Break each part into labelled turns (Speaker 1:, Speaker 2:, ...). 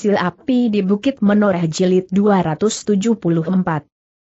Speaker 1: Sil Api di Bukit Menoreh Jilid 274.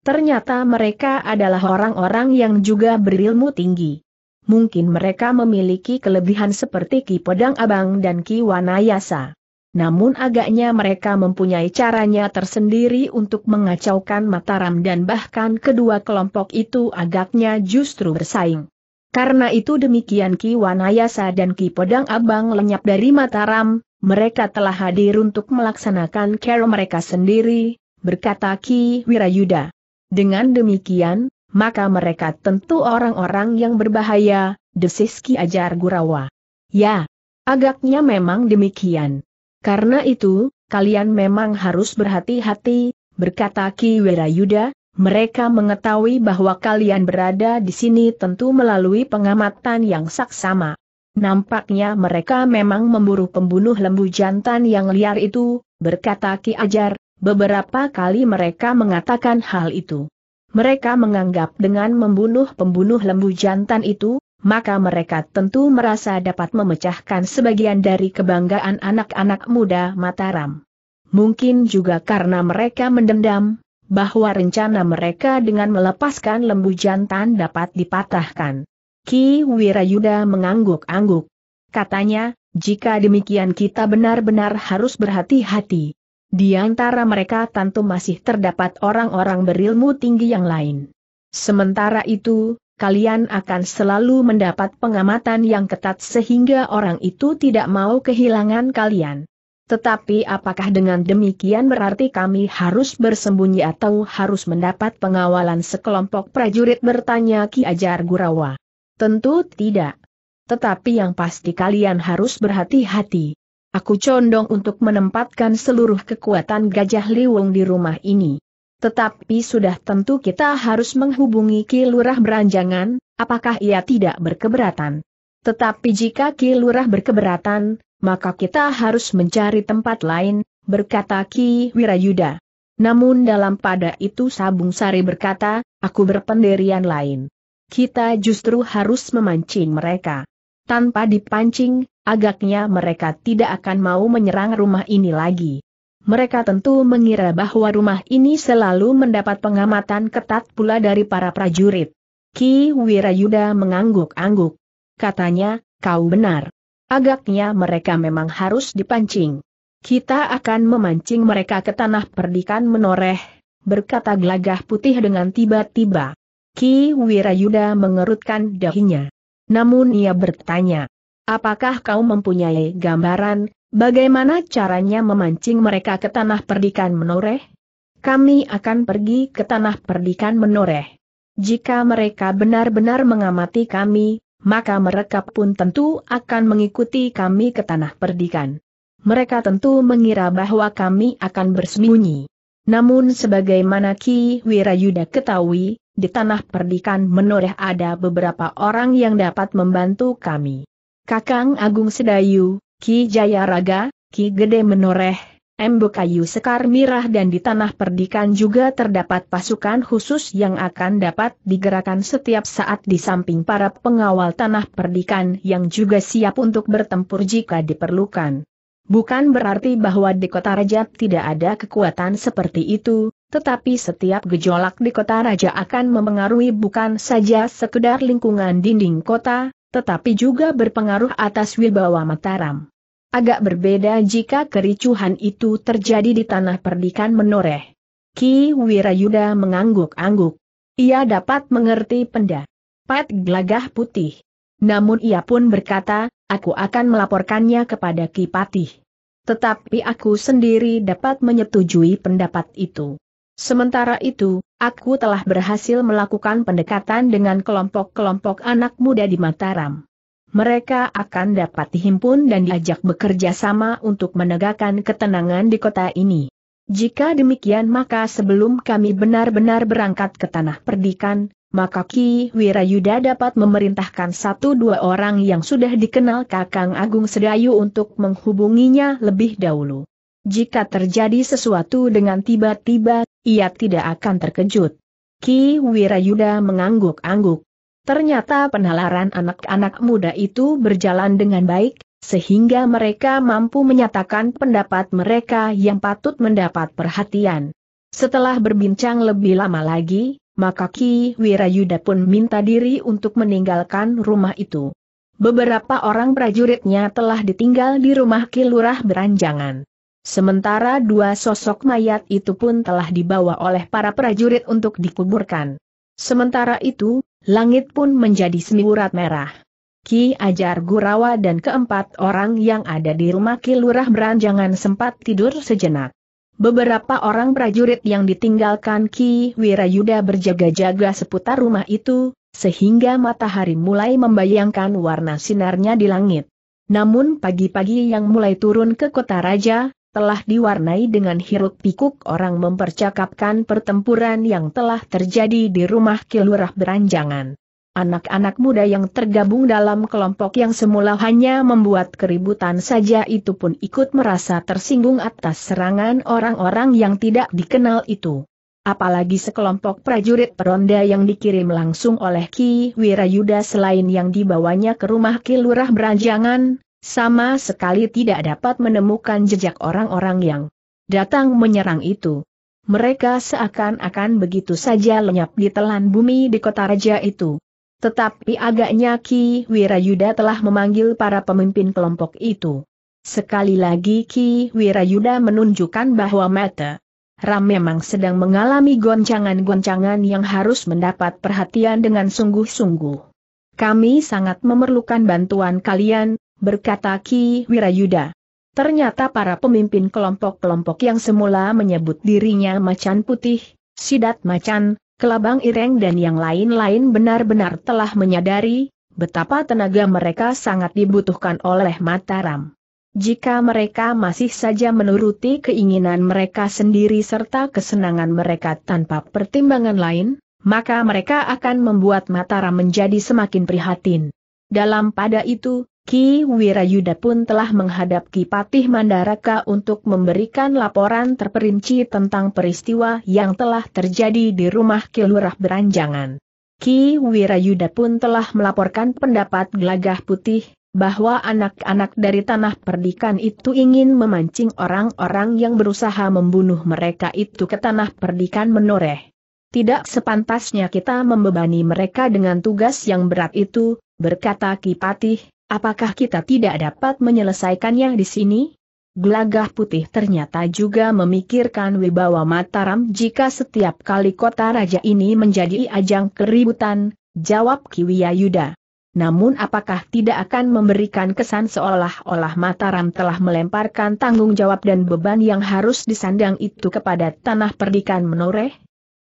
Speaker 1: Ternyata mereka adalah orang-orang yang juga berilmu tinggi. Mungkin mereka memiliki kelebihan seperti Ki Pedang Abang dan Ki Wanayasa. Namun agaknya mereka mempunyai caranya tersendiri untuk mengacaukan Mataram dan bahkan kedua kelompok itu agaknya justru bersaing. Karena itu demikian Ki Wanayasa dan Ki Pedang Abang lenyap dari Mataram, mereka telah hadir untuk melaksanakan care mereka sendiri, berkata Ki Wirayuda. Dengan demikian, maka mereka tentu orang-orang yang berbahaya, desis Ki Ajar Gurawa. Ya, agaknya memang demikian. Karena itu, kalian memang harus berhati-hati, berkata Ki Wirayuda, mereka mengetahui bahwa kalian berada di sini tentu melalui pengamatan yang saksama. Nampaknya mereka memang memburu pembunuh lembu jantan yang liar itu, berkata Ki Ajar, beberapa kali mereka mengatakan hal itu. Mereka menganggap dengan membunuh pembunuh lembu jantan itu, maka mereka tentu merasa dapat memecahkan sebagian dari kebanggaan anak-anak muda Mataram. Mungkin juga karena mereka mendendam, bahwa rencana mereka dengan melepaskan lembu jantan dapat dipatahkan. Ki Wirayuda mengangguk-angguk. Katanya, jika demikian kita benar-benar harus berhati-hati. Di antara mereka tentu masih terdapat orang-orang berilmu tinggi yang lain. Sementara itu, kalian akan selalu mendapat pengamatan yang ketat sehingga orang itu tidak mau kehilangan kalian. Tetapi apakah dengan demikian berarti kami harus bersembunyi atau harus mendapat pengawalan sekelompok prajurit bertanya Ki Ajar Gurawa. Tentu tidak. Tetapi yang pasti kalian harus berhati-hati. Aku condong untuk menempatkan seluruh kekuatan Gajah Liwung di rumah ini. Tetapi sudah tentu kita harus menghubungi Ki Lurah Beranjangan, apakah ia tidak berkeberatan. Tetapi jika Ki Lurah berkeberatan, maka kita harus mencari tempat lain, berkata Ki Wirayuda. Namun dalam pada itu Sabung Sari berkata, aku berpendirian lain kita justru harus memancing mereka. Tanpa dipancing, agaknya mereka tidak akan mau menyerang rumah ini lagi. Mereka tentu mengira bahwa rumah ini selalu mendapat pengamatan ketat pula dari para prajurit. Ki Wirayuda mengangguk-angguk. Katanya, kau benar. Agaknya mereka memang harus dipancing. Kita akan memancing mereka ke tanah perdikan menoreh, berkata gelagah putih dengan tiba-tiba. Ki Wirayuda mengerutkan dahinya. Namun ia bertanya, apakah kau mempunyai gambaran, bagaimana caranya memancing mereka ke tanah perdikan menoreh? Kami akan pergi ke tanah perdikan menoreh. Jika mereka benar-benar mengamati kami, maka mereka pun tentu akan mengikuti kami ke tanah perdikan. Mereka tentu mengira bahwa kami akan bersembunyi. Namun sebagaimana Ki Wirayuda ketahui, di tanah perdikan menoreh ada beberapa orang yang dapat membantu kami. Kakang Agung Sedayu, Ki Jayaraga, Ki Gede Menoreh, Embo Kayu Sekar Mirah dan di tanah perdikan juga terdapat pasukan khusus yang akan dapat digerakkan setiap saat di samping para pengawal tanah perdikan yang juga siap untuk bertempur jika diperlukan. Bukan berarti bahwa di kota raja tidak ada kekuatan seperti itu, tetapi setiap gejolak di kota raja akan memengaruhi bukan saja sekedar lingkungan dinding kota, tetapi juga berpengaruh atas wibawa Mataram. Agak berbeda jika kericuhan itu terjadi di tanah perdikan menoreh. Ki Wirayuda mengangguk-angguk. Ia dapat mengerti penda. Pat gelagah putih. Namun ia pun berkata, aku akan melaporkannya kepada Kipatih. Tetapi aku sendiri dapat menyetujui pendapat itu. Sementara itu, aku telah berhasil melakukan pendekatan dengan kelompok-kelompok anak muda di Mataram. Mereka akan dapat dihimpun dan diajak bekerja sama untuk menegakkan ketenangan di kota ini. Jika demikian maka sebelum kami benar-benar berangkat ke tanah perdikan, maka Ki Wirayuda dapat memerintahkan satu dua orang yang sudah dikenal Kakang Agung Sedayu untuk menghubunginya lebih dahulu. Jika terjadi sesuatu dengan tiba-tiba, ia tidak akan terkejut. Ki Wirayuda mengangguk-angguk. Ternyata penalaran anak-anak muda itu berjalan dengan baik, sehingga mereka mampu menyatakan pendapat mereka yang patut mendapat perhatian. Setelah berbincang lebih lama lagi, maka Ki Wirayuda pun minta diri untuk meninggalkan rumah itu. Beberapa orang prajuritnya telah ditinggal di rumah Ki beranjangan. Sementara dua sosok mayat itu pun telah dibawa oleh para prajurit untuk dikuburkan. Sementara itu, langit pun menjadi semiwurat merah. Ki Ajar Gurawa dan keempat orang yang ada di rumah Ki beranjangan sempat tidur sejenak. Beberapa orang prajurit yang ditinggalkan Ki Wirayuda berjaga-jaga seputar rumah itu, sehingga matahari mulai membayangkan warna sinarnya di langit. Namun pagi-pagi yang mulai turun ke kota raja, telah diwarnai dengan hiruk pikuk orang mempercakapkan pertempuran yang telah terjadi di rumah Kilurah Beranjangan. Anak-anak muda yang tergabung dalam kelompok yang semula hanya membuat keributan saja itu pun ikut merasa tersinggung atas serangan orang-orang yang tidak dikenal itu. Apalagi sekelompok prajurit peronda yang dikirim langsung oleh Ki Wirayuda selain yang dibawanya ke rumah Ki Lurah Beranjangan, sama sekali tidak dapat menemukan jejak orang-orang yang datang menyerang itu. Mereka seakan-akan begitu saja lenyap di telan bumi di kota raja itu. Tetapi agaknya Ki Wirayuda telah memanggil para pemimpin kelompok itu. Sekali lagi Ki Wirayuda menunjukkan bahwa mata Ram memang sedang mengalami goncangan-goncangan yang harus mendapat perhatian dengan sungguh-sungguh. Kami sangat memerlukan bantuan kalian, berkata Ki Wirayuda. Ternyata para pemimpin kelompok-kelompok yang semula menyebut dirinya macan putih, sidat macan, Kelabang Ireng dan yang lain-lain benar-benar telah menyadari betapa tenaga mereka sangat dibutuhkan oleh Mataram. Jika mereka masih saja menuruti keinginan mereka sendiri serta kesenangan mereka tanpa pertimbangan lain, maka mereka akan membuat Mataram menjadi semakin prihatin. Dalam pada itu, Ki Wirayuda pun telah menghadap Ki Patih Mandaraka untuk memberikan laporan terperinci tentang peristiwa yang telah terjadi di rumah Kilurah Beranjangan. Ki Wirayuda pun telah melaporkan pendapat Gelagah Putih bahwa anak-anak dari tanah perdikan itu ingin memancing orang-orang yang berusaha membunuh mereka itu ke tanah perdikan menoreh. Tidak sepantasnya kita membebani mereka dengan tugas yang berat itu, berkata Ki Patih. Apakah kita tidak dapat menyelesaikannya di sini? Gelagah putih ternyata juga memikirkan wibawa Mataram jika setiap kali kota raja ini menjadi ajang keributan, jawab Kiwia Yuda. Namun apakah tidak akan memberikan kesan seolah-olah Mataram telah melemparkan tanggung jawab dan beban yang harus disandang itu kepada tanah perdikan menoreh?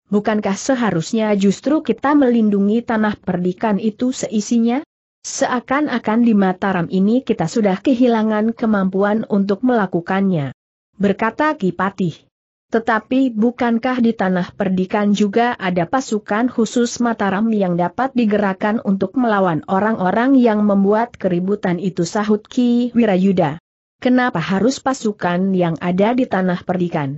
Speaker 1: Bukankah seharusnya justru kita melindungi tanah perdikan itu seisinya? Seakan-akan di Mataram ini kita sudah kehilangan kemampuan untuk melakukannya. Berkata Kipatih. Tetapi bukankah di tanah perdikan juga ada pasukan khusus Mataram yang dapat digerakkan untuk melawan orang-orang yang membuat keributan itu sahut Ki Wirayuda? Kenapa harus pasukan yang ada di tanah perdikan?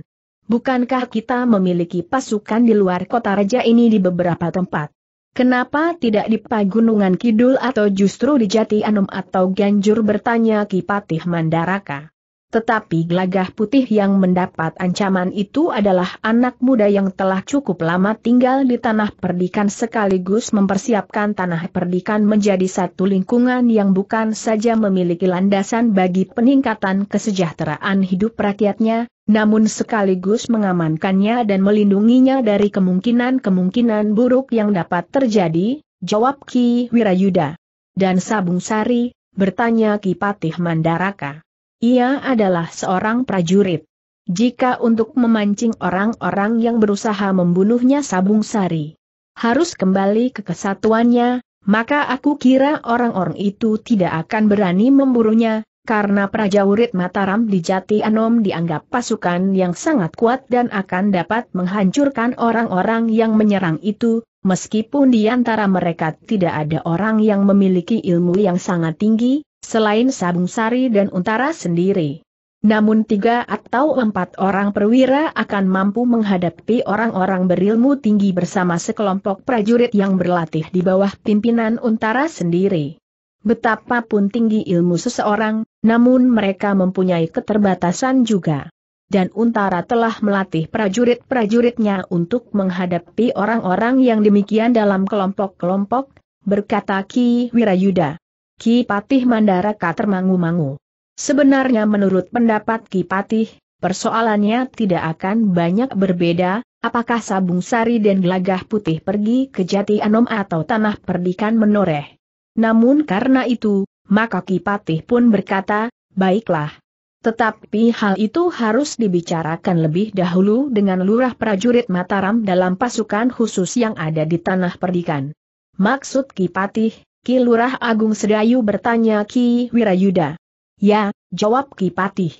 Speaker 1: Bukankah kita memiliki pasukan di luar kota raja ini di beberapa tempat? Kenapa tidak di Pagunungan Kidul atau justru di Jati Anom atau Ganjur bertanya Kipatih Mandaraka? Tetapi gelagah putih yang mendapat ancaman itu adalah anak muda yang telah cukup lama tinggal di tanah perdikan sekaligus mempersiapkan tanah perdikan menjadi satu lingkungan yang bukan saja memiliki landasan bagi peningkatan kesejahteraan hidup rakyatnya, namun sekaligus mengamankannya dan melindunginya dari kemungkinan-kemungkinan buruk yang dapat terjadi, jawab Ki Wirayuda. Dan Sabung Sari, bertanya Ki Patih Mandaraka. Ia adalah seorang prajurit. Jika untuk memancing orang-orang yang berusaha membunuhnya Sabung Sari harus kembali ke kesatuannya, maka aku kira orang-orang itu tidak akan berani memburunya, karena prajurit Mataram di Jati Anom dianggap pasukan yang sangat kuat dan akan dapat menghancurkan orang-orang yang menyerang itu, meskipun di antara mereka tidak ada orang yang memiliki ilmu yang sangat tinggi, selain Sabung Sari dan Untara sendiri. Namun tiga atau empat orang perwira akan mampu menghadapi orang-orang berilmu tinggi bersama sekelompok prajurit yang berlatih di bawah pimpinan Untara sendiri. Betapapun tinggi ilmu seseorang, namun mereka mempunyai keterbatasan juga. Dan Untara telah melatih prajurit-prajuritnya untuk menghadapi orang-orang yang demikian dalam kelompok-kelompok, berkata Ki Wirayuda. Ki Patih Mandaraka termangu-mangu. Sebenarnya menurut pendapat Ki Patih, persoalannya tidak akan banyak berbeda, apakah Sabung Sari dan Gelagah Putih pergi ke Jati Anom atau Tanah Perdikan menoreh. Namun karena itu, maka Ki Patih pun berkata, baiklah. Tetapi hal itu harus dibicarakan lebih dahulu dengan lurah prajurit Mataram dalam pasukan khusus yang ada di Tanah Perdikan. Maksud Kipatih, Ki Lurah Agung Sedayu bertanya Ki Wirayuda. Ya, jawab Ki Patih.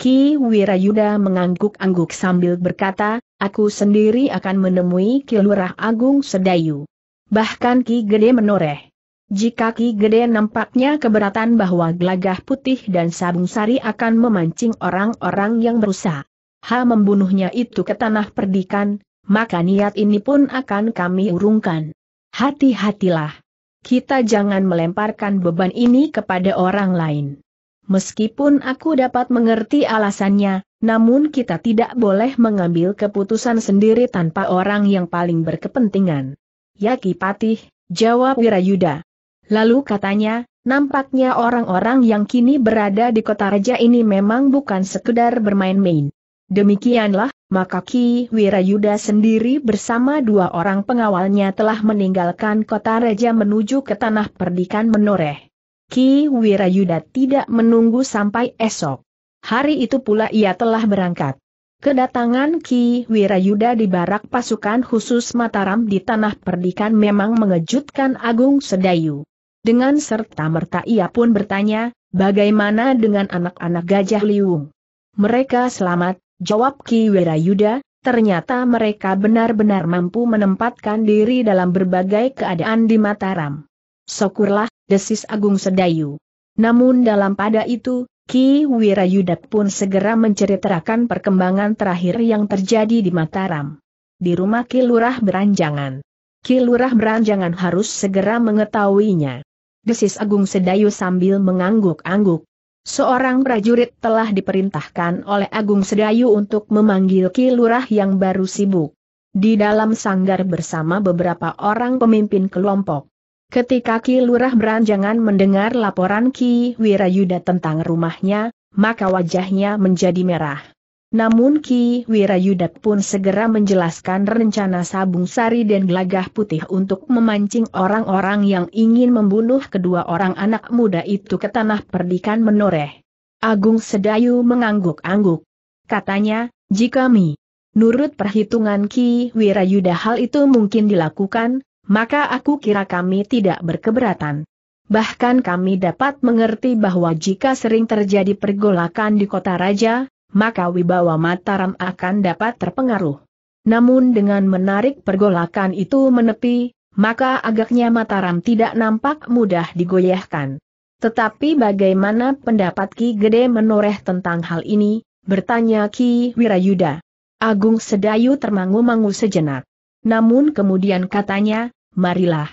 Speaker 1: Ki Wirayuda mengangguk-angguk sambil berkata, aku sendiri akan menemui Ki Lurah Agung Sedayu. Bahkan Ki Gede menoreh. Jika Ki Gede nampaknya keberatan bahwa gelagah putih dan sabung sari akan memancing orang-orang yang berusaha ha membunuhnya itu ke tanah perdikan, maka niat ini pun akan kami urungkan. Hati-hatilah. Kita jangan melemparkan beban ini kepada orang lain. Meskipun aku dapat mengerti alasannya, namun kita tidak boleh mengambil keputusan sendiri tanpa orang yang paling berkepentingan. Yaki Patih, jawab Wirayuda. Lalu katanya, nampaknya orang-orang yang kini berada di kota raja ini memang bukan sekedar bermain-main. Demikianlah, maka Ki Wirayuda sendiri bersama dua orang pengawalnya telah meninggalkan kota Raja menuju ke tanah perdikan menoreh. Ki Wirayuda tidak menunggu sampai esok. Hari itu pula ia telah berangkat. Kedatangan Ki Wirayuda di barak pasukan khusus Mataram di tanah perdikan memang mengejutkan Agung Sedayu. Dengan serta-merta ia pun bertanya, bagaimana dengan anak-anak Gajah Liung? Mereka selamat, Jawab Ki Wirayuda, ternyata mereka benar-benar mampu menempatkan diri dalam berbagai keadaan di Mataram. Syukurlah, desis Agung Sedayu. Namun dalam pada itu, Ki Wirayuda pun segera menceritakan perkembangan terakhir yang terjadi di Mataram. Di rumah Ki Lurah Beranjangan. Ki Lurah Beranjangan harus segera mengetahuinya. Desis Agung Sedayu sambil mengangguk-angguk seorang prajurit telah diperintahkan oleh Agung Sedayu untuk memanggil Ki Lurah yang baru sibuk. Di dalam sanggar bersama beberapa orang pemimpin kelompok. Ketika Ki Lurah beranjangan mendengar laporan Ki Wirayuda tentang rumahnya, maka wajahnya menjadi merah. Namun Ki Wirayuda pun segera menjelaskan rencana Sabung Sari dan Gelagah Putih untuk memancing orang-orang yang ingin membunuh kedua orang anak muda itu ke tanah perdikan menoreh. Agung Sedayu mengangguk-angguk. Katanya, jika mi, nurut perhitungan Ki Wirayuda hal itu mungkin dilakukan, maka aku kira kami tidak berkeberatan. Bahkan kami dapat mengerti bahwa jika sering terjadi pergolakan di kota raja, maka wibawa Mataram akan dapat terpengaruh. Namun dengan menarik pergolakan itu menepi, maka agaknya Mataram tidak nampak mudah digoyahkan. Tetapi bagaimana pendapat Ki Gede menoreh tentang hal ini, bertanya Ki Wirayuda. Agung Sedayu termangu-mangu sejenak. Namun kemudian katanya, marilah.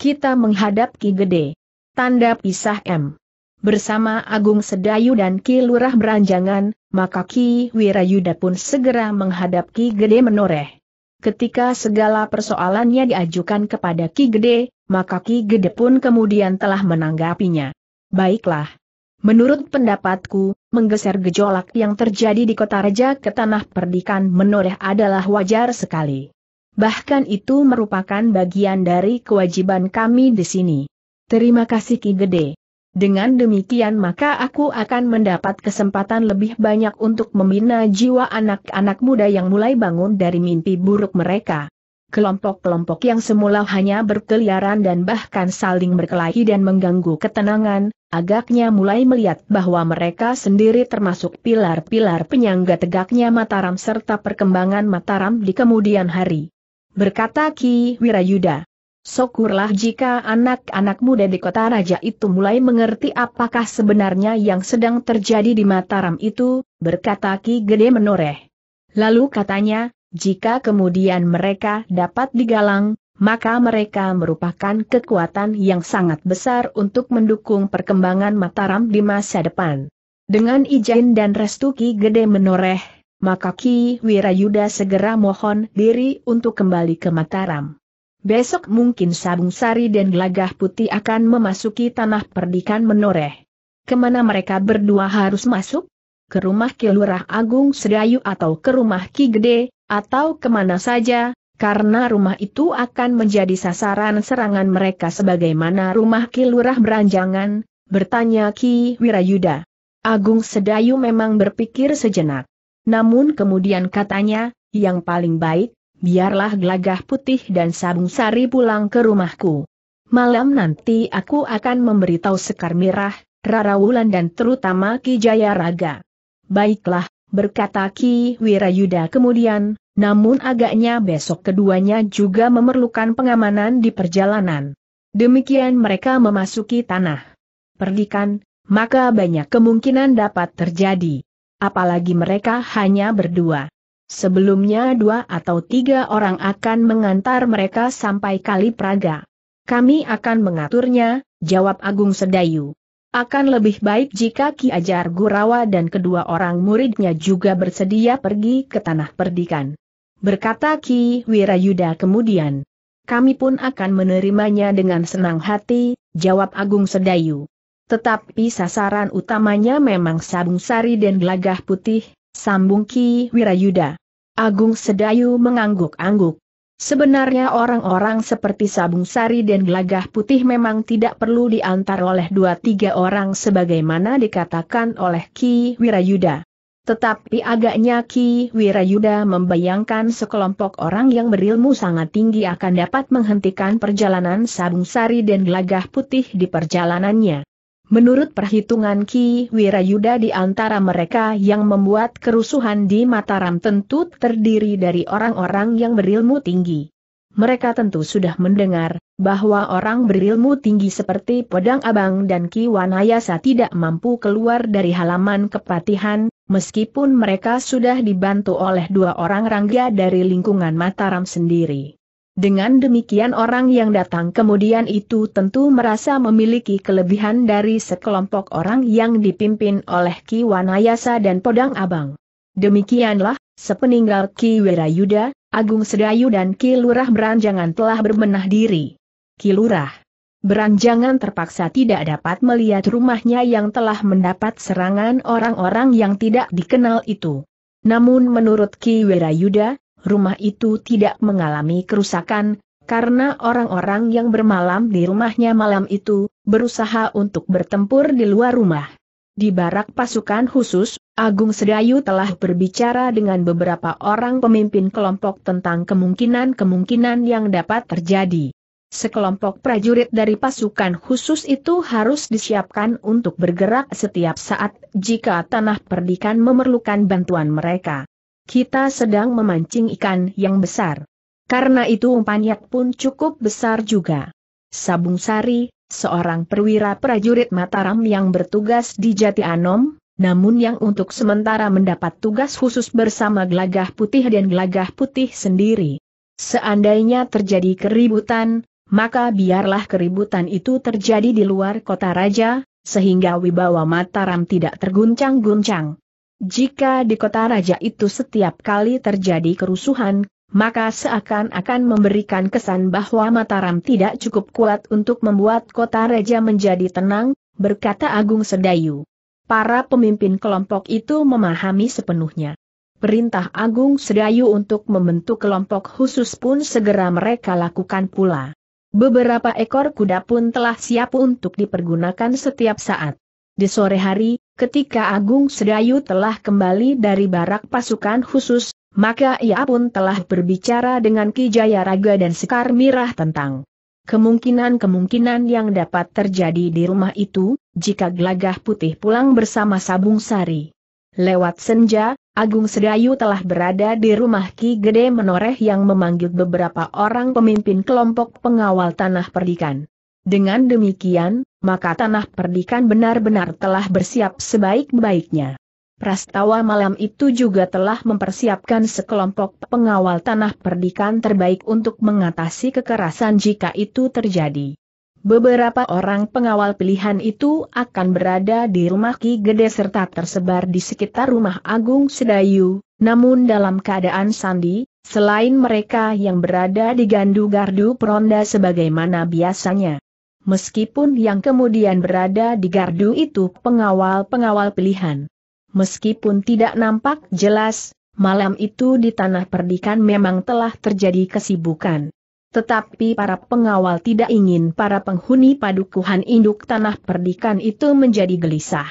Speaker 1: Kita menghadap Ki Gede. Tanda pisah M bersama Agung Sedayu dan Ki Lurah Beranjangan, maka Ki Wirayuda pun segera menghadap Ki Gede menoreh. Ketika segala persoalannya diajukan kepada Ki Gede, maka Ki Gede pun kemudian telah menanggapinya. Baiklah. Menurut pendapatku, menggeser gejolak yang terjadi di kota Raja ke tanah perdikan menoreh adalah wajar sekali. Bahkan itu merupakan bagian dari kewajiban kami di sini. Terima kasih Ki Gede. Dengan demikian maka aku akan mendapat kesempatan lebih banyak untuk membina jiwa anak-anak muda yang mulai bangun dari mimpi buruk mereka. Kelompok-kelompok yang semula hanya berkeliaran dan bahkan saling berkelahi dan mengganggu ketenangan, agaknya mulai melihat bahwa mereka sendiri termasuk pilar-pilar penyangga tegaknya Mataram serta perkembangan Mataram di kemudian hari. Berkata Ki Wirayuda. Syukurlah jika anak-anak muda di kota raja itu mulai mengerti apakah sebenarnya yang sedang terjadi di Mataram itu, berkata Ki Gede menoreh. Lalu katanya, jika kemudian mereka dapat digalang, maka mereka merupakan kekuatan yang sangat besar untuk mendukung perkembangan Mataram di masa depan. Dengan izin dan restu Ki Gede menoreh, maka Ki Wirayuda segera mohon diri untuk kembali ke Mataram. Besok mungkin Sabung Sari dan Gelagah Putih akan memasuki tanah perdikan menoreh. Kemana mereka berdua harus masuk? Ke rumah Kilurah Agung Sedayu atau ke rumah Ki Gede, atau kemana saja, karena rumah itu akan menjadi sasaran serangan mereka sebagaimana rumah Kilurah Beranjangan, bertanya Ki Wirayuda. Agung Sedayu memang berpikir sejenak. Namun kemudian katanya, yang paling baik, biarlah gelagah putih dan sabung sari pulang ke rumahku. Malam nanti aku akan memberitahu Sekar Mirah, Rara Wulan dan terutama Ki Jaya Raga. Baiklah, berkata Ki Wirayuda kemudian, namun agaknya besok keduanya juga memerlukan pengamanan di perjalanan. Demikian mereka memasuki tanah. Perdikan, maka banyak kemungkinan dapat terjadi. Apalagi mereka hanya berdua. Sebelumnya dua atau tiga orang akan mengantar mereka sampai Kali Praga. Kami akan mengaturnya, jawab Agung Sedayu. Akan lebih baik jika Ki Ajar Gurawa dan kedua orang muridnya juga bersedia pergi ke tanah perdikan. Berkata Ki Wirayuda kemudian. Kami pun akan menerimanya dengan senang hati, jawab Agung Sedayu. Tetapi sasaran utamanya memang Sabung Sari dan Gelagah Putih, sambung Ki Wirayuda. Agung Sedayu mengangguk-angguk. Sebenarnya orang-orang seperti Sabung Sari dan Gelagah Putih memang tidak perlu diantar oleh dua tiga orang sebagaimana dikatakan oleh Ki Wirayuda. Tetapi agaknya Ki Wirayuda membayangkan sekelompok orang yang berilmu sangat tinggi akan dapat menghentikan perjalanan Sabung Sari dan Gelagah Putih di perjalanannya. Menurut perhitungan Ki Wirayuda di antara mereka yang membuat kerusuhan di Mataram tentu terdiri dari orang-orang yang berilmu tinggi. Mereka tentu sudah mendengar bahwa orang berilmu tinggi seperti Pedang Abang dan Ki Wanayasa tidak mampu keluar dari halaman kepatihan, meskipun mereka sudah dibantu oleh dua orang rangga dari lingkungan Mataram sendiri. Dengan demikian orang yang datang kemudian itu tentu merasa memiliki kelebihan dari sekelompok orang yang dipimpin oleh Ki Wanayasa dan Podang Abang. Demikianlah, sepeninggal Ki Wirayuda, Agung Sedayu dan Ki Lurah Beranjangan telah berbenah diri. Ki Lurah Beranjangan terpaksa tidak dapat melihat rumahnya yang telah mendapat serangan orang-orang yang tidak dikenal itu. Namun menurut Ki Wirayuda, rumah itu tidak mengalami kerusakan, karena orang-orang yang bermalam di rumahnya malam itu, berusaha untuk bertempur di luar rumah. Di barak pasukan khusus, Agung Sedayu telah berbicara dengan beberapa orang pemimpin kelompok tentang kemungkinan-kemungkinan yang dapat terjadi. Sekelompok prajurit dari pasukan khusus itu harus disiapkan untuk bergerak setiap saat jika tanah perdikan memerlukan bantuan mereka kita sedang memancing ikan yang besar. Karena itu umpannya pun cukup besar juga. Sabung Sari, seorang perwira prajurit Mataram yang bertugas di Jati Anom, namun yang untuk sementara mendapat tugas khusus bersama gelagah putih dan gelagah putih sendiri. Seandainya terjadi keributan, maka biarlah keributan itu terjadi di luar kota raja, sehingga wibawa Mataram tidak terguncang-guncang. Jika di kota raja itu setiap kali terjadi kerusuhan, maka seakan-akan memberikan kesan bahwa Mataram tidak cukup kuat untuk membuat kota raja menjadi tenang, berkata Agung Sedayu. Para pemimpin kelompok itu memahami sepenuhnya. Perintah Agung Sedayu untuk membentuk kelompok khusus pun segera mereka lakukan pula. Beberapa ekor kuda pun telah siap untuk dipergunakan setiap saat. Di sore hari, Ketika Agung Sedayu telah kembali dari barak pasukan khusus, maka ia pun telah berbicara dengan Ki Raga dan Sekar Mirah tentang kemungkinan-kemungkinan yang dapat terjadi di rumah itu, jika gelagah putih pulang bersama Sabung Sari. Lewat senja, Agung Sedayu telah berada di rumah Ki Gede Menoreh yang memanggil beberapa orang pemimpin kelompok pengawal tanah perdikan. Dengan demikian, maka tanah perdikan benar-benar telah bersiap sebaik-baiknya. Prastawa malam itu juga telah mempersiapkan sekelompok pengawal tanah perdikan terbaik untuk mengatasi kekerasan jika itu terjadi. Beberapa orang pengawal pilihan itu akan berada di rumah Ki Gede serta tersebar di sekitar rumah Agung Sedayu, namun dalam keadaan sandi, selain mereka yang berada di Gandu Gardu Peronda sebagaimana biasanya meskipun yang kemudian berada di gardu itu pengawal-pengawal pilihan. Meskipun tidak nampak jelas, malam itu di tanah perdikan memang telah terjadi kesibukan. Tetapi para pengawal tidak ingin para penghuni padukuhan induk tanah perdikan itu menjadi gelisah.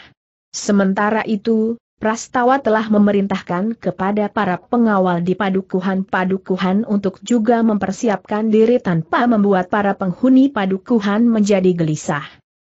Speaker 1: Sementara itu, Prastawa telah memerintahkan kepada para pengawal di padukuhan-padukuhan untuk juga mempersiapkan diri tanpa membuat para penghuni padukuhan menjadi gelisah.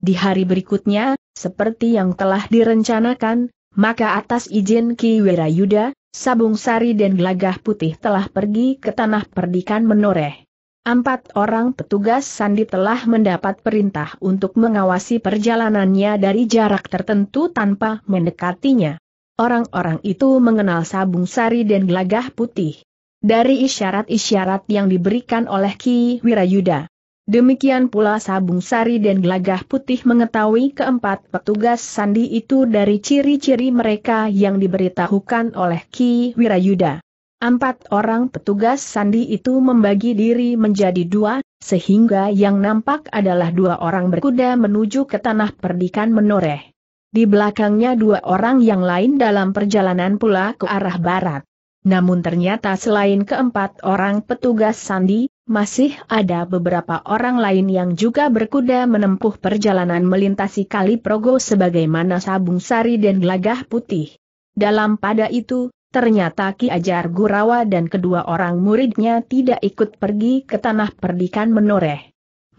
Speaker 1: Di hari berikutnya, seperti yang telah direncanakan, maka atas izin Ki Wirayuda, Sabung Sari dan Gelagah Putih telah pergi ke tanah perdikan menoreh. Empat orang petugas sandi telah mendapat perintah untuk mengawasi perjalanannya dari jarak tertentu tanpa mendekatinya orang-orang itu mengenal sabung sari dan gelagah putih. Dari isyarat-isyarat yang diberikan oleh Ki Wirayuda. Demikian pula sabung sari dan gelagah putih mengetahui keempat petugas sandi itu dari ciri-ciri mereka yang diberitahukan oleh Ki Wirayuda. Empat orang petugas sandi itu membagi diri menjadi dua, sehingga yang nampak adalah dua orang berkuda menuju ke tanah perdikan menoreh. Di belakangnya dua orang yang lain dalam perjalanan pula ke arah barat. Namun ternyata selain keempat orang petugas Sandi, masih ada beberapa orang lain yang juga berkuda menempuh perjalanan melintasi Kali Progo sebagaimana Sabung Sari dan Gelagah Putih. Dalam pada itu, ternyata Ki Ajar Gurawa dan kedua orang muridnya tidak ikut pergi ke tanah perdikan menoreh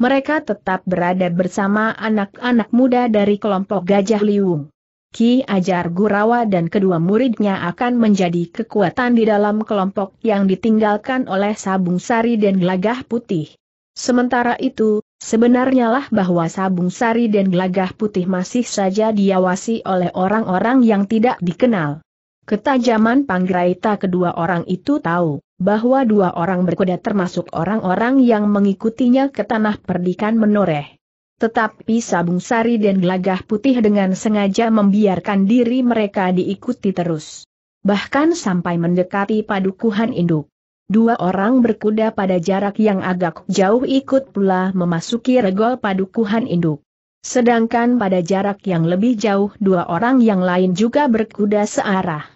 Speaker 1: mereka tetap berada bersama anak-anak muda dari kelompok Gajah Liung. Ki Ajar Gurawa dan kedua muridnya akan menjadi kekuatan di dalam kelompok yang ditinggalkan oleh Sabung Sari dan Gelagah Putih. Sementara itu, sebenarnya lah bahwa Sabung Sari dan Gelagah Putih masih saja diawasi oleh orang-orang yang tidak dikenal. Ketajaman panggraita kedua orang itu tahu bahwa dua orang berkuda termasuk orang-orang yang mengikutinya ke tanah perdikan menoreh. Tetapi Sabung Sari dan Gelagah Putih dengan sengaja membiarkan diri mereka diikuti terus. Bahkan sampai mendekati padukuhan induk. Dua orang berkuda pada jarak yang agak jauh ikut pula memasuki regol padukuhan induk. Sedangkan pada jarak yang lebih jauh dua orang yang lain juga berkuda searah.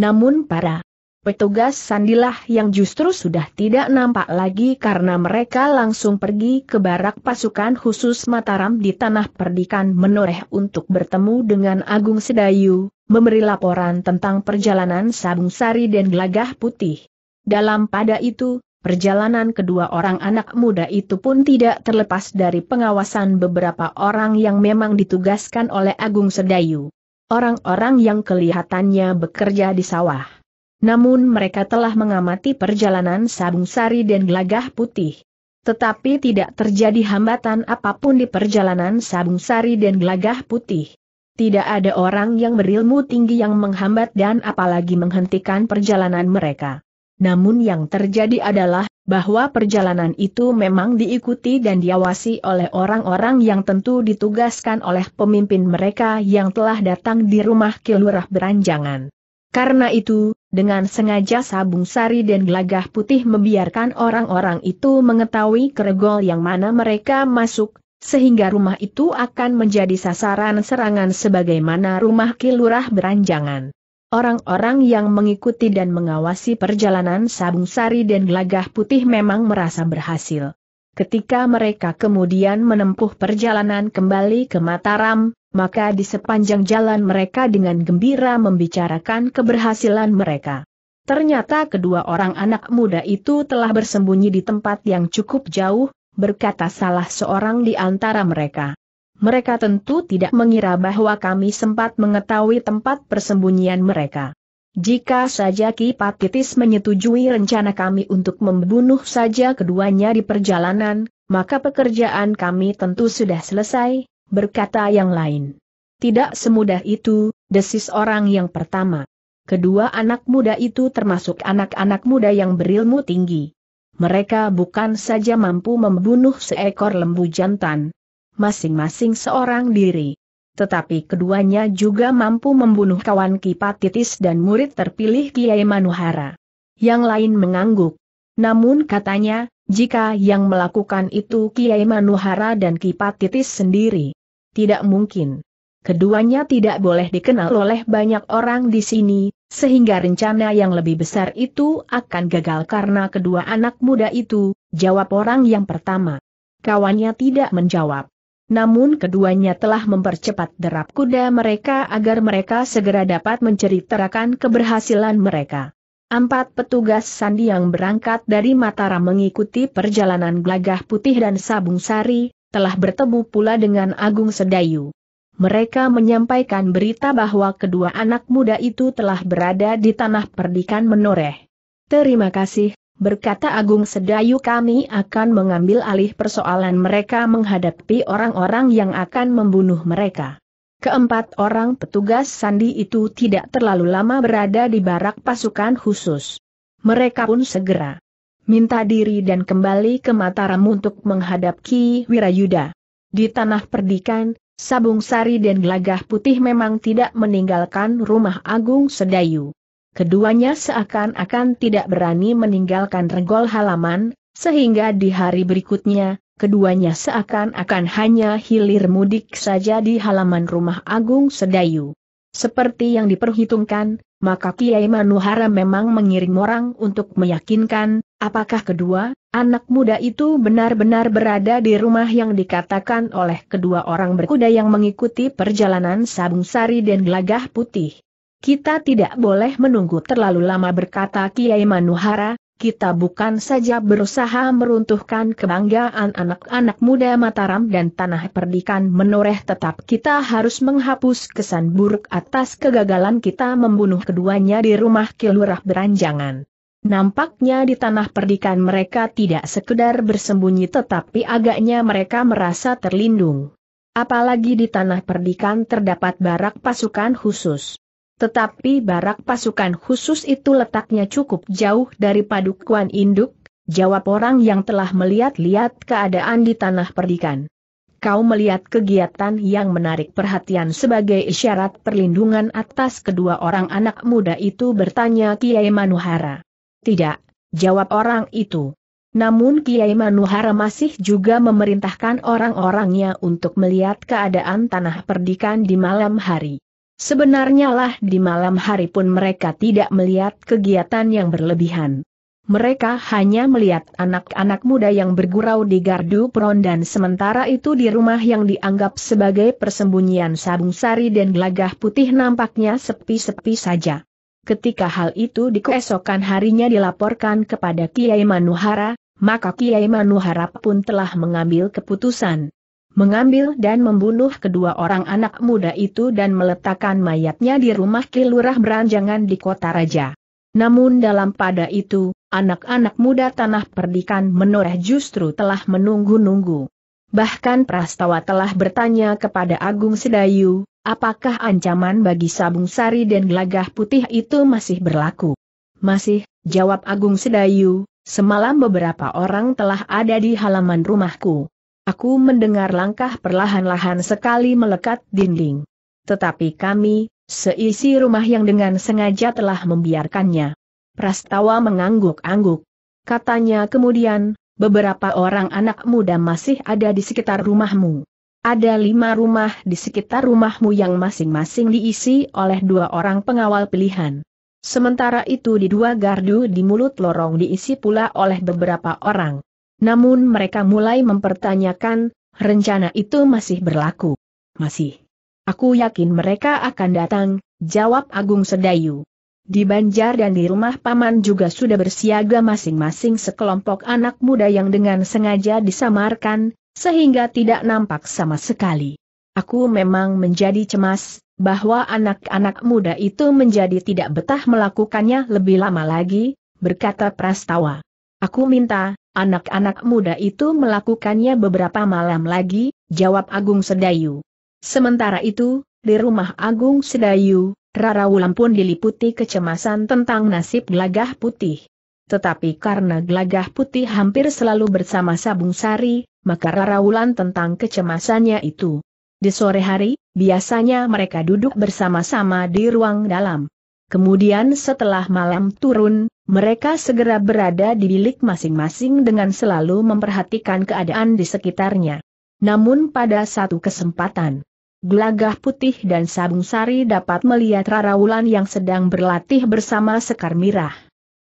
Speaker 1: Namun para Petugas sandilah yang justru sudah tidak nampak lagi karena mereka langsung pergi ke barak pasukan khusus Mataram di Tanah Perdikan Menoreh untuk bertemu dengan Agung Sedayu, memberi laporan tentang perjalanan Sabung Sari dan Gelagah Putih. Dalam pada itu, perjalanan kedua orang anak muda itu pun tidak terlepas dari pengawasan beberapa orang yang memang ditugaskan oleh Agung Sedayu. Orang-orang yang kelihatannya bekerja di sawah. Namun mereka telah mengamati perjalanan Sabung Sari dan Gelagah Putih. Tetapi tidak terjadi hambatan apapun di perjalanan Sabung Sari dan Gelagah Putih. Tidak ada orang yang berilmu tinggi yang menghambat dan apalagi menghentikan perjalanan mereka. Namun yang terjadi adalah, bahwa perjalanan itu memang diikuti dan diawasi oleh orang-orang yang tentu ditugaskan oleh pemimpin mereka yang telah datang di rumah Kilurah Beranjangan. Karena itu, dengan sengaja sabung sari dan gelagah putih membiarkan orang-orang itu mengetahui keregol yang mana mereka masuk, sehingga rumah itu akan menjadi sasaran serangan sebagaimana rumah kilurah beranjangan. Orang-orang yang mengikuti dan mengawasi perjalanan sabung sari dan gelagah putih memang merasa berhasil. Ketika mereka kemudian menempuh perjalanan kembali ke Mataram, maka di sepanjang jalan mereka dengan gembira membicarakan keberhasilan mereka. Ternyata kedua orang anak muda itu telah bersembunyi di tempat yang cukup jauh, berkata salah seorang di antara mereka. Mereka tentu tidak mengira bahwa kami sempat mengetahui tempat persembunyian mereka. Jika saja Ki Patitis menyetujui rencana kami untuk membunuh saja keduanya di perjalanan, maka pekerjaan kami tentu sudah selesai, berkata yang lain. Tidak semudah itu, desis orang yang pertama. Kedua anak muda itu termasuk anak-anak muda yang berilmu tinggi. Mereka bukan saja mampu membunuh seekor lembu jantan. Masing-masing seorang diri. Tetapi keduanya juga mampu membunuh kawan Kipatitis dan murid terpilih Kiai Manuhara. Yang lain mengangguk. Namun katanya, jika yang melakukan itu Kiai Manuhara dan Kipatitis sendiri. Tidak mungkin. Keduanya tidak boleh dikenal oleh banyak orang di sini, sehingga rencana yang lebih besar itu akan gagal karena kedua anak muda itu, jawab orang yang pertama. Kawannya tidak menjawab namun keduanya telah mempercepat derap kuda mereka agar mereka segera dapat menceritakan keberhasilan mereka. Empat petugas sandi yang berangkat dari Mataram mengikuti perjalanan Glagah Putih dan Sabung Sari, telah bertemu pula dengan Agung Sedayu. Mereka menyampaikan berita bahwa kedua anak muda itu telah berada di tanah perdikan menoreh. Terima kasih, berkata Agung Sedayu kami akan mengambil alih persoalan mereka menghadapi orang-orang yang akan membunuh mereka. Keempat orang petugas sandi itu tidak terlalu lama berada di barak pasukan khusus. Mereka pun segera minta diri dan kembali ke Mataram untuk menghadap Ki Wirayuda. Di tanah perdikan, Sabung Sari dan Gelagah Putih memang tidak meninggalkan rumah Agung Sedayu. Keduanya seakan-akan tidak berani meninggalkan regol halaman, sehingga di hari berikutnya, keduanya seakan-akan hanya hilir mudik saja di halaman rumah Agung Sedayu. Seperti yang diperhitungkan, maka Kiai Manuhara memang mengiring orang untuk meyakinkan, apakah kedua, anak muda itu benar-benar berada di rumah yang dikatakan oleh kedua orang berkuda yang mengikuti perjalanan Sabung Sari dan Gelagah Putih. Kita tidak boleh menunggu terlalu lama berkata Kiai Manuhara, kita bukan saja berusaha meruntuhkan kebanggaan anak-anak muda Mataram dan tanah perdikan menoreh tetap kita harus menghapus kesan buruk atas kegagalan kita membunuh keduanya di rumah Kilurah Beranjangan. Nampaknya di tanah perdikan mereka tidak sekedar bersembunyi tetapi agaknya mereka merasa terlindung. Apalagi di tanah perdikan terdapat barak pasukan khusus. Tetapi barak pasukan khusus itu letaknya cukup jauh dari padukuan induk, jawab orang yang telah melihat-lihat keadaan di tanah perdikan. Kau melihat kegiatan yang menarik perhatian sebagai isyarat perlindungan atas kedua orang anak muda itu bertanya Kiai Manuhara. Tidak, jawab orang itu. Namun Kiai Manuhara masih juga memerintahkan orang-orangnya untuk melihat keadaan tanah perdikan di malam hari. Sebenarnya lah di malam hari pun mereka tidak melihat kegiatan yang berlebihan. Mereka hanya melihat anak-anak muda yang bergurau di gardu peron dan sementara itu di rumah yang dianggap sebagai persembunyian sabung sari dan gelagah putih nampaknya sepi-sepi saja. Ketika hal itu di keesokan harinya dilaporkan kepada Kiai Manuhara, maka Kiai Manuhara pun telah mengambil keputusan mengambil dan membunuh kedua orang anak muda itu dan meletakkan mayatnya di rumah kilurah beranjangan di kota raja. Namun dalam pada itu, anak-anak muda tanah perdikan menoreh justru telah menunggu-nunggu. Bahkan Prastawa telah bertanya kepada Agung Sedayu, apakah ancaman bagi Sabung Sari dan Gelagah Putih itu masih berlaku? Masih, jawab Agung Sedayu, semalam beberapa orang telah ada di halaman rumahku. Aku mendengar langkah perlahan-lahan sekali melekat dinding. Tetapi kami, seisi rumah yang dengan sengaja telah membiarkannya. Prastawa mengangguk-angguk. Katanya kemudian, beberapa orang anak muda masih ada di sekitar rumahmu. Ada lima rumah di sekitar rumahmu yang masing-masing diisi oleh dua orang pengawal pilihan. Sementara itu di dua gardu di mulut lorong diisi pula oleh beberapa orang. Namun mereka mulai mempertanyakan, rencana itu masih berlaku. Masih. Aku yakin mereka akan datang, jawab Agung Sedayu. Di Banjar dan di rumah paman juga sudah bersiaga masing-masing sekelompok anak muda yang dengan sengaja disamarkan, sehingga tidak nampak sama sekali. Aku memang menjadi cemas, bahwa anak-anak muda itu menjadi tidak betah melakukannya lebih lama lagi, berkata Prastawa. Aku minta, Anak-anak muda itu melakukannya beberapa malam lagi, jawab Agung Sedayu. Sementara itu, di rumah Agung Sedayu, Rara Wulan pun diliputi kecemasan tentang nasib gelagah putih. Tetapi karena gelagah putih hampir selalu bersama Sabung Sari, maka Rara Wulan tentang kecemasannya itu. Di sore hari, biasanya mereka duduk bersama-sama di ruang dalam. Kemudian setelah malam turun, mereka segera berada di bilik masing-masing dengan selalu memperhatikan keadaan di sekitarnya. Namun pada satu kesempatan, Glagah Putih dan Sabung Sari dapat melihat Rara Wulan yang sedang berlatih bersama Sekar Mirah.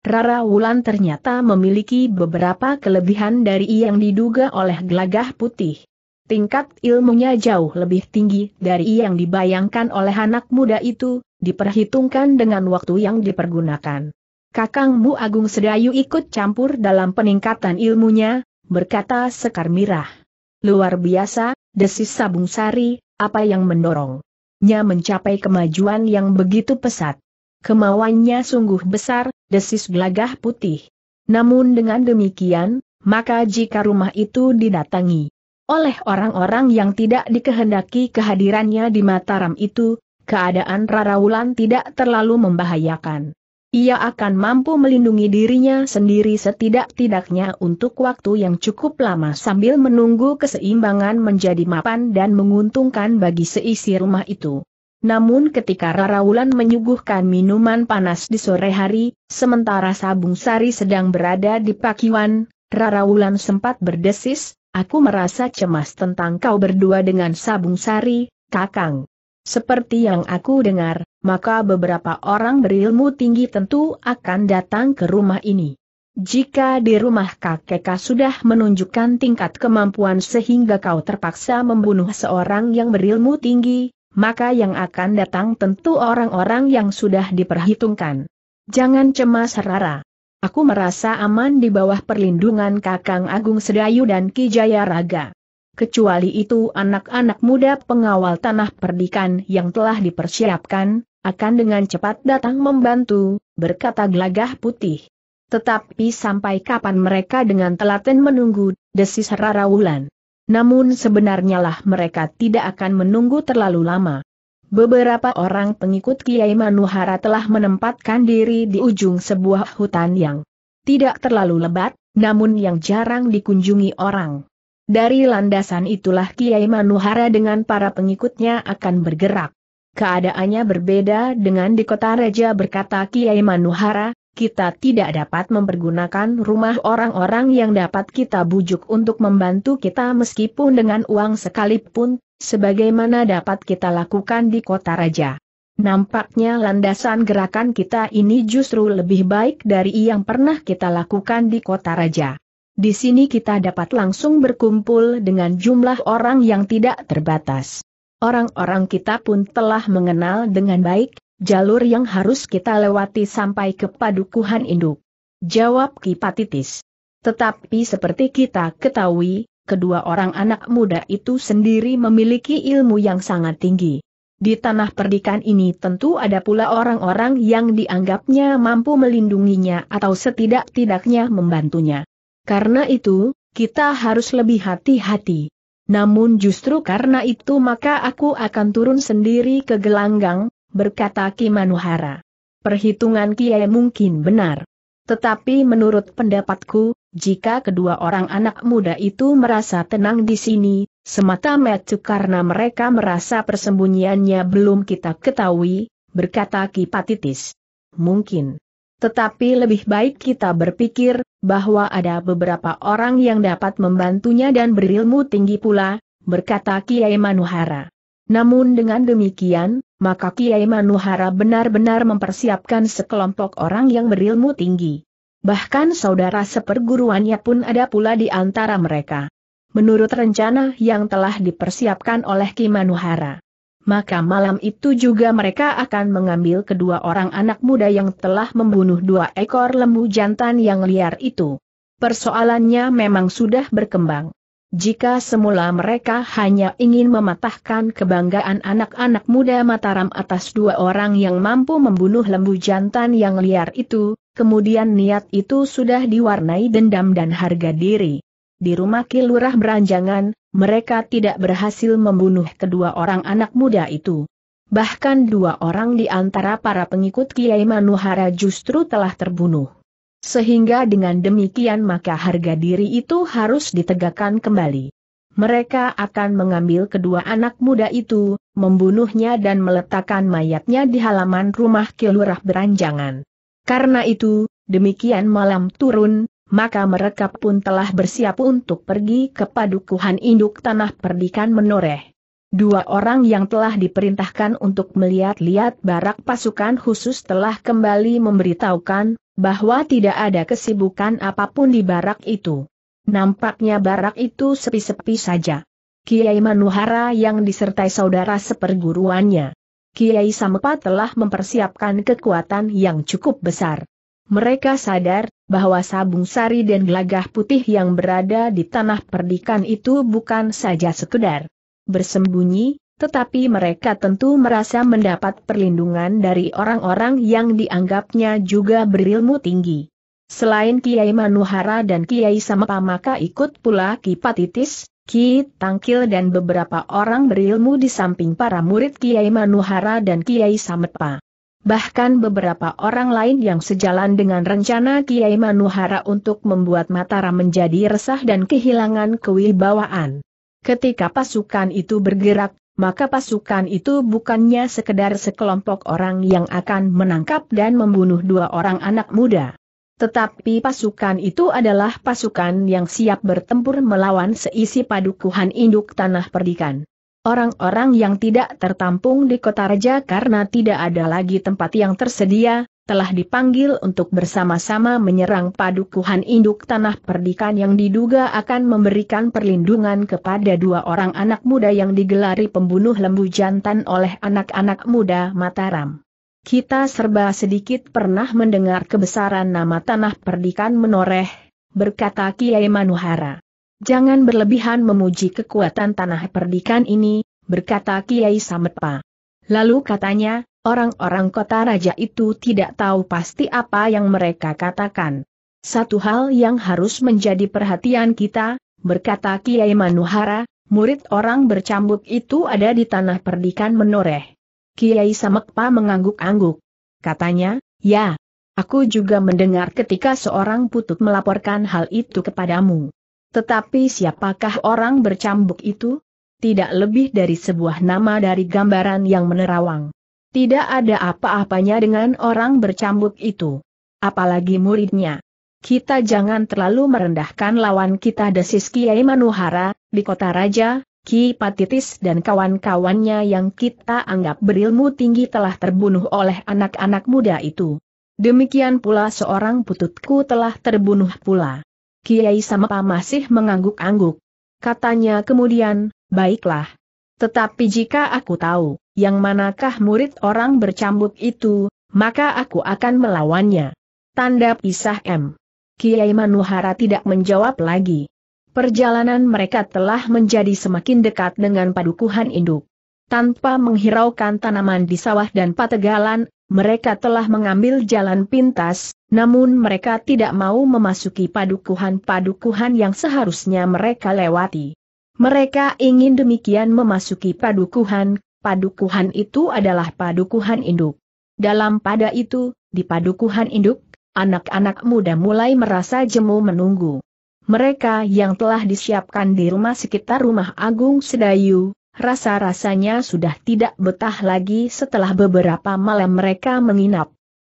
Speaker 1: Rara Wulan ternyata memiliki beberapa kelebihan dari yang diduga oleh Glagah Putih. Tingkat ilmunya jauh lebih tinggi dari yang dibayangkan oleh anak muda itu, diperhitungkan dengan waktu yang dipergunakan. Kakangmu Agung Sedayu ikut campur dalam peningkatan ilmunya, berkata Sekar Mirah. Luar biasa, desis Sabung Sari, apa yang mendorongnya mencapai kemajuan yang begitu pesat. Kemauannya sungguh besar, desis gelagah putih. Namun dengan demikian, maka jika rumah itu didatangi oleh orang-orang yang tidak dikehendaki kehadirannya di Mataram itu, keadaan Raraulan tidak terlalu membahayakan. Ia akan mampu melindungi dirinya sendiri setidak-tidaknya untuk waktu yang cukup lama sambil menunggu keseimbangan menjadi mapan dan menguntungkan bagi seisi rumah itu. Namun ketika Raraulan menyuguhkan minuman panas di sore hari, sementara Sabung Sari sedang berada di Pakiwan, Raraulan sempat berdesis, aku merasa cemas tentang kau berdua dengan Sabung Sari, Kakang. Seperti yang aku dengar, maka beberapa orang berilmu tinggi tentu akan datang ke rumah ini. Jika di rumah kakek sudah menunjukkan tingkat kemampuan sehingga kau terpaksa membunuh seorang yang berilmu tinggi, maka yang akan datang tentu orang-orang yang sudah diperhitungkan. Jangan cemas Rara. Aku merasa aman di bawah perlindungan Kakang Agung Sedayu dan Kijaya Raga kecuali itu anak-anak muda pengawal tanah perdikan yang telah dipersiapkan, akan dengan cepat datang membantu, berkata gelagah putih. Tetapi sampai kapan mereka dengan telaten menunggu, desis Rara Wulan. Namun sebenarnya lah mereka tidak akan menunggu terlalu lama. Beberapa orang pengikut Kiai Manuhara telah menempatkan diri di ujung sebuah hutan yang tidak terlalu lebat, namun yang jarang dikunjungi orang. Dari landasan itulah Kiai Manuhara dengan para pengikutnya akan bergerak. Keadaannya berbeda dengan di kota Raja berkata Kiai Manuhara, kita tidak dapat mempergunakan rumah orang-orang yang dapat kita bujuk untuk membantu kita meskipun dengan uang sekalipun, sebagaimana dapat kita lakukan di kota Raja. Nampaknya landasan gerakan kita ini justru lebih baik dari yang pernah kita lakukan di kota Raja. Di sini kita dapat langsung berkumpul dengan jumlah orang yang tidak terbatas. Orang-orang kita pun telah mengenal dengan baik, jalur yang harus kita lewati sampai ke padukuhan induk. Jawab Kipatitis. Tetapi seperti kita ketahui, kedua orang anak muda itu sendiri memiliki ilmu yang sangat tinggi. Di tanah perdikan ini tentu ada pula orang-orang yang dianggapnya mampu melindunginya atau setidak-tidaknya membantunya. Karena itu, kita harus lebih hati-hati. Namun justru karena itu maka aku akan turun sendiri ke gelanggang, berkata Kimanuhara. Perhitungan Kiai mungkin benar. Tetapi menurut pendapatku, jika kedua orang anak muda itu merasa tenang di sini, semata-mata karena mereka merasa persembunyiannya belum kita ketahui, berkata Kipatitis. Mungkin. Tetapi lebih baik kita berpikir, bahwa ada beberapa orang yang dapat membantunya dan berilmu tinggi pula, berkata Kiai Manuhara. Namun dengan demikian, maka Kiai Manuhara benar-benar mempersiapkan sekelompok orang yang berilmu tinggi. Bahkan saudara seperguruannya pun ada pula di antara mereka. Menurut rencana yang telah dipersiapkan oleh Kiai Manuhara maka malam itu juga mereka akan mengambil kedua orang anak muda yang telah membunuh dua ekor lembu jantan yang liar itu. Persoalannya memang sudah berkembang. Jika semula mereka hanya ingin mematahkan kebanggaan anak-anak muda Mataram atas dua orang yang mampu membunuh lembu jantan yang liar itu, kemudian niat itu sudah diwarnai dendam dan harga diri. Di rumah Kilurah Beranjangan, mereka tidak berhasil membunuh kedua orang anak muda itu. Bahkan dua orang di antara para pengikut Kiai Manuhara justru telah terbunuh. Sehingga dengan demikian maka harga diri itu harus ditegakkan kembali. Mereka akan mengambil kedua anak muda itu, membunuhnya dan meletakkan mayatnya di halaman rumah Kilurah Beranjangan. Karena itu, demikian malam turun, maka mereka pun telah bersiap untuk pergi ke padukuhan induk tanah perdikan menoreh. Dua orang yang telah diperintahkan untuk melihat-lihat barak pasukan khusus telah kembali memberitahukan bahwa tidak ada kesibukan apapun di barak itu. Nampaknya barak itu sepi-sepi saja. Kiai Manuhara yang disertai saudara seperguruannya. Kiai Samepa telah mempersiapkan kekuatan yang cukup besar. Mereka sadar bahwa sabung sari dan gelagah putih yang berada di tanah perdikan itu bukan saja sekedar bersembunyi, tetapi mereka tentu merasa mendapat perlindungan dari orang-orang yang dianggapnya juga berilmu tinggi. Selain Kiai Manuhara dan Kiai maka ikut pula Ki Patitis, Ki Tangkil dan beberapa orang berilmu di samping para murid Kiai Manuhara dan Kiai Sametpa bahkan beberapa orang lain yang sejalan dengan rencana Kiai Manuhara untuk membuat Mataram menjadi resah dan kehilangan kewibawaan. Ketika pasukan itu bergerak, maka pasukan itu bukannya sekedar sekelompok orang yang akan menangkap dan membunuh dua orang anak muda. Tetapi pasukan itu adalah pasukan yang siap bertempur melawan seisi padukuhan induk tanah perdikan. Orang-orang yang tidak tertampung di kota raja karena tidak ada lagi tempat yang tersedia, telah dipanggil untuk bersama-sama menyerang padukuhan induk tanah perdikan yang diduga akan memberikan perlindungan kepada dua orang anak muda yang digelari pembunuh lembu jantan oleh anak-anak muda Mataram. Kita serba sedikit pernah mendengar kebesaran nama tanah perdikan menoreh, berkata Kiai Manuhara. Jangan berlebihan memuji kekuatan tanah perdikan ini, berkata Kiai Sametpa. Lalu katanya, orang-orang kota raja itu tidak tahu pasti apa yang mereka katakan. Satu hal yang harus menjadi perhatian kita, berkata Kiai Manuhara, murid orang bercambuk itu ada di tanah perdikan menoreh. Kiai Sametpa mengangguk-angguk. Katanya, ya, aku juga mendengar ketika seorang putut melaporkan hal itu kepadamu. Tetapi siapakah orang bercambuk itu? Tidak lebih dari sebuah nama dari gambaran yang menerawang. Tidak ada apa-apanya dengan orang bercambuk itu. Apalagi muridnya. Kita jangan terlalu merendahkan lawan kita desis Kiai Manuhara, di kota raja, Ki Patitis dan kawan-kawannya yang kita anggap berilmu tinggi telah terbunuh oleh anak-anak muda itu. Demikian pula seorang pututku telah terbunuh pula. Kiai Samapa masih mengangguk-angguk. Katanya kemudian, baiklah. Tetapi jika aku tahu, yang manakah murid orang bercambuk itu, maka aku akan melawannya. Tanda pisah M. Kiai Manuhara tidak menjawab lagi. Perjalanan mereka telah menjadi semakin dekat dengan padukuhan induk. Tanpa menghiraukan tanaman di sawah dan pategalan, mereka telah mengambil jalan pintas, namun mereka tidak mau memasuki padukuhan-padukuhan yang seharusnya mereka lewati. Mereka ingin demikian memasuki padukuhan, padukuhan itu adalah padukuhan induk. Dalam pada itu, di padukuhan induk, anak-anak muda mulai merasa jemu menunggu. Mereka yang telah disiapkan di rumah sekitar rumah Agung Sedayu, rasa-rasanya sudah tidak betah lagi setelah beberapa malam mereka menginap.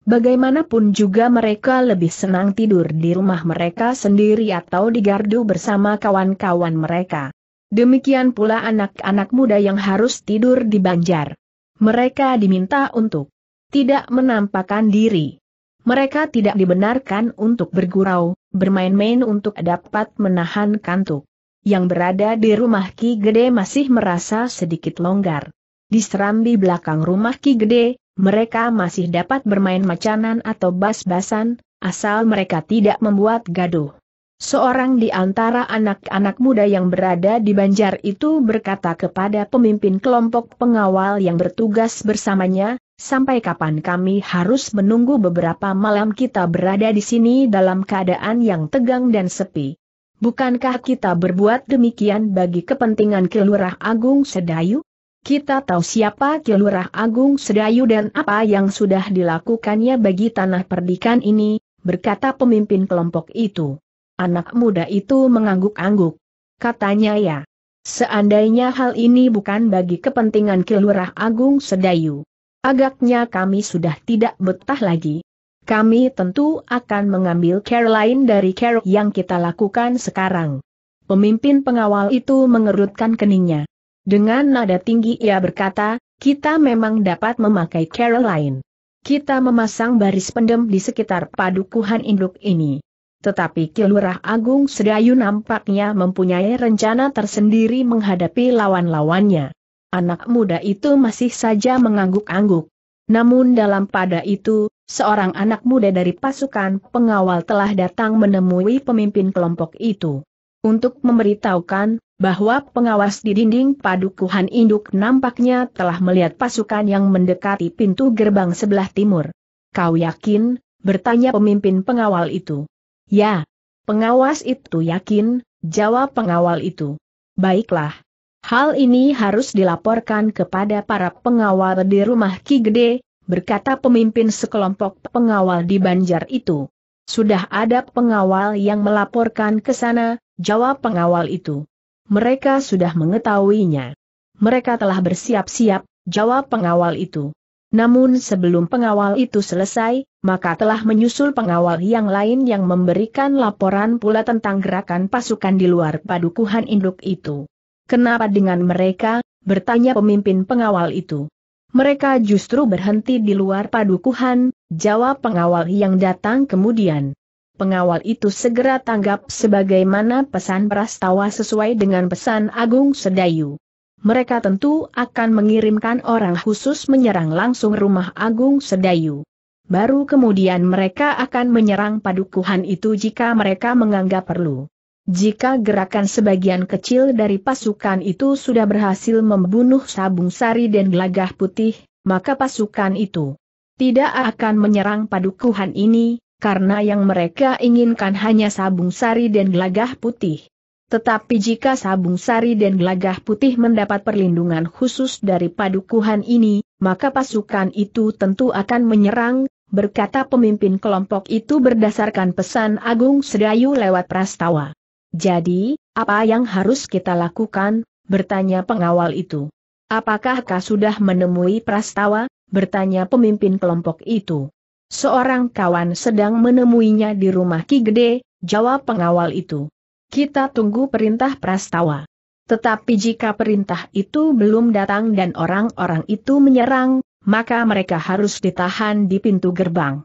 Speaker 1: Bagaimanapun juga mereka lebih senang tidur di rumah mereka sendiri atau di gardu bersama kawan-kawan mereka. Demikian pula anak-anak muda yang harus tidur di banjar. Mereka diminta untuk tidak menampakkan diri. Mereka tidak dibenarkan untuk bergurau, bermain-main untuk dapat menahan kantuk yang berada di rumah Ki Gede masih merasa sedikit longgar. Di serambi belakang rumah Ki Gede, mereka masih dapat bermain macanan atau bas-basan, asal mereka tidak membuat gaduh. Seorang di antara anak-anak muda yang berada di banjar itu berkata kepada pemimpin kelompok pengawal yang bertugas bersamanya, sampai kapan kami harus menunggu beberapa malam kita berada di sini dalam keadaan yang tegang dan sepi. Bukankah kita berbuat demikian bagi kepentingan Kilurah Agung Sedayu? Kita tahu siapa Kilurah Agung Sedayu dan apa yang sudah dilakukannya bagi tanah perdikan ini, berkata pemimpin kelompok itu. Anak muda itu mengangguk-angguk. Katanya ya, seandainya hal ini bukan bagi kepentingan Kilurah Agung Sedayu. Agaknya kami sudah tidak betah lagi kami tentu akan mengambil care lain dari care yang kita lakukan sekarang. Pemimpin pengawal itu mengerutkan keningnya. Dengan nada tinggi ia berkata, kita memang dapat memakai care lain. Kita memasang baris pendem di sekitar padukuhan induk ini. Tetapi Kilurah Agung Sedayu nampaknya mempunyai rencana tersendiri menghadapi lawan-lawannya. Anak muda itu masih saja mengangguk-angguk. Namun dalam pada itu, seorang anak muda dari pasukan pengawal telah datang menemui pemimpin kelompok itu. Untuk memberitahukan, bahwa pengawas di dinding padukuhan induk nampaknya telah melihat pasukan yang mendekati pintu gerbang sebelah timur. Kau yakin? bertanya pemimpin pengawal itu. Ya, pengawas itu yakin, jawab pengawal itu. Baiklah. Hal ini harus dilaporkan kepada para pengawal di rumah Ki Gede, berkata pemimpin sekelompok pengawal di banjar itu. Sudah ada pengawal yang melaporkan ke sana, jawab pengawal itu. Mereka sudah mengetahuinya. Mereka telah bersiap-siap, jawab pengawal itu. Namun sebelum pengawal itu selesai, maka telah menyusul pengawal yang lain yang memberikan laporan pula tentang gerakan pasukan di luar padukuhan induk itu. Kenapa dengan mereka? bertanya pemimpin pengawal itu. Mereka justru berhenti di luar padukuhan, jawab pengawal yang datang kemudian. Pengawal itu segera tanggap sebagaimana pesan prastawa sesuai dengan pesan Agung Sedayu. Mereka tentu akan mengirimkan orang khusus menyerang langsung rumah Agung Sedayu. Baru kemudian mereka akan menyerang padukuhan itu jika mereka menganggap perlu. Jika gerakan sebagian kecil dari pasukan itu sudah berhasil membunuh Sabung Sari dan Gelagah Putih, maka pasukan itu tidak akan menyerang padukuhan ini, karena yang mereka inginkan hanya Sabung Sari dan Gelagah Putih. Tetapi jika Sabung Sari dan Gelagah Putih mendapat perlindungan khusus dari padukuhan ini, maka pasukan itu tentu akan menyerang, berkata pemimpin kelompok itu berdasarkan pesan Agung Sedayu lewat prastawa. Jadi, apa yang harus kita lakukan? bertanya pengawal itu. Apakah kau sudah menemui Prastawa? bertanya pemimpin kelompok itu. Seorang kawan sedang menemuinya di rumah Ki Gede, jawab pengawal itu. Kita tunggu perintah Prastawa. Tetapi jika perintah itu belum datang dan orang-orang itu menyerang, maka mereka harus ditahan di pintu gerbang.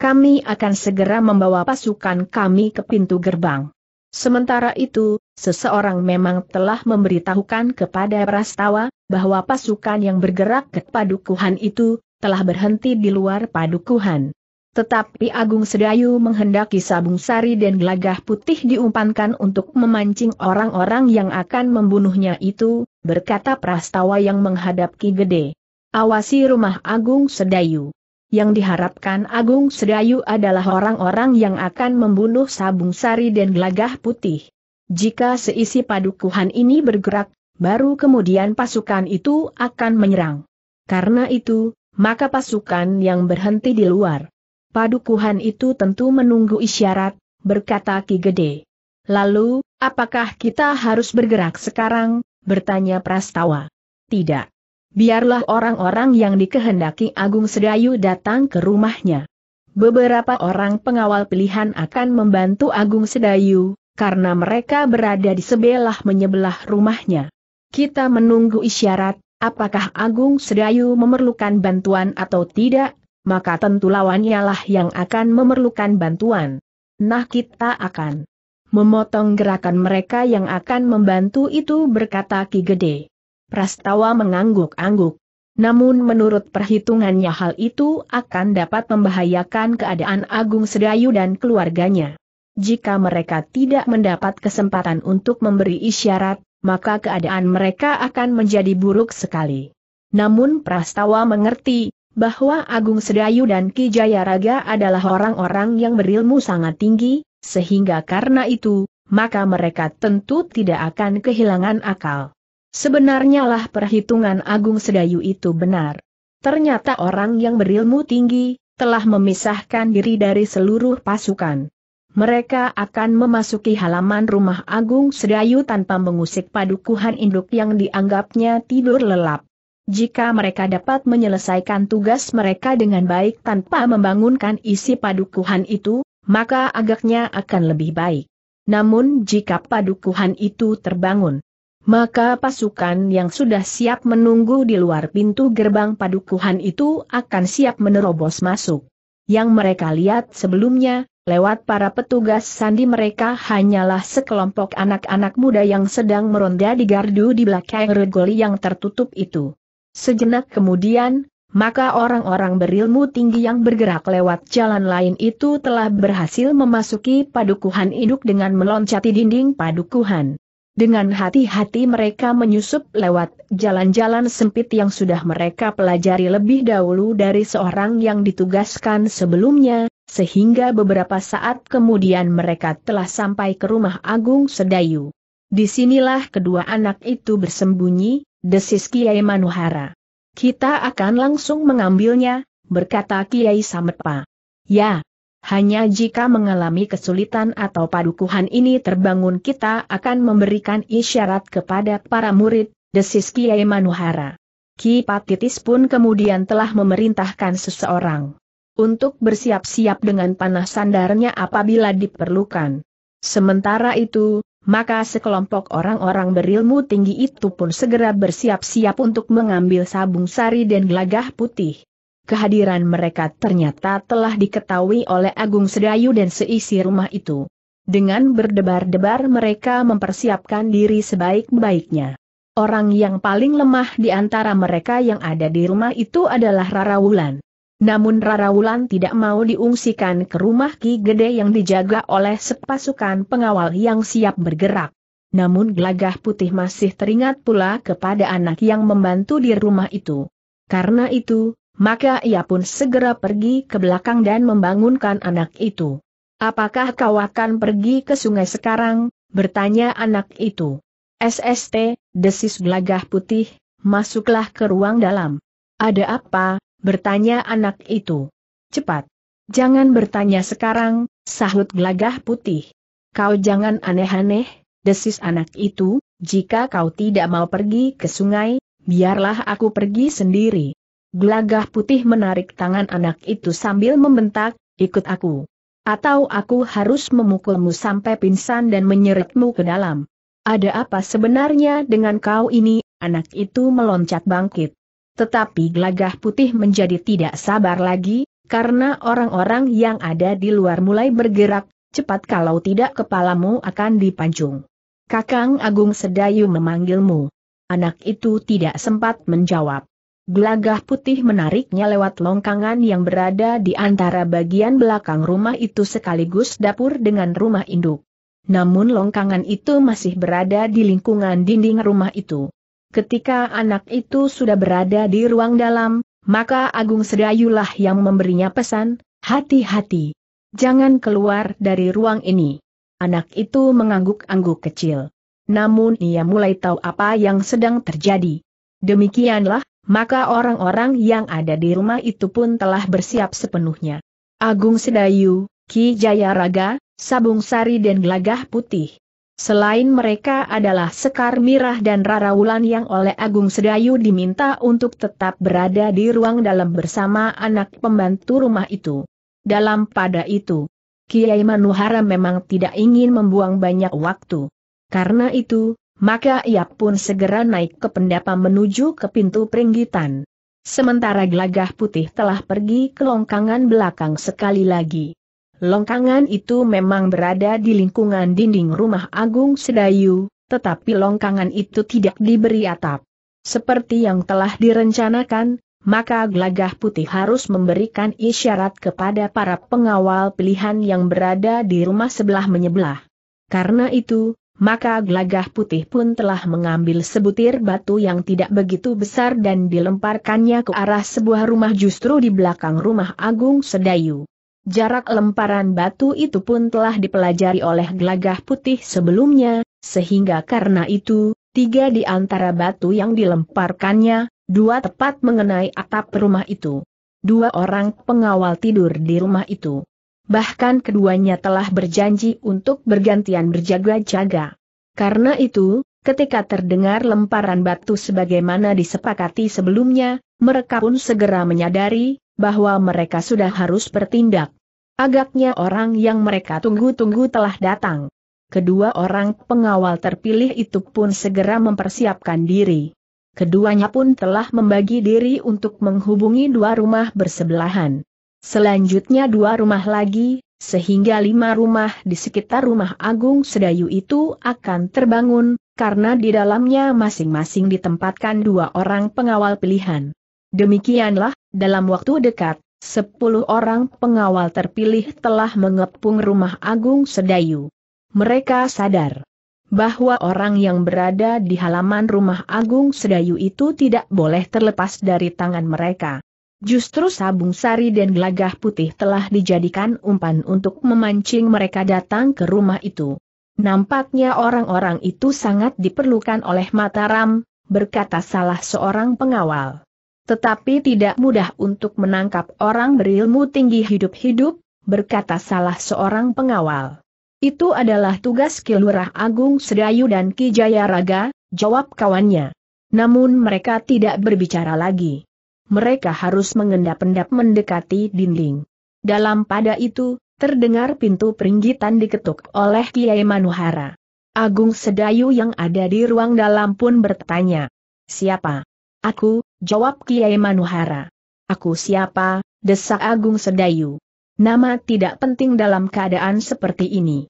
Speaker 1: Kami akan segera membawa pasukan kami ke pintu gerbang. Sementara itu, seseorang memang telah memberitahukan kepada Prastawa, bahwa pasukan yang bergerak ke padukuhan itu, telah berhenti di luar padukuhan. Tetapi Agung Sedayu menghendaki sabung sari dan gelagah putih diumpankan untuk memancing orang-orang yang akan membunuhnya itu, berkata Prastawa yang menghadap Ki Gede. Awasi rumah Agung Sedayu yang diharapkan Agung Sedayu adalah orang-orang yang akan membunuh Sabung Sari dan Gelagah Putih. Jika seisi padukuhan ini bergerak, baru kemudian pasukan itu akan menyerang. Karena itu, maka pasukan yang berhenti di luar padukuhan itu tentu menunggu isyarat, berkata Ki Gede. Lalu, apakah kita harus bergerak sekarang? bertanya Prastawa. Tidak biarlah orang-orang yang dikehendaki Agung Sedayu datang ke rumahnya. Beberapa orang pengawal pilihan akan membantu Agung Sedayu, karena mereka berada di sebelah menyebelah rumahnya. Kita menunggu isyarat, apakah Agung Sedayu memerlukan bantuan atau tidak, maka tentu lawannya lah yang akan memerlukan bantuan. Nah kita akan memotong gerakan mereka yang akan membantu itu berkata Ki Gede. Prastawa mengangguk-angguk. Namun menurut perhitungannya hal itu akan dapat membahayakan keadaan Agung Sedayu dan keluarganya. Jika mereka tidak mendapat kesempatan untuk memberi isyarat, maka keadaan mereka akan menjadi buruk sekali. Namun Prastawa mengerti, bahwa Agung Sedayu dan Ki Jayaraga adalah orang-orang yang berilmu sangat tinggi, sehingga karena itu, maka mereka tentu tidak akan kehilangan akal. Sebenarnya lah perhitungan Agung Sedayu itu benar. Ternyata orang yang berilmu tinggi, telah memisahkan diri dari seluruh pasukan. Mereka akan memasuki halaman rumah Agung Sedayu tanpa mengusik padukuhan induk yang dianggapnya tidur lelap. Jika mereka dapat menyelesaikan tugas mereka dengan baik tanpa membangunkan isi padukuhan itu, maka agaknya akan lebih baik. Namun jika padukuhan itu terbangun, maka pasukan yang sudah siap menunggu di luar pintu gerbang padukuhan itu akan siap menerobos masuk. Yang mereka lihat sebelumnya, lewat para petugas sandi mereka hanyalah sekelompok anak-anak muda yang sedang meronda di gardu di belakang regoli yang tertutup itu. Sejenak kemudian, maka orang-orang berilmu tinggi yang bergerak lewat jalan lain itu telah berhasil memasuki padukuhan induk dengan meloncati dinding padukuhan. Dengan hati-hati mereka menyusup lewat jalan-jalan sempit yang sudah mereka pelajari lebih dahulu dari seorang yang ditugaskan sebelumnya, sehingga beberapa saat kemudian mereka telah sampai ke rumah Agung Sedayu. Disinilah kedua anak itu bersembunyi, desis Kiai Manuhara. Kita akan langsung mengambilnya, berkata Kiai Sametpa. Ya, hanya jika mengalami kesulitan atau padukuhan ini terbangun kita akan memberikan isyarat kepada para murid, desis Kiai Manuhara. Ki Patitis pun kemudian telah memerintahkan seseorang untuk bersiap-siap dengan panah sandarnya apabila diperlukan. Sementara itu, maka sekelompok orang-orang berilmu tinggi itu pun segera bersiap-siap untuk mengambil sabung sari dan gelagah putih kehadiran mereka ternyata telah diketahui oleh Agung Sedayu dan seisi rumah itu. Dengan berdebar-debar mereka mempersiapkan diri sebaik-baiknya. Orang yang paling lemah di antara mereka yang ada di rumah itu adalah Rara Wulan. Namun Rara Wulan tidak mau diungsikan ke rumah Ki Gede yang dijaga oleh sepasukan pengawal yang siap bergerak. Namun gelagah putih masih teringat pula kepada anak yang membantu di rumah itu. Karena itu, maka ia pun segera pergi ke belakang dan membangunkan anak itu. Apakah kau akan pergi ke sungai sekarang? bertanya anak itu. SST, desis gelagah putih, masuklah ke ruang dalam. Ada apa? bertanya anak itu. Cepat. Jangan bertanya sekarang, sahut gelagah putih. Kau jangan aneh-aneh, desis anak itu, jika kau tidak mau pergi ke sungai, biarlah aku pergi sendiri. Gelagah putih menarik tangan anak itu sambil membentak, ikut aku. Atau aku harus memukulmu sampai pingsan dan menyeretmu ke dalam. Ada apa sebenarnya dengan kau ini, anak itu meloncat bangkit. Tetapi gelagah putih menjadi tidak sabar lagi, karena orang-orang yang ada di luar mulai bergerak, cepat kalau tidak kepalamu akan dipancung. Kakang Agung Sedayu memanggilmu. Anak itu tidak sempat menjawab. Gelagah putih menariknya lewat longkangan yang berada di antara bagian belakang rumah itu sekaligus dapur dengan rumah induk. Namun longkangan itu masih berada di lingkungan dinding rumah itu. Ketika anak itu sudah berada di ruang dalam, maka Agung Sedayulah yang memberinya pesan, hati-hati. Jangan keluar dari ruang ini. Anak itu mengangguk-angguk kecil. Namun ia mulai tahu apa yang sedang terjadi. Demikianlah, maka orang-orang yang ada di rumah itu pun telah bersiap sepenuhnya. Agung Sedayu, Ki Jayaraga, Sabung Sari dan Gelagah Putih. Selain mereka adalah Sekar Mirah dan Rara Wulan yang oleh Agung Sedayu diminta untuk tetap berada di ruang dalam bersama anak pembantu rumah itu. Dalam pada itu, Kiai Manuhara memang tidak ingin membuang banyak waktu. Karena itu, maka ia pun segera naik ke pendapa menuju ke pintu peringgitan. Sementara gelagah putih telah pergi ke longkangan belakang sekali lagi. Longkangan itu memang berada di lingkungan dinding rumah Agung Sedayu, tetapi longkangan itu tidak diberi atap. Seperti yang telah direncanakan, maka gelagah putih harus memberikan isyarat kepada para pengawal pilihan yang berada di rumah sebelah menyebelah. Karena itu, maka gelagah putih pun telah mengambil sebutir batu yang tidak begitu besar dan dilemparkannya ke arah sebuah rumah justru di belakang rumah Agung Sedayu. Jarak lemparan batu itu pun telah dipelajari oleh gelagah putih sebelumnya, sehingga karena itu, tiga di antara batu yang dilemparkannya, dua tepat mengenai atap rumah itu. Dua orang pengawal tidur di rumah itu bahkan keduanya telah berjanji untuk bergantian berjaga-jaga. Karena itu, ketika terdengar lemparan batu sebagaimana disepakati sebelumnya, mereka pun segera menyadari bahwa mereka sudah harus bertindak. Agaknya orang yang mereka tunggu-tunggu telah datang. Kedua orang pengawal terpilih itu pun segera mempersiapkan diri. Keduanya pun telah membagi diri untuk menghubungi dua rumah bersebelahan. Selanjutnya dua rumah lagi, sehingga lima rumah di sekitar rumah Agung Sedayu itu akan terbangun, karena di dalamnya masing-masing ditempatkan dua orang pengawal pilihan. Demikianlah, dalam waktu dekat, sepuluh orang pengawal terpilih telah mengepung rumah Agung Sedayu. Mereka sadar bahwa orang yang berada di halaman rumah Agung Sedayu itu tidak boleh terlepas dari tangan mereka. Justru sabung sari dan gelagah putih telah dijadikan umpan untuk memancing mereka datang ke rumah itu. Nampaknya orang-orang itu sangat diperlukan oleh Mataram, berkata salah seorang pengawal. Tetapi tidak mudah untuk menangkap orang berilmu tinggi hidup-hidup, berkata salah seorang pengawal. Itu adalah tugas Kilurah Agung Sedayu dan Ki Raga, jawab kawannya. Namun mereka tidak berbicara lagi mereka harus mengendap-endap mendekati dinding. Dalam pada itu, terdengar pintu peringgitan diketuk oleh Kiai Manuhara. Agung Sedayu yang ada di ruang dalam pun bertanya. Siapa? Aku, jawab Kiai Manuhara. Aku siapa, desak Agung Sedayu. Nama tidak penting dalam keadaan seperti ini.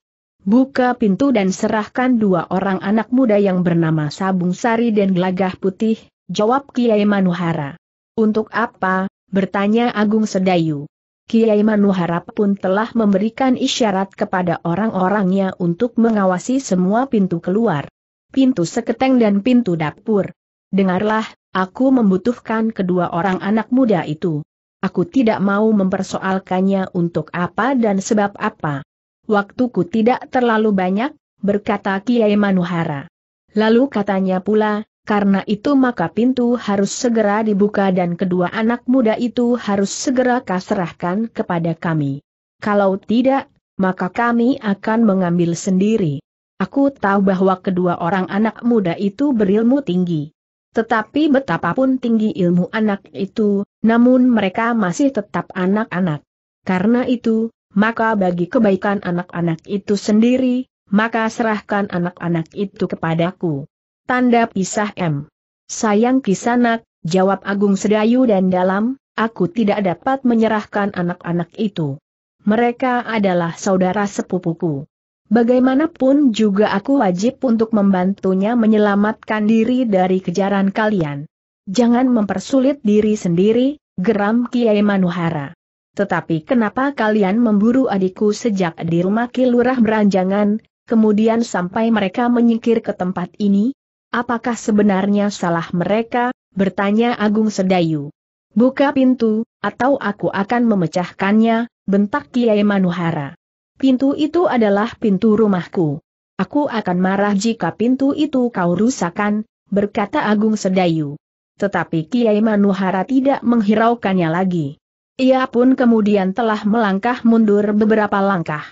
Speaker 1: Buka pintu dan serahkan dua orang anak muda yang bernama Sabung Sari dan Gelagah Putih, jawab Kiai Manuhara. Untuk apa? bertanya Agung Sedayu. Kiai Manuharap pun telah memberikan isyarat kepada orang-orangnya untuk mengawasi semua pintu keluar. Pintu seketeng dan pintu dapur. Dengarlah, aku membutuhkan kedua orang anak muda itu. Aku tidak mau mempersoalkannya untuk apa dan sebab apa. Waktuku tidak terlalu banyak, berkata Kiai Manuhara. Lalu katanya pula, karena itu maka pintu harus segera dibuka dan kedua anak muda itu harus segera kaserahkan kepada kami. Kalau tidak, maka kami akan mengambil sendiri. Aku tahu bahwa kedua orang anak muda itu berilmu tinggi. Tetapi betapapun tinggi ilmu anak itu, namun mereka masih tetap anak-anak. Karena itu, maka bagi kebaikan anak-anak itu sendiri, maka serahkan anak-anak itu kepadaku. Tanda pisah M. Sayang kisanak, jawab Agung Sedayu dan dalam, aku tidak dapat menyerahkan anak-anak itu. Mereka adalah saudara sepupuku. Bagaimanapun juga aku wajib untuk membantunya menyelamatkan diri dari kejaran kalian. Jangan mempersulit diri sendiri, geram Kiai Manuhara. Tetapi kenapa kalian memburu adikku sejak di rumah Kilurah Beranjangan, kemudian sampai mereka menyingkir ke tempat ini? Apakah sebenarnya salah mereka? bertanya Agung Sedayu. Buka pintu, atau aku akan memecahkannya, bentak Kiai Manuhara. Pintu itu adalah pintu rumahku. Aku akan marah jika pintu itu kau rusakan, berkata Agung Sedayu. Tetapi Kiai Manuhara tidak menghiraukannya lagi. Ia pun kemudian telah melangkah mundur beberapa langkah.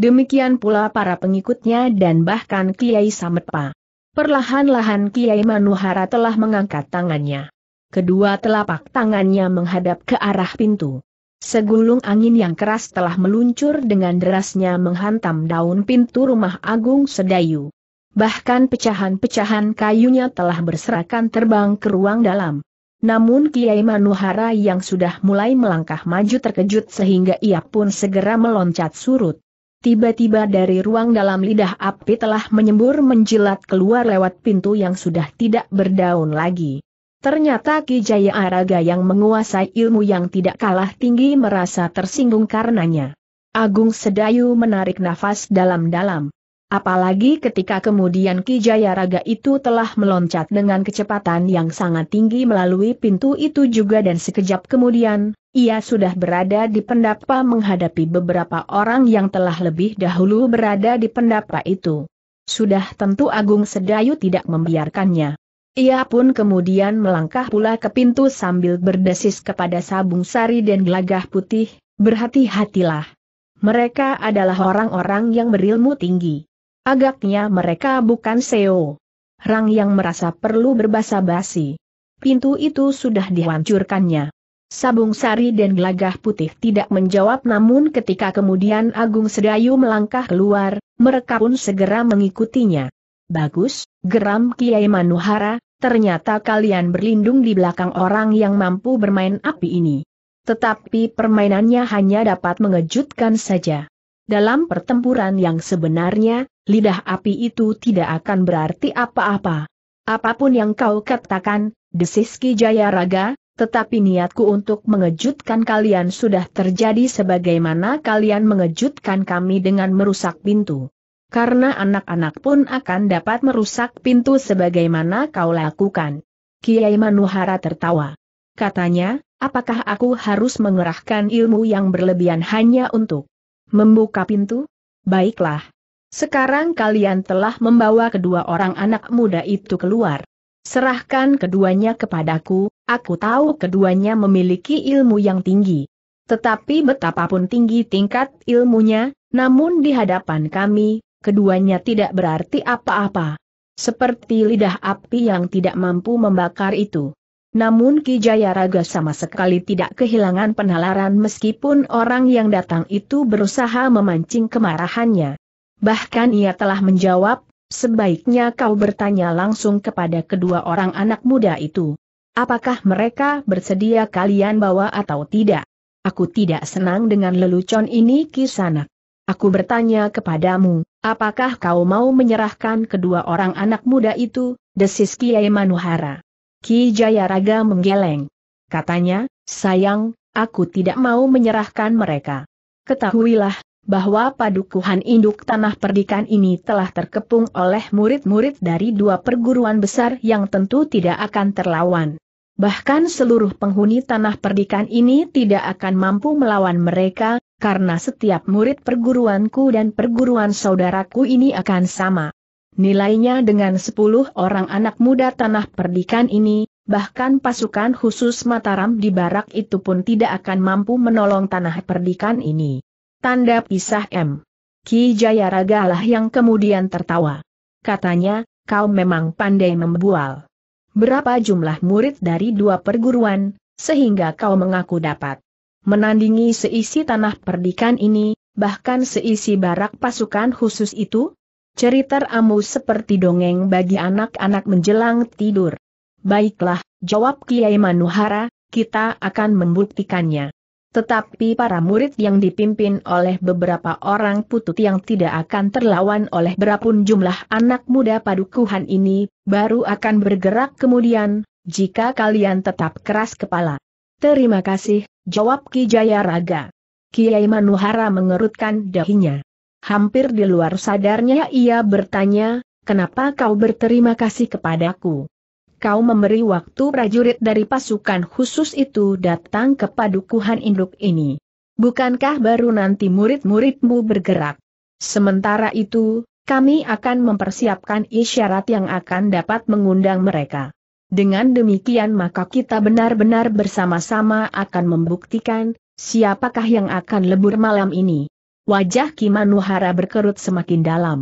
Speaker 1: Demikian pula para pengikutnya dan bahkan Kiai Sametpa. Perlahan-lahan Kiai Manuhara telah mengangkat tangannya. Kedua telapak tangannya menghadap ke arah pintu. Segulung angin yang keras telah meluncur dengan derasnya menghantam daun pintu rumah Agung Sedayu. Bahkan pecahan-pecahan kayunya telah berserakan terbang ke ruang dalam. Namun Kiai Manuhara yang sudah mulai melangkah maju terkejut sehingga ia pun segera meloncat surut. Tiba-tiba dari ruang dalam lidah api telah menyembur menjilat keluar lewat pintu yang sudah tidak berdaun lagi. Ternyata Ki Jaya Araga yang menguasai ilmu yang tidak kalah tinggi merasa tersinggung karenanya. Agung Sedayu menarik nafas dalam-dalam. Apalagi ketika kemudian Ki Jayaraga itu telah meloncat dengan kecepatan yang sangat tinggi melalui pintu itu juga dan sekejap kemudian, ia sudah berada di pendapa menghadapi beberapa orang yang telah lebih dahulu berada di pendapa itu. Sudah tentu Agung Sedayu tidak membiarkannya. Ia pun kemudian melangkah pula ke pintu sambil berdesis kepada Sabung Sari dan Gelagah Putih, berhati-hatilah. Mereka adalah orang-orang yang berilmu tinggi. Agaknya mereka bukan Seo. Rang yang merasa perlu berbahasa basi. Pintu itu sudah dihancurkannya. Sabung Sari dan Gelagah Putih tidak menjawab namun ketika kemudian Agung Sedayu melangkah keluar, mereka pun segera mengikutinya. Bagus, geram Kiai Manuhara, ternyata kalian berlindung di belakang orang yang mampu bermain api ini. Tetapi permainannya hanya dapat mengejutkan saja. Dalam pertempuran yang sebenarnya, lidah api itu tidak akan berarti apa-apa. Apapun yang kau katakan, desiski jaya raga, tetapi niatku untuk mengejutkan kalian sudah terjadi sebagaimana kalian mengejutkan kami dengan merusak pintu. Karena anak-anak pun akan dapat merusak pintu sebagaimana kau lakukan. Kiai Manuhara tertawa. Katanya, apakah aku harus mengerahkan ilmu yang berlebihan hanya untuk Membuka pintu? Baiklah. Sekarang kalian telah membawa kedua orang anak muda itu keluar. Serahkan keduanya kepadaku, aku tahu keduanya memiliki ilmu yang tinggi. Tetapi betapapun tinggi tingkat ilmunya, namun di hadapan kami, keduanya tidak berarti apa-apa. Seperti lidah api yang tidak mampu membakar itu. Namun Ki Jayaraga sama sekali tidak kehilangan penalaran meskipun orang yang datang itu berusaha memancing kemarahannya. Bahkan ia telah menjawab, sebaiknya kau bertanya langsung kepada kedua orang anak muda itu. Apakah mereka bersedia kalian bawa atau tidak? Aku tidak senang dengan lelucon ini Ki Sanak. Aku bertanya kepadamu, apakah kau mau menyerahkan kedua orang anak muda itu, desis Kiai Manuhara. Ki Jayaraga menggeleng. Katanya, sayang, aku tidak mau menyerahkan mereka. Ketahuilah, bahwa padukuhan induk tanah perdikan ini telah terkepung oleh murid-murid dari dua perguruan besar yang tentu tidak akan terlawan. Bahkan seluruh penghuni tanah perdikan ini tidak akan mampu melawan mereka, karena setiap murid perguruanku dan perguruan saudaraku ini akan sama. Nilainya dengan 10 orang anak muda tanah perdikan ini, bahkan pasukan khusus Mataram di barak itu pun tidak akan mampu menolong tanah perdikan ini. Tanda pisah M. Ki Jayaraga lah yang kemudian tertawa. Katanya, kau memang pandai membual. Berapa jumlah murid dari dua perguruan, sehingga kau mengaku dapat menandingi seisi tanah perdikan ini, bahkan seisi barak pasukan khusus itu? cerita amu seperti dongeng bagi anak-anak menjelang tidur. Baiklah, jawab Kiai Manuhara, kita akan membuktikannya. Tetapi para murid yang dipimpin oleh beberapa orang putut yang tidak akan terlawan oleh berapun jumlah anak muda padukuhan ini, baru akan bergerak kemudian, jika kalian tetap keras kepala. Terima kasih, jawab Ki Raga. Kiai Manuhara mengerutkan dahinya. Hampir di luar sadarnya ia bertanya, kenapa kau berterima kasih kepadaku? Kau memberi waktu prajurit dari pasukan khusus itu datang ke padukuhan induk ini. Bukankah baru nanti murid-muridmu bergerak? Sementara itu, kami akan mempersiapkan isyarat yang akan dapat mengundang mereka. Dengan demikian maka kita benar-benar bersama-sama akan membuktikan, siapakah yang akan lebur malam ini wajah Kimanuhara berkerut semakin dalam.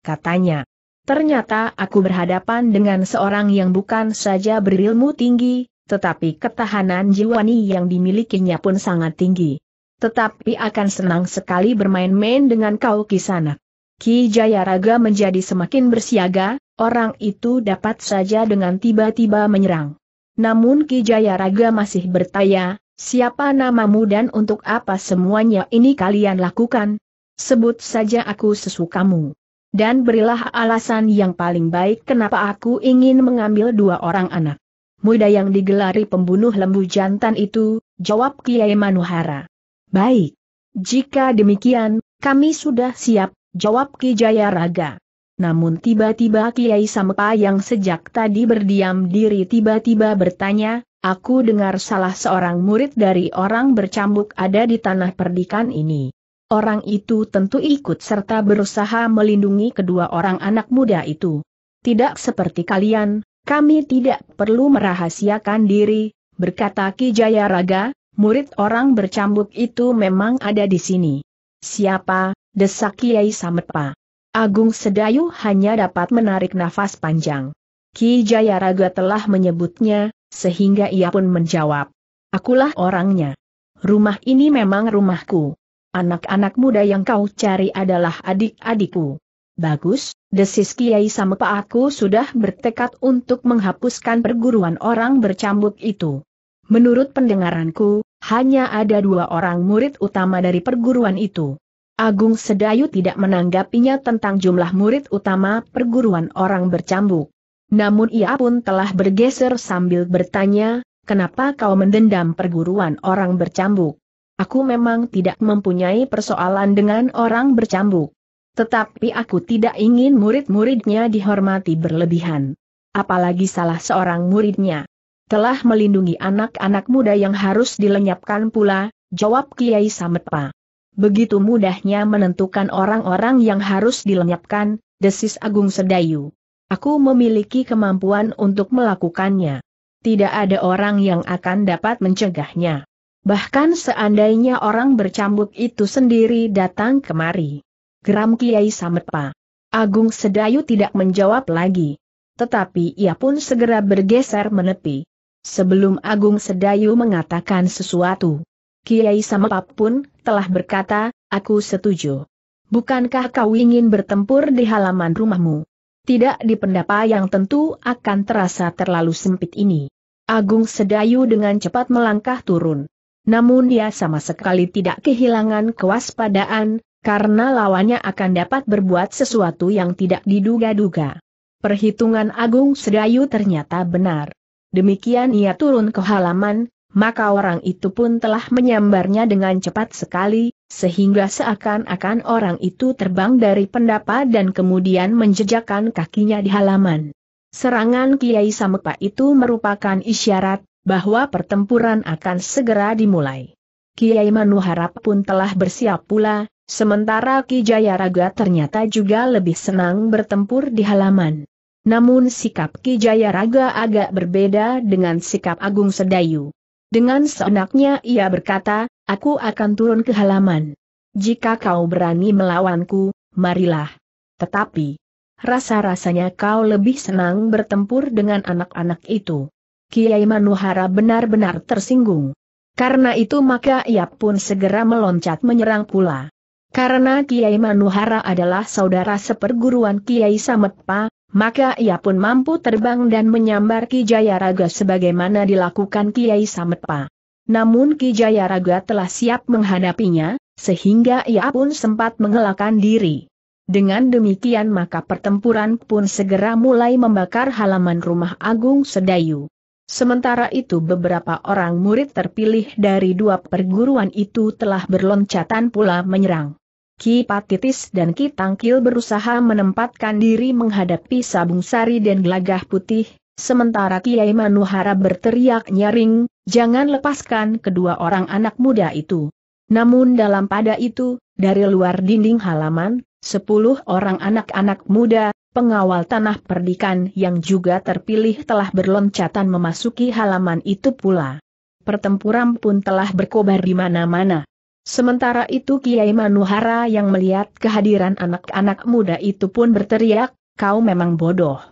Speaker 1: Katanya, ternyata aku berhadapan dengan seorang yang bukan saja berilmu tinggi, tetapi ketahanan jiwani yang dimilikinya pun sangat tinggi. Tetapi akan senang sekali bermain-main dengan kau kisana. Ki Jayaraga menjadi semakin bersiaga, orang itu dapat saja dengan tiba-tiba menyerang. Namun Ki Jayaraga masih bertanya, Siapa namamu dan untuk apa semuanya ini kalian lakukan? Sebut saja aku sesukamu. Dan berilah alasan yang paling baik kenapa aku ingin mengambil dua orang anak. Muda yang digelari pembunuh lembu jantan itu, jawab Kiai Manuhara. Baik. Jika demikian, kami sudah siap, jawab Ki Jaya Raga. Namun tiba-tiba Kiai Sampa yang sejak tadi berdiam diri tiba-tiba bertanya, Aku dengar salah seorang murid dari orang bercambuk ada di tanah perdikan ini. Orang itu tentu ikut serta berusaha melindungi kedua orang anak muda itu. Tidak seperti kalian, kami tidak perlu merahasiakan diri, berkata Ki Jaya Raga, murid orang bercambuk itu memang ada di sini. Siapa? Desak Kiai Sametpa. Agung Sedayu hanya dapat menarik nafas panjang. Ki Jayaraga telah menyebutnya, sehingga ia pun menjawab. Akulah orangnya. Rumah ini memang rumahku. Anak-anak muda yang kau cari adalah adik-adikku. Bagus, desis Kiai Samepa aku sudah bertekad untuk menghapuskan perguruan orang bercambuk itu. Menurut pendengaranku, hanya ada dua orang murid utama dari perguruan itu. Agung Sedayu tidak menanggapinya tentang jumlah murid utama perguruan orang bercambuk. Namun ia pun telah bergeser sambil bertanya, kenapa kau mendendam perguruan orang bercambuk? Aku memang tidak mempunyai persoalan dengan orang bercambuk. Tetapi aku tidak ingin murid-muridnya dihormati berlebihan. Apalagi salah seorang muridnya. Telah melindungi anak-anak muda yang harus dilenyapkan pula, jawab Kiai Sametpa. Begitu mudahnya menentukan orang-orang yang harus dilenyapkan, desis Agung Sedayu. Aku memiliki kemampuan untuk melakukannya. Tidak ada orang yang akan dapat mencegahnya. Bahkan seandainya orang bercambuk itu sendiri datang kemari. Geram Kiai Sametpa. Agung Sedayu tidak menjawab lagi. Tetapi ia pun segera bergeser menepi. Sebelum Agung Sedayu mengatakan sesuatu, Kiai Sametpa pun telah berkata, aku setuju. Bukankah kau ingin bertempur di halaman rumahmu? tidak di pendapa yang tentu akan terasa terlalu sempit ini. Agung Sedayu dengan cepat melangkah turun. Namun dia sama sekali tidak kehilangan kewaspadaan, karena lawannya akan dapat berbuat sesuatu yang tidak diduga-duga. Perhitungan Agung Sedayu ternyata benar. Demikian ia turun ke halaman, maka orang itu pun telah menyambarnya dengan cepat sekali, sehingga seakan-akan orang itu terbang dari pendapa dan kemudian menjejakkan kakinya di halaman. Serangan Kiai Samepa itu merupakan isyarat bahwa pertempuran akan segera dimulai. Kiai Manuharap pun telah bersiap pula, sementara Ki Jayaraga ternyata juga lebih senang bertempur di halaman. Namun sikap Ki Jayaraga agak berbeda dengan sikap Agung Sedayu. Dengan seenaknya ia berkata, Aku akan turun ke halaman. Jika kau berani melawanku, marilah. Tetapi, rasa-rasanya kau lebih senang bertempur dengan anak-anak itu. Kiai Manuhara benar-benar tersinggung. Karena itu maka ia pun segera meloncat menyerang pula. Karena Kiai Manuhara adalah saudara seperguruan Kiai Sametpa, maka ia pun mampu terbang dan menyambar Ki Jayaraga sebagaimana dilakukan Kiai Sametpa. Namun Ki Jayaraga telah siap menghadapinya, sehingga ia pun sempat mengelakkan diri. Dengan demikian maka pertempuran pun segera mulai membakar halaman rumah Agung Sedayu. Sementara itu beberapa orang murid terpilih dari dua perguruan itu telah berloncatan pula menyerang. Ki Patitis dan Ki Tangkil berusaha menempatkan diri menghadapi Sabung Sari dan Gelagah Putih, Sementara Kiai Manuhara berteriak nyaring, jangan lepaskan kedua orang anak muda itu. Namun dalam pada itu, dari luar dinding halaman, sepuluh orang anak-anak muda, pengawal tanah perdikan yang juga terpilih telah berloncatan memasuki halaman itu pula. Pertempuran pun telah berkobar di mana-mana. Sementara itu Kiai Manuhara yang melihat kehadiran anak-anak muda itu pun berteriak, kau memang bodoh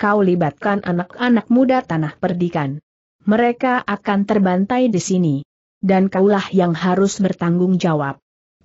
Speaker 1: kau libatkan anak-anak muda tanah perdikan. Mereka akan terbantai di sini. Dan kaulah yang harus bertanggung jawab.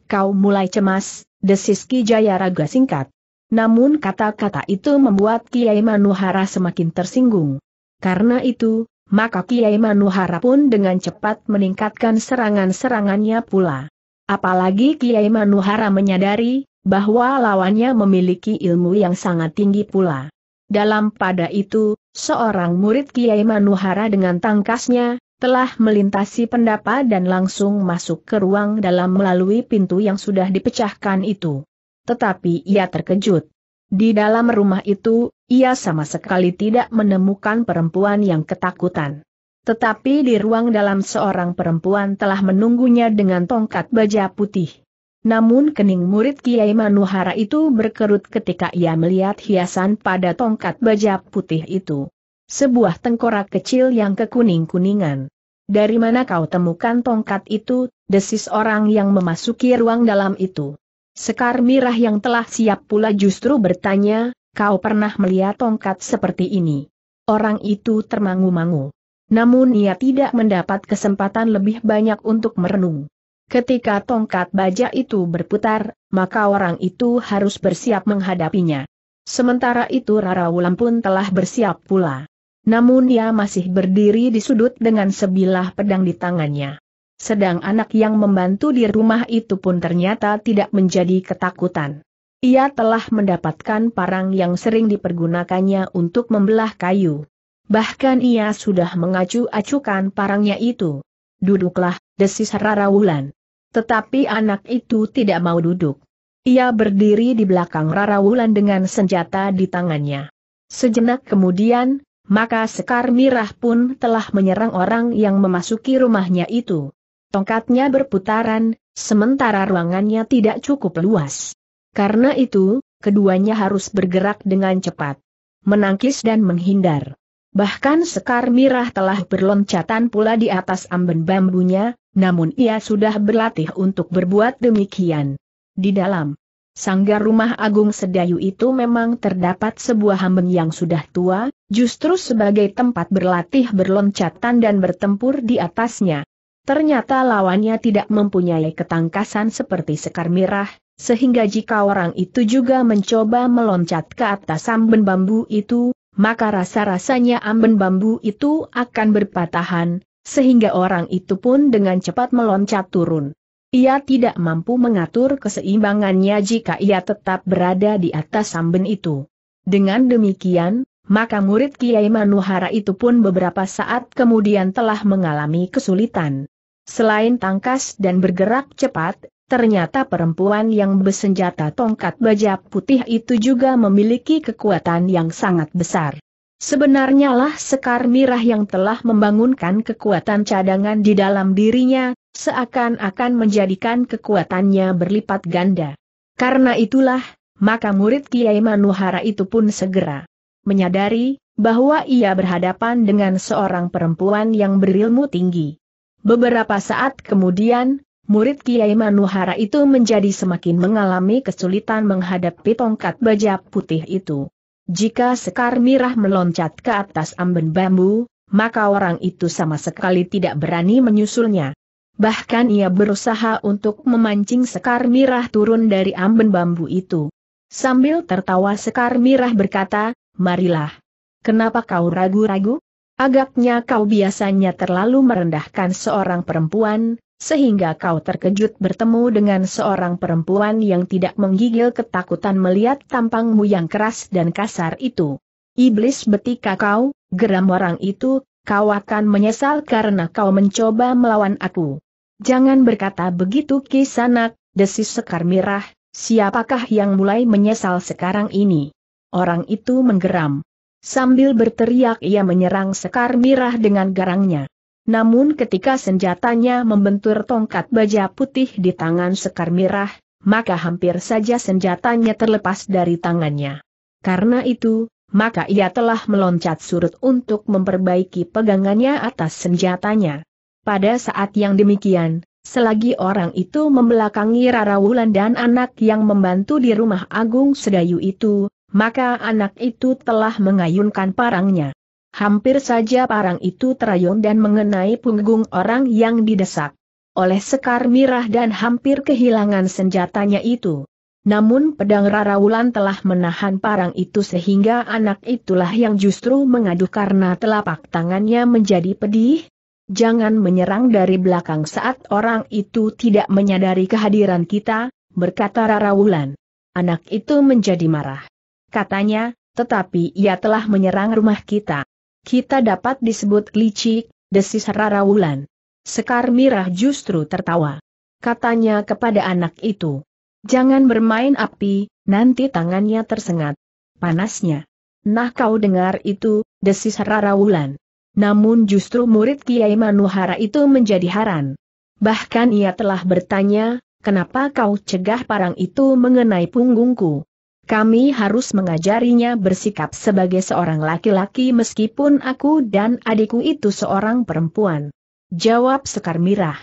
Speaker 1: Kau mulai cemas, desis Ki Jayaraga singkat. Namun kata-kata itu membuat Kiai Manuhara semakin tersinggung. Karena itu, maka Kiai Manuhara pun dengan cepat meningkatkan serangan-serangannya pula. Apalagi Kiai Manuhara menyadari, bahwa lawannya memiliki ilmu yang sangat tinggi pula. Dalam pada itu, seorang murid Kiai Manuhara dengan tangkasnya, telah melintasi pendapa dan langsung masuk ke ruang dalam melalui pintu yang sudah dipecahkan itu. Tetapi ia terkejut. Di dalam rumah itu, ia sama sekali tidak menemukan perempuan yang ketakutan. Tetapi di ruang dalam seorang perempuan telah menunggunya dengan tongkat baja putih. Namun kening murid Kiai Manuhara itu berkerut ketika ia melihat hiasan pada tongkat baja putih itu. Sebuah tengkorak kecil yang kekuning-kuningan. Dari mana kau temukan tongkat itu, desis orang yang memasuki ruang dalam itu. Sekar Mirah yang telah siap pula justru bertanya, kau pernah melihat tongkat seperti ini? Orang itu termangu-mangu. Namun ia tidak mendapat kesempatan lebih banyak untuk merenung. Ketika tongkat baja itu berputar, maka orang itu harus bersiap menghadapinya. Sementara itu Rara Wulan pun telah bersiap pula. Namun ia masih berdiri di sudut dengan sebilah pedang di tangannya. Sedang anak yang membantu di rumah itu pun ternyata tidak menjadi ketakutan. Ia telah mendapatkan parang yang sering dipergunakannya untuk membelah kayu. Bahkan ia sudah mengacu-acukan parangnya itu. Duduklah, desis Rara Wulan. Tetapi anak itu tidak mau duduk. Ia berdiri di belakang Rara Wulan dengan senjata di tangannya. Sejenak kemudian, maka Sekar Mirah pun telah menyerang orang yang memasuki rumahnya itu. Tongkatnya berputaran, sementara ruangannya tidak cukup luas. Karena itu, keduanya harus bergerak dengan cepat. Menangkis dan menghindar. Bahkan sekar mirah telah berloncatan pula di atas amben bambunya, namun ia sudah berlatih untuk berbuat demikian. Di dalam Sanggar rumah agung Sedayu itu memang terdapat sebuah amben yang sudah tua, justru sebagai tempat berlatih berloncatan dan bertempur di atasnya. Ternyata lawannya tidak mempunyai ketangkasan seperti sekar mirah, sehingga jika orang itu juga mencoba meloncat ke atas amben bambu itu, maka rasa-rasanya amben bambu itu akan berpatahan, sehingga orang itu pun dengan cepat meloncat turun. Ia tidak mampu mengatur keseimbangannya jika ia tetap berada di atas amben itu. Dengan demikian, maka murid Kiai Manuhara itu pun beberapa saat kemudian telah mengalami kesulitan. Selain tangkas dan bergerak cepat, Ternyata perempuan yang bersenjata tongkat baja putih itu juga memiliki kekuatan yang sangat besar. Sebenarnya lah Sekar Mirah yang telah membangunkan kekuatan cadangan di dalam dirinya, seakan-akan menjadikan kekuatannya berlipat ganda. Karena itulah, maka murid Kiai Manuhara itu pun segera menyadari bahwa ia berhadapan dengan seorang perempuan yang berilmu tinggi. Beberapa saat kemudian, murid Kiai Manuhara itu menjadi semakin mengalami kesulitan menghadapi tongkat baja putih itu. Jika sekar mirah meloncat ke atas amben bambu, maka orang itu sama sekali tidak berani menyusulnya. Bahkan ia berusaha untuk memancing Sekar Mirah turun dari amben bambu itu. Sambil tertawa Sekar Mirah berkata, Marilah. Kenapa kau ragu-ragu? Agaknya kau biasanya terlalu merendahkan seorang perempuan, sehingga kau terkejut bertemu dengan seorang perempuan yang tidak menggigil ketakutan melihat tampangmu yang keras dan kasar itu. Iblis betika kau, geram orang itu, kau akan menyesal karena kau mencoba melawan aku. Jangan berkata begitu kisanak, desis sekar mirah, siapakah yang mulai menyesal sekarang ini? Orang itu menggeram. Sambil berteriak ia menyerang Sekar Mirah dengan garangnya. Namun ketika senjatanya membentur tongkat baja putih di tangan Sekar Mirah, maka hampir saja senjatanya terlepas dari tangannya. Karena itu, maka ia telah meloncat surut untuk memperbaiki pegangannya atas senjatanya. Pada saat yang demikian, selagi orang itu membelakangi Rara Wulan dan anak yang membantu di rumah Agung Sedayu itu, maka anak itu telah mengayunkan parangnya. Hampir saja parang itu terayun dan mengenai punggung orang yang didesak oleh sekar mirah dan hampir kehilangan senjatanya itu. Namun pedang Wulan telah menahan parang itu sehingga anak itulah yang justru mengadu karena telapak tangannya menjadi pedih. Jangan menyerang dari belakang saat orang itu tidak menyadari kehadiran kita, berkata Wulan. Anak itu menjadi marah. Katanya, tetapi ia telah menyerang rumah kita. Kita dapat disebut licik, desis Rara Wulan. Sekar Mirah justru tertawa. Katanya kepada anak itu. Jangan bermain api, nanti tangannya tersengat. Panasnya. Nah kau dengar itu, desis Rara Wulan. Namun justru murid Kiai Manuhara itu menjadi haran. Bahkan ia telah bertanya, kenapa kau cegah parang itu mengenai punggungku? Kami harus mengajarinya bersikap sebagai seorang laki-laki meskipun aku dan adikku itu seorang perempuan. Jawab Sekar Mirah.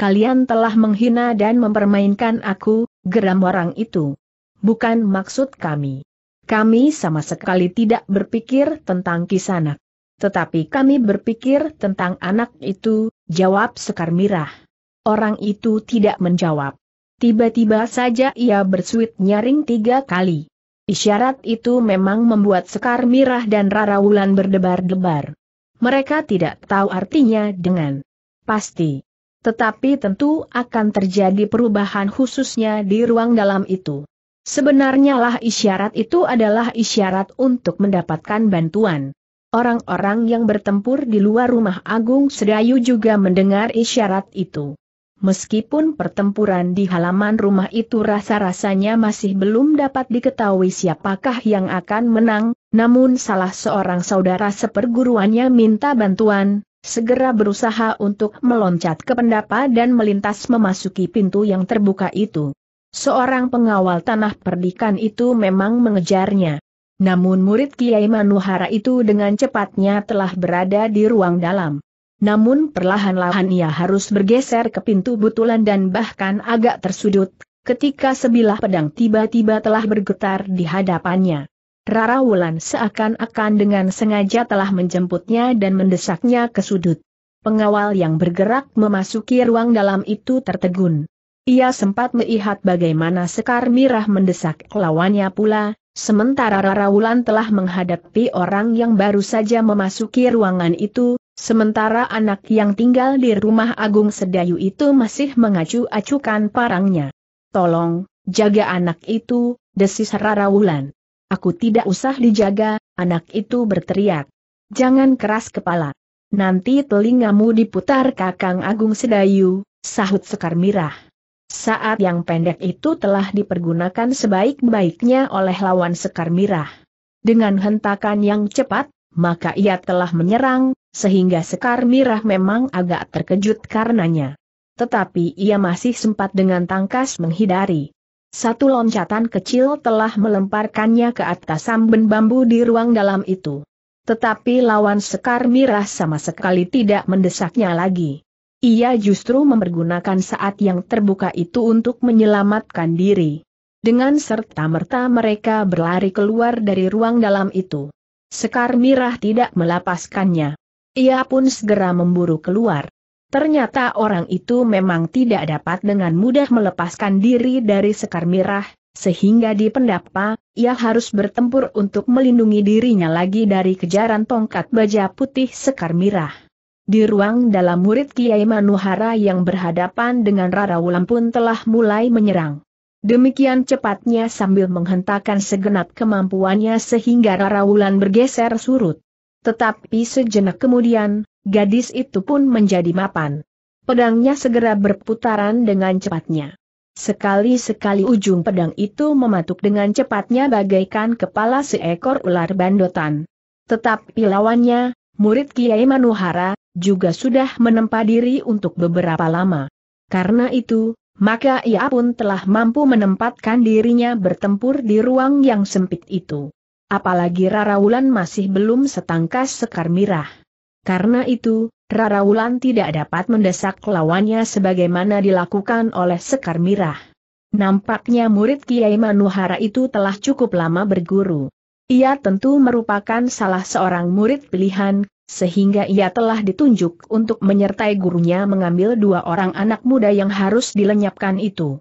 Speaker 1: Kalian telah menghina dan mempermainkan aku, geram orang itu. Bukan maksud kami. Kami sama sekali tidak berpikir tentang kisanak. Tetapi kami berpikir tentang anak itu, jawab Sekar Mirah. Orang itu tidak menjawab. Tiba-tiba saja ia bersuit nyaring tiga kali. Isyarat itu memang membuat Sekar Mirah dan Rara Wulan berdebar-debar. Mereka tidak tahu artinya dengan pasti. Tetapi tentu akan terjadi perubahan khususnya di ruang dalam itu. Sebenarnya lah isyarat itu adalah isyarat untuk mendapatkan bantuan. Orang-orang yang bertempur di luar rumah Agung Sedayu juga mendengar isyarat itu. Meskipun pertempuran di halaman rumah itu rasa-rasanya masih belum dapat diketahui siapakah yang akan menang, namun salah seorang saudara seperguruannya minta bantuan, segera berusaha untuk meloncat ke pendapa dan melintas memasuki pintu yang terbuka itu. Seorang pengawal tanah perdikan itu memang mengejarnya. Namun murid Kiai Manuhara itu dengan cepatnya telah berada di ruang dalam. Namun perlahan-lahan ia harus bergeser ke pintu butulan dan bahkan agak tersudut, ketika sebilah pedang tiba-tiba telah bergetar di hadapannya. Rara Wulan seakan-akan dengan sengaja telah menjemputnya dan mendesaknya ke sudut. Pengawal yang bergerak memasuki ruang dalam itu tertegun. Ia sempat melihat bagaimana Sekar Mirah mendesak lawannya pula, sementara Rara Wulan telah menghadapi orang yang baru saja memasuki ruangan itu, Sementara anak yang tinggal di rumah Agung Sedayu itu masih mengacu-acukan parangnya. Tolong, jaga anak itu, desis Rara Wulan. Aku tidak usah dijaga, anak itu berteriak. Jangan keras kepala. Nanti telingamu diputar kakang Agung Sedayu, sahut Sekar Mirah. Saat yang pendek itu telah dipergunakan sebaik-baiknya oleh lawan Sekar Mirah. Dengan hentakan yang cepat, maka ia telah menyerang, sehingga Sekar Mirah memang agak terkejut karenanya. Tetapi ia masih sempat dengan tangkas menghindari. Satu loncatan kecil telah melemparkannya ke atas samben bambu di ruang dalam itu. Tetapi lawan Sekar Mirah sama sekali tidak mendesaknya lagi. Ia justru mempergunakan saat yang terbuka itu untuk menyelamatkan diri. Dengan serta-merta mereka berlari keluar dari ruang dalam itu. Sekar Mirah tidak melepaskannya. Ia pun segera memburu keluar. Ternyata orang itu memang tidak dapat dengan mudah melepaskan diri dari sekar mirah, sehingga di pendapa, ia harus bertempur untuk melindungi dirinya lagi dari kejaran tongkat baja putih sekar mirah. Di ruang dalam murid Kiai Manuhara yang berhadapan dengan Rara Wulan pun telah mulai menyerang. Demikian cepatnya sambil menghentakkan segenap kemampuannya sehingga Rara Wulan bergeser surut. Tetapi sejenak kemudian, gadis itu pun menjadi mapan. Pedangnya segera berputaran dengan cepatnya. Sekali-sekali ujung pedang itu mematuk dengan cepatnya bagaikan kepala seekor ular bandotan. Tetapi lawannya, murid Kiai Manuhara, juga sudah menempa diri untuk beberapa lama. Karena itu, maka ia pun telah mampu menempatkan dirinya bertempur di ruang yang sempit itu. Apalagi Wulan masih belum setangkas sekar mirah. Karena itu, Wulan tidak dapat mendesak lawannya sebagaimana dilakukan oleh Sekar Mirah. Nampaknya murid Kiai Manuhara itu telah cukup lama berguru. Ia tentu merupakan salah seorang murid pilihan, sehingga ia telah ditunjuk untuk menyertai gurunya mengambil dua orang anak muda yang harus dilenyapkan itu.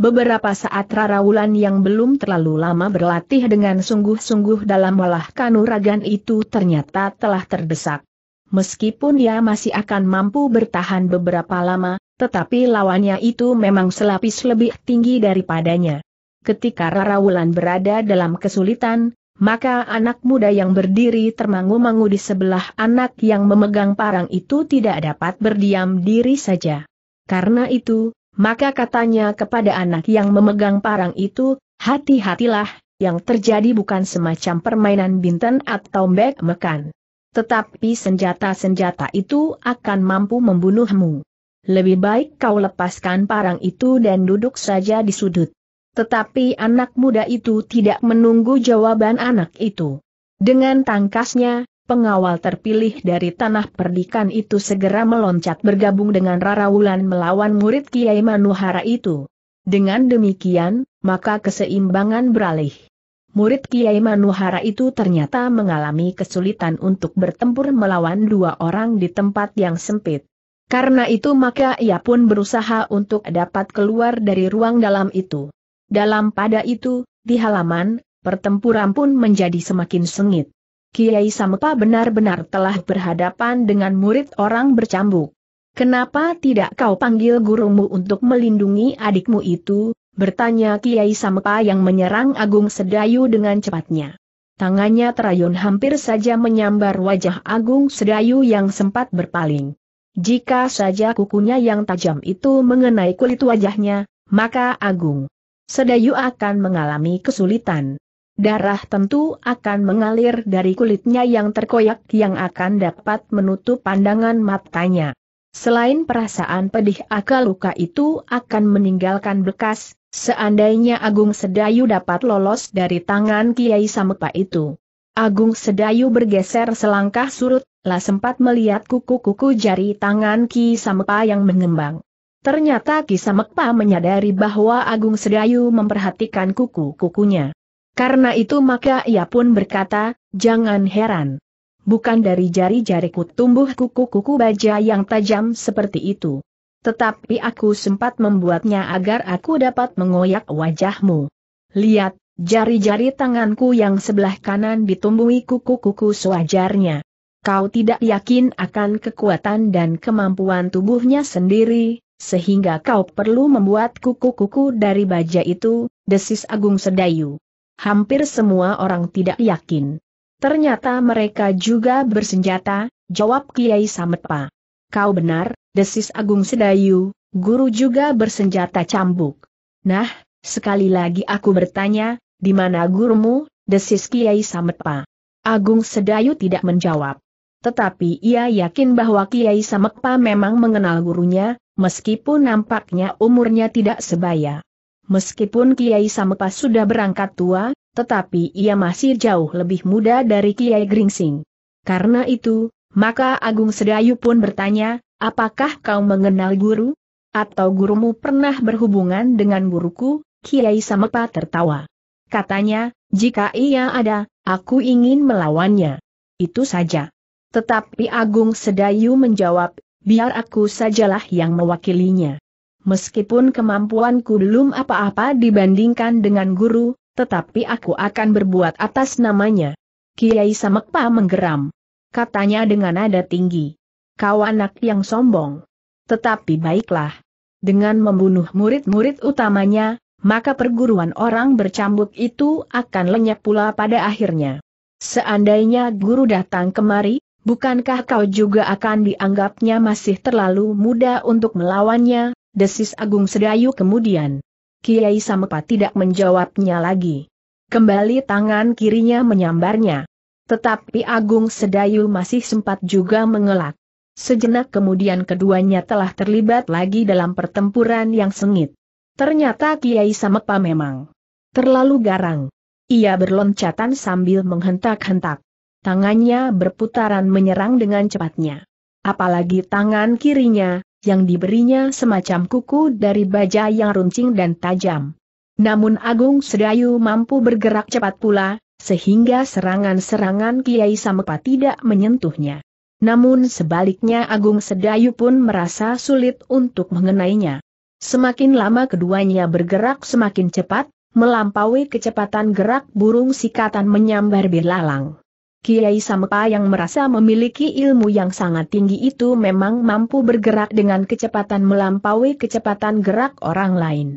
Speaker 1: Beberapa saat Rara Wulan yang belum terlalu lama berlatih dengan sungguh-sungguh dalam olah kanuragan itu ternyata telah terdesak. Meskipun ia masih akan mampu bertahan beberapa lama, tetapi lawannya itu memang selapis lebih tinggi daripadanya. Ketika Rara Wulan berada dalam kesulitan, maka anak muda yang berdiri termangu-mangu di sebelah anak yang memegang parang itu tidak dapat berdiam diri saja. Karena itu, maka katanya kepada anak yang memegang parang itu, hati-hatilah, yang terjadi bukan semacam permainan binten atau back mekan. Tetapi senjata-senjata itu akan mampu membunuhmu. Lebih baik kau lepaskan parang itu dan duduk saja di sudut. Tetapi anak muda itu tidak menunggu jawaban anak itu. Dengan tangkasnya, pengawal terpilih dari tanah perdikan itu segera meloncat bergabung dengan Rara Wulan melawan murid Kiai Manuhara itu. Dengan demikian, maka keseimbangan beralih. Murid Kiai Manuhara itu ternyata mengalami kesulitan untuk bertempur melawan dua orang di tempat yang sempit. Karena itu maka ia pun berusaha untuk dapat keluar dari ruang dalam itu. Dalam pada itu, di halaman, pertempuran pun menjadi semakin sengit. Kiai Sampa benar-benar telah berhadapan dengan murid orang bercambuk. Kenapa tidak kau panggil gurumu untuk melindungi adikmu itu? Bertanya Kiai Sampa yang menyerang Agung Sedayu dengan cepatnya. Tangannya terayun hampir saja menyambar wajah Agung Sedayu yang sempat berpaling. Jika saja kukunya yang tajam itu mengenai kulit wajahnya, maka Agung Sedayu akan mengalami kesulitan. Darah tentu akan mengalir dari kulitnya yang terkoyak yang akan dapat menutup pandangan matanya. Selain perasaan pedih akal luka itu akan meninggalkan bekas, seandainya Agung Sedayu dapat lolos dari tangan Kiai Samepa itu. Agung Sedayu bergeser selangkah surut, lah sempat melihat kuku-kuku jari tangan Ki Samepa yang mengembang. Ternyata Ki Samepa menyadari bahwa Agung Sedayu memperhatikan kuku-kukunya. Karena itu maka ia pun berkata, jangan heran. Bukan dari jari-jariku tumbuh kuku-kuku baja yang tajam seperti itu. Tetapi aku sempat membuatnya agar aku dapat mengoyak wajahmu. Lihat, jari-jari tanganku yang sebelah kanan ditumbuhi kuku-kuku sewajarnya. Kau tidak yakin akan kekuatan dan kemampuan tubuhnya sendiri, sehingga kau perlu membuat kuku-kuku dari baja itu, desis Agung Sedayu hampir semua orang tidak yakin. Ternyata mereka juga bersenjata, jawab Kiai Sametpa. Kau benar, desis Agung Sedayu, guru juga bersenjata cambuk. Nah, sekali lagi aku bertanya, di mana gurumu, desis Kiai Sametpa. Agung Sedayu tidak menjawab. Tetapi ia yakin bahwa Kiai Sametpa memang mengenal gurunya, meskipun nampaknya umurnya tidak sebaya. Meskipun Kiai Samepa sudah berangkat tua, tetapi ia masih jauh lebih muda dari Kiai Gringsing. Karena itu, maka Agung Sedayu pun bertanya, apakah kau mengenal guru? Atau gurumu pernah berhubungan dengan guruku? Kiai Samepa tertawa. Katanya, jika ia ada, aku ingin melawannya. Itu saja. Tetapi Agung Sedayu menjawab, biar aku sajalah yang mewakilinya meskipun kemampuanku belum apa-apa dibandingkan dengan guru, tetapi aku akan berbuat atas namanya. Kiai Samekpa menggeram. Katanya dengan nada tinggi. Kau anak yang sombong. Tetapi baiklah. Dengan membunuh murid-murid utamanya, maka perguruan orang bercambuk itu akan lenyap pula pada akhirnya. Seandainya guru datang kemari, bukankah kau juga akan dianggapnya masih terlalu muda untuk melawannya, desis Agung Sedayu kemudian. Kiai Samepa tidak menjawabnya lagi. Kembali tangan kirinya menyambarnya. Tetapi Agung Sedayu masih sempat juga mengelak. Sejenak kemudian keduanya telah terlibat lagi dalam pertempuran yang sengit. Ternyata Kiai Samepa memang terlalu garang. Ia berloncatan sambil menghentak-hentak. Tangannya berputaran menyerang dengan cepatnya. Apalagi tangan kirinya, yang diberinya semacam kuku dari baja yang runcing dan tajam. Namun Agung Sedayu mampu bergerak cepat pula, sehingga serangan-serangan Kiai Samepa tidak menyentuhnya. Namun sebaliknya Agung Sedayu pun merasa sulit untuk mengenainya. Semakin lama keduanya bergerak semakin cepat, melampaui kecepatan gerak burung sikatan menyambar belalang. Kiai Sampa yang merasa memiliki ilmu yang sangat tinggi itu memang mampu bergerak dengan kecepatan melampaui kecepatan gerak orang lain.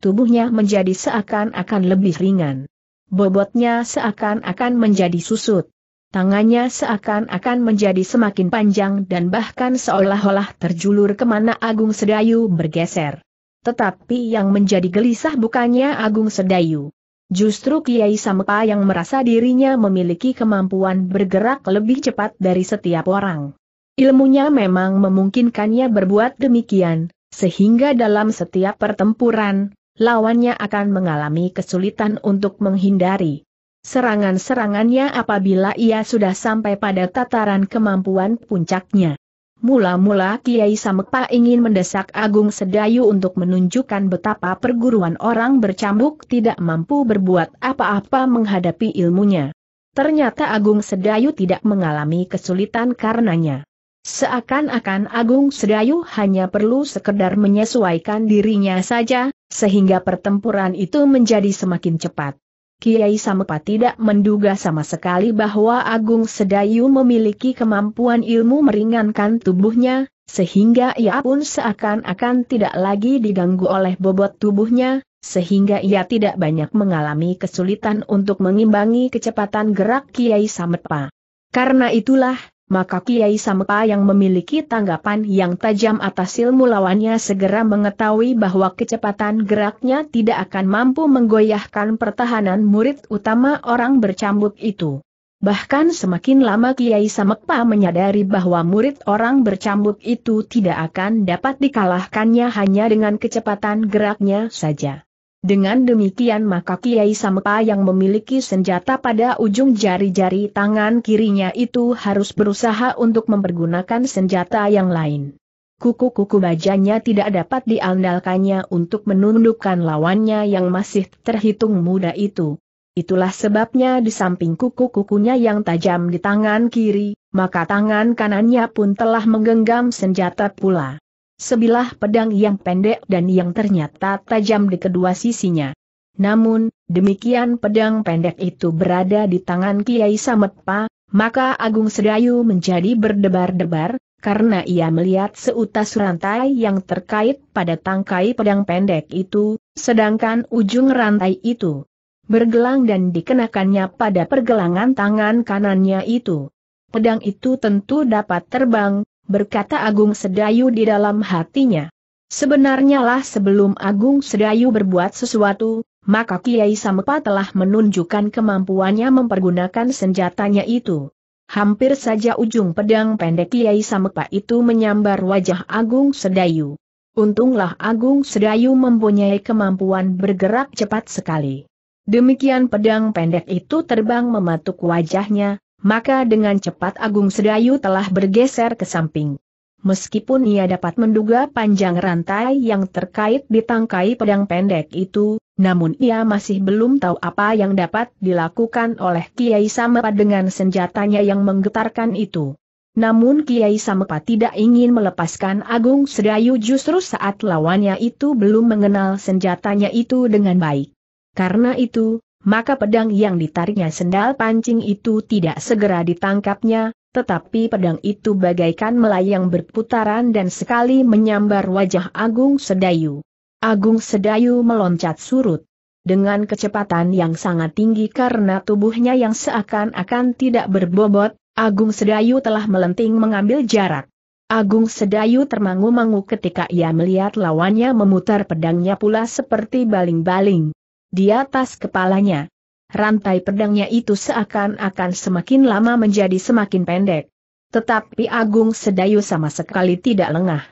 Speaker 1: Tubuhnya menjadi seakan-akan lebih ringan. Bobotnya seakan-akan menjadi susut. Tangannya seakan-akan menjadi semakin panjang dan bahkan seolah-olah terjulur kemana Agung Sedayu bergeser. Tetapi yang menjadi gelisah bukannya Agung Sedayu. Justru Kiai Sampa yang merasa dirinya memiliki kemampuan bergerak lebih cepat dari setiap orang. Ilmunya memang memungkinkannya berbuat demikian, sehingga dalam setiap pertempuran, lawannya akan mengalami kesulitan untuk menghindari. Serangan-serangannya apabila ia sudah sampai pada tataran kemampuan puncaknya. Mula-mula Kiai Samekpa ingin mendesak Agung Sedayu untuk menunjukkan betapa perguruan orang bercambuk tidak mampu berbuat apa-apa menghadapi ilmunya. Ternyata Agung Sedayu tidak mengalami kesulitan karenanya. Seakan-akan Agung Sedayu hanya perlu sekedar menyesuaikan dirinya saja, sehingga pertempuran itu menjadi semakin cepat. Kiai Samepa tidak menduga sama sekali bahwa Agung Sedayu memiliki kemampuan ilmu meringankan tubuhnya, sehingga ia pun seakan-akan tidak lagi diganggu oleh bobot tubuhnya, sehingga ia tidak banyak mengalami kesulitan untuk mengimbangi kecepatan gerak Kiai Samepa. Karena itulah, maka Kiai Sampa yang memiliki tanggapan yang tajam atas ilmu lawannya segera mengetahui bahwa kecepatan geraknya tidak akan mampu menggoyahkan pertahanan murid utama orang bercambuk itu. Bahkan semakin lama Kiai Samekpa menyadari bahwa murid orang bercambuk itu tidak akan dapat dikalahkannya hanya dengan kecepatan geraknya saja. Dengan demikian maka Kiai Sampa yang memiliki senjata pada ujung jari-jari tangan kirinya itu harus berusaha untuk mempergunakan senjata yang lain. Kuku-kuku bajanya tidak dapat diandalkannya untuk menundukkan lawannya yang masih terhitung muda itu. Itulah sebabnya di samping kuku-kukunya yang tajam di tangan kiri, maka tangan kanannya pun telah menggenggam senjata pula sebilah pedang yang pendek dan yang ternyata tajam di kedua sisinya. Namun, demikian pedang pendek itu berada di tangan Kiai Sametpa, maka Agung Sedayu menjadi berdebar-debar, karena ia melihat seutas rantai yang terkait pada tangkai pedang pendek itu, sedangkan ujung rantai itu bergelang dan dikenakannya pada pergelangan tangan kanannya itu. Pedang itu tentu dapat terbang, berkata Agung Sedayu di dalam hatinya. Sebenarnya lah sebelum Agung Sedayu berbuat sesuatu, maka Kiai Sampa telah menunjukkan kemampuannya mempergunakan senjatanya itu. Hampir saja ujung pedang pendek Kiai Sampa itu menyambar wajah Agung Sedayu. Untunglah Agung Sedayu mempunyai kemampuan bergerak cepat sekali. Demikian pedang pendek itu terbang mematuk wajahnya, maka dengan cepat Agung Sedayu telah bergeser ke samping. Meskipun ia dapat menduga panjang rantai yang terkait di tangkai pedang pendek itu, namun ia masih belum tahu apa yang dapat dilakukan oleh Kiai Samepa dengan senjatanya yang menggetarkan itu. Namun Kiai Samepa tidak ingin melepaskan Agung Sedayu justru saat lawannya itu belum mengenal senjatanya itu dengan baik. Karena itu, maka pedang yang ditariknya sendal pancing itu tidak segera ditangkapnya, tetapi pedang itu bagaikan melayang berputaran dan sekali menyambar wajah Agung Sedayu. Agung Sedayu meloncat surut. Dengan kecepatan yang sangat tinggi karena tubuhnya yang seakan-akan tidak berbobot, Agung Sedayu telah melenting mengambil jarak. Agung Sedayu termangu-mangu ketika ia melihat lawannya memutar pedangnya pula seperti baling-baling di atas kepalanya. Rantai pedangnya itu seakan-akan semakin lama menjadi semakin pendek. Tetapi Agung Sedayu sama sekali tidak lengah.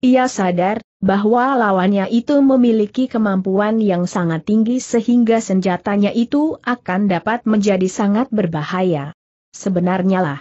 Speaker 1: Ia sadar bahwa lawannya itu memiliki kemampuan yang sangat tinggi sehingga senjatanya itu akan dapat menjadi sangat berbahaya. Sebenarnya lah,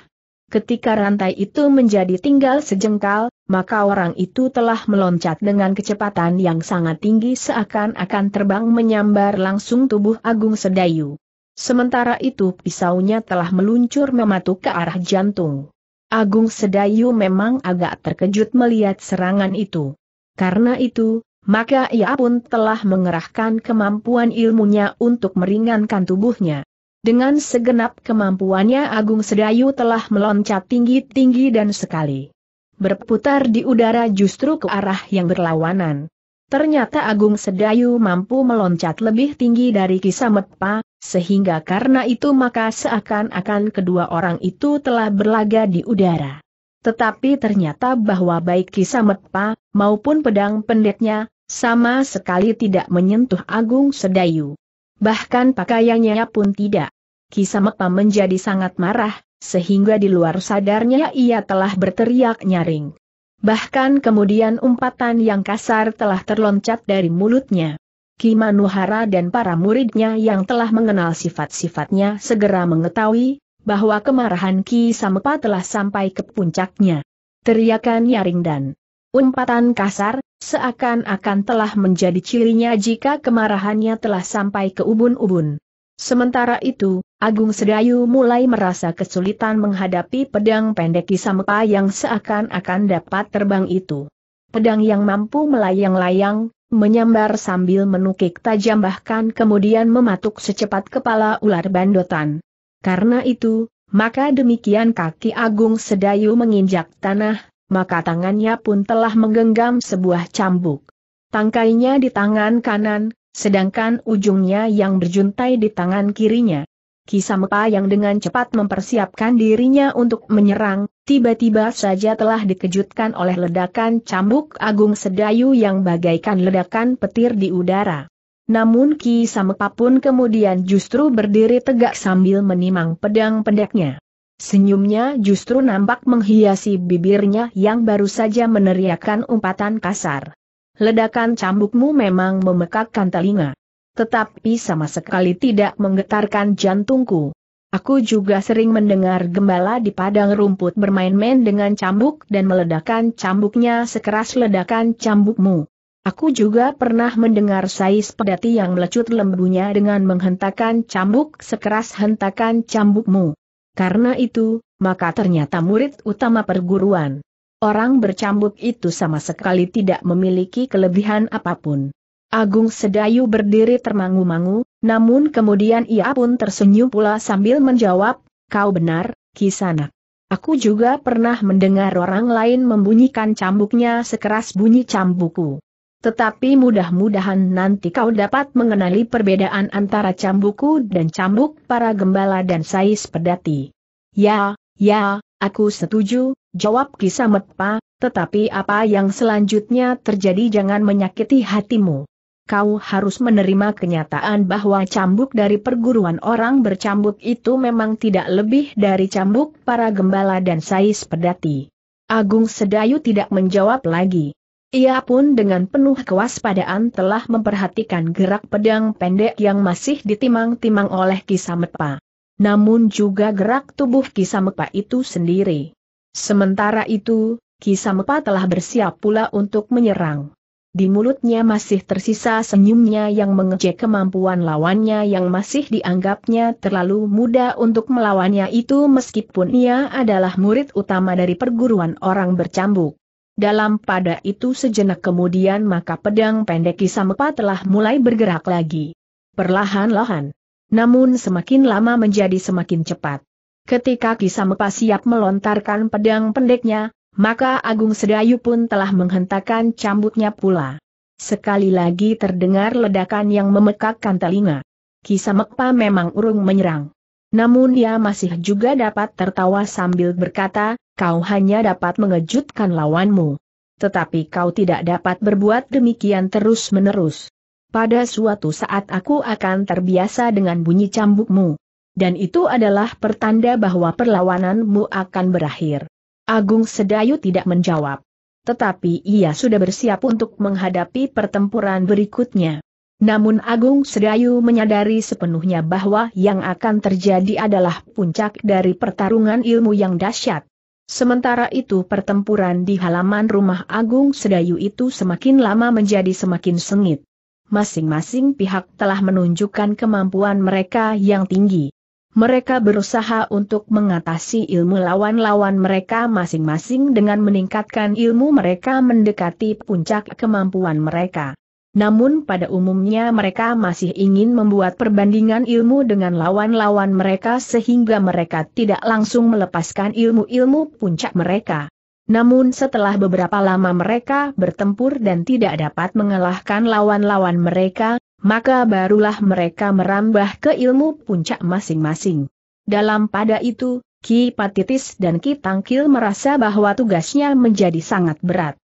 Speaker 1: Ketika rantai itu menjadi tinggal sejengkal, maka orang itu telah meloncat dengan kecepatan yang sangat tinggi seakan-akan terbang menyambar langsung tubuh Agung Sedayu. Sementara itu pisaunya telah meluncur mematuk ke arah jantung. Agung Sedayu memang agak terkejut melihat serangan itu. Karena itu, maka ia pun telah mengerahkan kemampuan ilmunya untuk meringankan tubuhnya. Dengan segenap kemampuannya Agung Sedayu telah meloncat tinggi-tinggi dan sekali berputar di udara justru ke arah yang berlawanan. Ternyata Agung Sedayu mampu meloncat lebih tinggi dari Kisametpa, sehingga karena itu maka seakan-akan kedua orang itu telah berlaga di udara. Tetapi ternyata bahwa baik Kisametpa, maupun pedang pendeknya, sama sekali tidak menyentuh Agung Sedayu bahkan pakaiannya pun tidak. Kisamepa menjadi sangat marah, sehingga di luar sadarnya ia telah berteriak nyaring. Bahkan kemudian umpatan yang kasar telah terloncat dari mulutnya. Kimanuhara dan para muridnya yang telah mengenal sifat-sifatnya segera mengetahui bahwa kemarahan Ki Samepa telah sampai ke puncaknya. Teriakan nyaring dan Umpatan kasar, seakan-akan telah menjadi cirinya jika kemarahannya telah sampai ke ubun-ubun. Sementara itu, Agung Sedayu mulai merasa kesulitan menghadapi pedang pendek Kisampa yang seakan-akan dapat terbang itu. Pedang yang mampu melayang-layang, menyambar sambil menukik tajam bahkan kemudian mematuk secepat kepala ular bandotan. Karena itu, maka demikian kaki Agung Sedayu menginjak tanah, maka tangannya pun telah menggenggam sebuah cambuk. Tangkainya di tangan kanan, sedangkan ujungnya yang berjuntai di tangan kirinya. Kisamepa yang dengan cepat mempersiapkan dirinya untuk menyerang, tiba-tiba saja telah dikejutkan oleh ledakan cambuk agung sedayu yang bagaikan ledakan petir di udara. Namun Ki Samepa pun kemudian justru berdiri tegak sambil menimang pedang pendeknya. Senyumnya justru nampak menghiasi bibirnya yang baru saja meneriakkan umpatan kasar. Ledakan cambukmu memang memekakkan telinga. Tetapi sama sekali tidak menggetarkan jantungku. Aku juga sering mendengar gembala di padang rumput bermain-main dengan cambuk dan meledakkan cambuknya sekeras ledakan cambukmu. Aku juga pernah mendengar sais pedati yang melecut lembunya dengan menghentakkan cambuk sekeras hentakan cambukmu. Karena itu, maka ternyata murid utama perguruan. Orang bercambuk itu sama sekali tidak memiliki kelebihan apapun. Agung Sedayu berdiri termangu-mangu, namun kemudian ia pun tersenyum pula sambil menjawab, kau benar, Kisanak. Aku juga pernah mendengar orang lain membunyikan cambuknya sekeras bunyi cambuku." Tetapi mudah-mudahan nanti kau dapat mengenali perbedaan antara cambuku dan cambuk para gembala dan sais pedati. Ya, ya, aku setuju, jawab kisah pa. tetapi apa yang selanjutnya terjadi jangan menyakiti hatimu. Kau harus menerima kenyataan bahwa cambuk dari perguruan orang bercambuk itu memang tidak lebih dari cambuk para gembala dan sais pedati. Agung Sedayu tidak menjawab lagi. Ia pun dengan penuh kewaspadaan telah memperhatikan gerak pedang pendek yang masih ditimang-timang oleh Kisamepa. Namun juga gerak tubuh Kisamepa itu sendiri. Sementara itu, Kisamepa telah bersiap pula untuk menyerang. Di mulutnya masih tersisa senyumnya yang mengejek kemampuan lawannya yang masih dianggapnya terlalu muda untuk melawannya itu meskipun ia adalah murid utama dari perguruan orang bercambuk. Dalam pada itu sejenak kemudian maka pedang pendek Kisamepa telah mulai bergerak lagi. Perlahan-lahan. Namun semakin lama menjadi semakin cepat. Ketika Kisamepa siap melontarkan pedang pendeknya, maka Agung Sedayu pun telah menghentakkan cambuknya pula. Sekali lagi terdengar ledakan yang memekakkan telinga. Kisamepa memang urung menyerang. Namun ia masih juga dapat tertawa sambil berkata, kau hanya dapat mengejutkan lawanmu. Tetapi kau tidak dapat berbuat demikian terus-menerus. Pada suatu saat aku akan terbiasa dengan bunyi cambukmu. Dan itu adalah pertanda bahwa perlawananmu akan berakhir. Agung Sedayu tidak menjawab. Tetapi ia sudah bersiap untuk menghadapi pertempuran berikutnya. Namun Agung Sedayu menyadari sepenuhnya bahwa yang akan terjadi adalah puncak dari pertarungan ilmu yang dahsyat. Sementara itu pertempuran di halaman rumah Agung Sedayu itu semakin lama menjadi semakin sengit. Masing-masing pihak telah menunjukkan kemampuan mereka yang tinggi. Mereka berusaha untuk mengatasi ilmu lawan-lawan mereka masing-masing dengan meningkatkan ilmu mereka mendekati puncak kemampuan mereka. Namun pada umumnya mereka masih ingin membuat perbandingan ilmu dengan lawan-lawan mereka sehingga mereka tidak langsung melepaskan ilmu-ilmu puncak mereka. Namun setelah beberapa lama mereka bertempur dan tidak dapat mengalahkan lawan-lawan mereka, maka barulah mereka merambah ke ilmu puncak masing-masing. Dalam pada itu, Ki Patitis dan Ki Tangkil merasa bahwa tugasnya menjadi sangat berat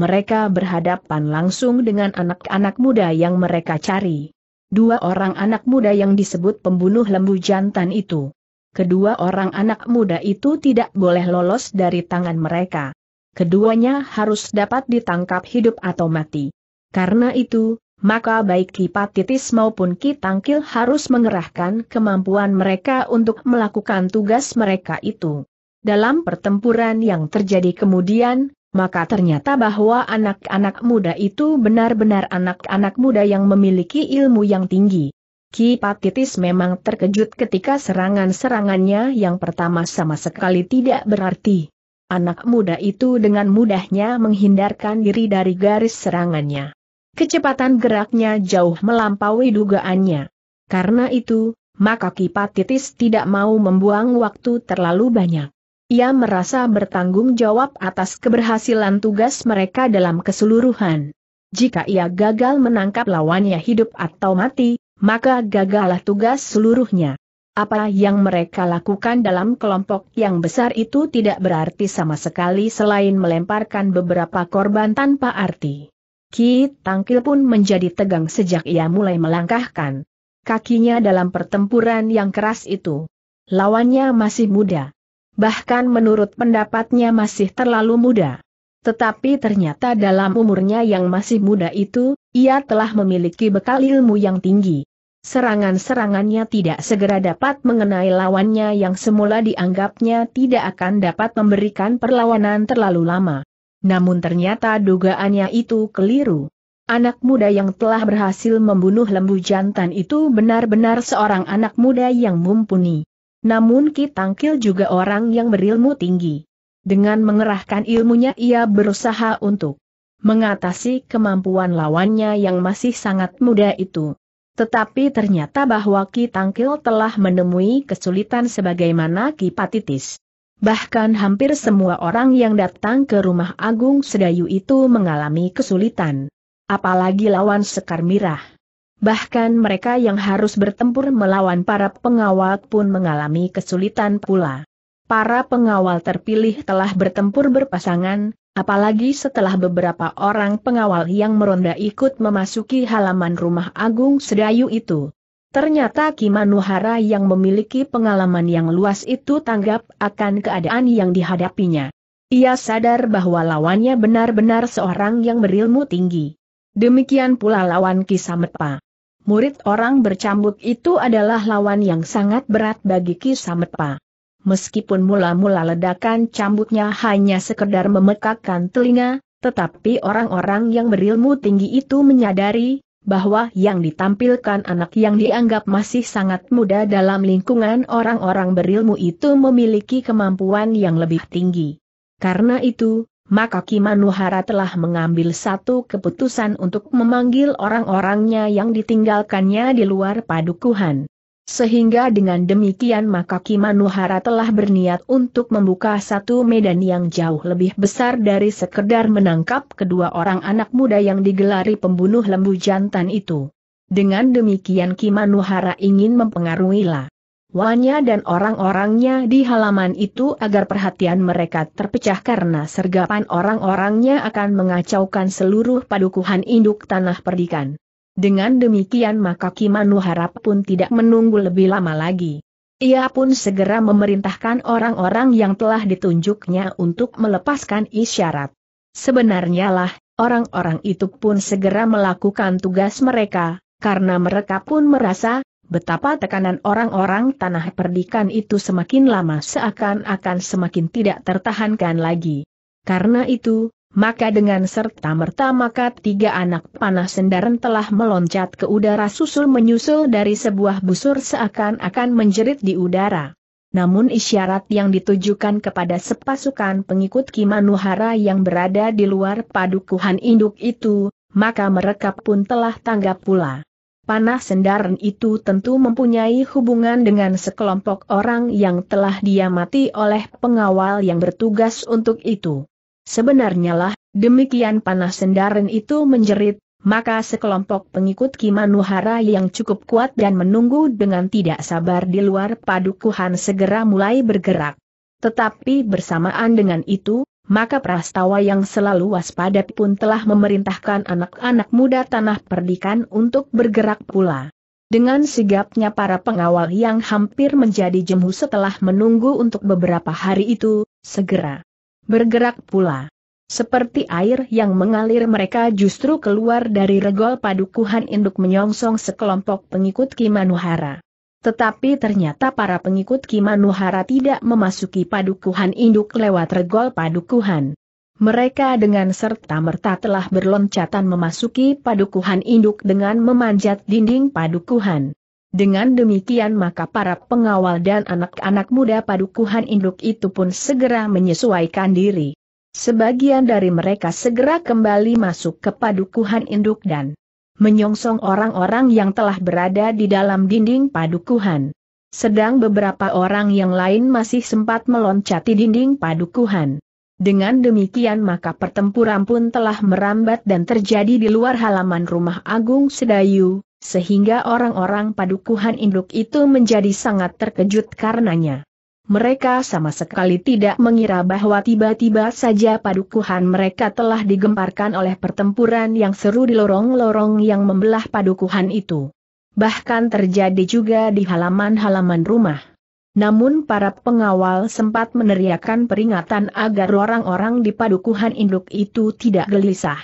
Speaker 1: mereka berhadapan langsung dengan anak-anak muda yang mereka cari. Dua orang anak muda yang disebut pembunuh lembu jantan itu. Kedua orang anak muda itu tidak boleh lolos dari tangan mereka. Keduanya harus dapat ditangkap hidup atau mati. Karena itu, maka baik Kipatitis maupun Kitangkil harus mengerahkan kemampuan mereka untuk melakukan tugas mereka itu. Dalam pertempuran yang terjadi kemudian, maka ternyata bahwa anak-anak muda itu benar-benar anak-anak muda yang memiliki ilmu yang tinggi. Ki Patitis memang terkejut ketika serangan-serangannya yang pertama sama sekali tidak berarti. Anak muda itu dengan mudahnya menghindarkan diri dari garis serangannya. Kecepatan geraknya jauh melampaui dugaannya. Karena itu, maka Ki Patitis tidak mau membuang waktu terlalu banyak ia merasa bertanggung jawab atas keberhasilan tugas mereka dalam keseluruhan. Jika ia gagal menangkap lawannya hidup atau mati, maka gagalah tugas seluruhnya. Apa yang mereka lakukan dalam kelompok yang besar itu tidak berarti sama sekali selain melemparkan beberapa korban tanpa arti. Ki Tangkil pun menjadi tegang sejak ia mulai melangkahkan kakinya dalam pertempuran yang keras itu. Lawannya masih muda bahkan menurut pendapatnya masih terlalu muda. Tetapi ternyata dalam umurnya yang masih muda itu, ia telah memiliki bekal ilmu yang tinggi. Serangan-serangannya tidak segera dapat mengenai lawannya yang semula dianggapnya tidak akan dapat memberikan perlawanan terlalu lama. Namun ternyata dugaannya itu keliru. Anak muda yang telah berhasil membunuh lembu jantan itu benar-benar seorang anak muda yang mumpuni. Namun Ki Tangkil juga orang yang berilmu tinggi. Dengan mengerahkan ilmunya ia berusaha untuk mengatasi kemampuan lawannya yang masih sangat muda itu. Tetapi ternyata bahwa Ki Tangkil telah menemui kesulitan sebagaimana Ki Patitis. Bahkan hampir semua orang yang datang ke rumah Agung Sedayu itu mengalami kesulitan. Apalagi lawan Sekar Mirah bahkan mereka yang harus bertempur melawan para pengawal pun mengalami kesulitan pula. Para pengawal terpilih telah bertempur berpasangan, apalagi setelah beberapa orang pengawal yang meronda ikut memasuki halaman rumah Agung Sedayu itu. Ternyata Kimanuhara yang memiliki pengalaman yang luas itu tanggap akan keadaan yang dihadapinya. Ia sadar bahwa lawannya benar-benar seorang yang berilmu tinggi. Demikian pula lawan Kisametpa murid orang bercambuk itu adalah lawan yang sangat berat bagi Ki Sametpa. Meskipun mula-mula ledakan cambuknya hanya sekedar memekakkan telinga, tetapi orang-orang yang berilmu tinggi itu menyadari, bahwa yang ditampilkan anak yang dianggap masih sangat muda dalam lingkungan orang-orang berilmu itu memiliki kemampuan yang lebih tinggi. Karena itu, maka Kimanuhara telah mengambil satu keputusan untuk memanggil orang-orangnya yang ditinggalkannya di luar padukuhan. Sehingga dengan demikian maka Kimanuhara telah berniat untuk membuka satu medan yang jauh lebih besar dari sekedar menangkap kedua orang anak muda yang digelari pembunuh lembu jantan itu. Dengan demikian Kimanuhara ingin mempengaruhi lah. Wanya dan orang-orangnya di halaman itu agar perhatian mereka terpecah karena sergapan orang-orangnya akan mengacaukan seluruh padukuhan induk tanah perdikan. Dengan demikian maka Kimanu harap pun tidak menunggu lebih lama lagi. Ia pun segera memerintahkan orang-orang yang telah ditunjuknya untuk melepaskan isyarat. Sebenarnya lah, orang-orang itu pun segera melakukan tugas mereka, karena mereka pun merasa betapa tekanan orang-orang tanah perdikan itu semakin lama seakan-akan semakin tidak tertahankan lagi. Karena itu, maka dengan serta-merta maka tiga anak panah sendaran telah meloncat ke udara susul menyusul dari sebuah busur seakan-akan menjerit di udara. Namun isyarat yang ditujukan kepada sepasukan pengikut Kimanuhara yang berada di luar padukuhan induk itu, maka mereka pun telah tanggap pula panah sendaran itu tentu mempunyai hubungan dengan sekelompok orang yang telah diamati oleh pengawal yang bertugas untuk itu. Sebenarnya lah, demikian panah sendaran itu menjerit, maka sekelompok pengikut Kimanuhara yang cukup kuat dan menunggu dengan tidak sabar di luar padukuhan segera mulai bergerak. Tetapi bersamaan dengan itu, maka prastawa yang selalu waspada pun telah memerintahkan anak-anak muda tanah perdikan untuk bergerak pula. Dengan sigapnya para pengawal yang hampir menjadi jemu setelah menunggu untuk beberapa hari itu, segera bergerak pula. Seperti air yang mengalir mereka justru keluar dari regol padukuhan induk menyongsong sekelompok pengikut Kimanuhara. Tetapi ternyata para pengikut Kimanuhara tidak memasuki padukuhan induk lewat regol padukuhan. Mereka dengan serta-merta telah berloncatan memasuki padukuhan induk dengan memanjat dinding padukuhan. Dengan demikian maka para pengawal dan anak-anak muda padukuhan induk itu pun segera menyesuaikan diri. Sebagian dari mereka segera kembali masuk ke padukuhan induk dan menyongsong orang-orang yang telah berada di dalam dinding padukuhan. Sedang beberapa orang yang lain masih sempat meloncati dinding padukuhan. Dengan demikian maka pertempuran pun telah merambat dan terjadi di luar halaman rumah Agung Sedayu, sehingga orang-orang padukuhan induk itu menjadi sangat terkejut karenanya mereka sama sekali tidak mengira bahwa tiba-tiba saja padukuhan mereka telah digemparkan oleh pertempuran yang seru di lorong-lorong yang membelah padukuhan itu. Bahkan terjadi juga di halaman-halaman rumah. Namun para pengawal sempat meneriakkan peringatan agar orang-orang di padukuhan induk itu tidak gelisah.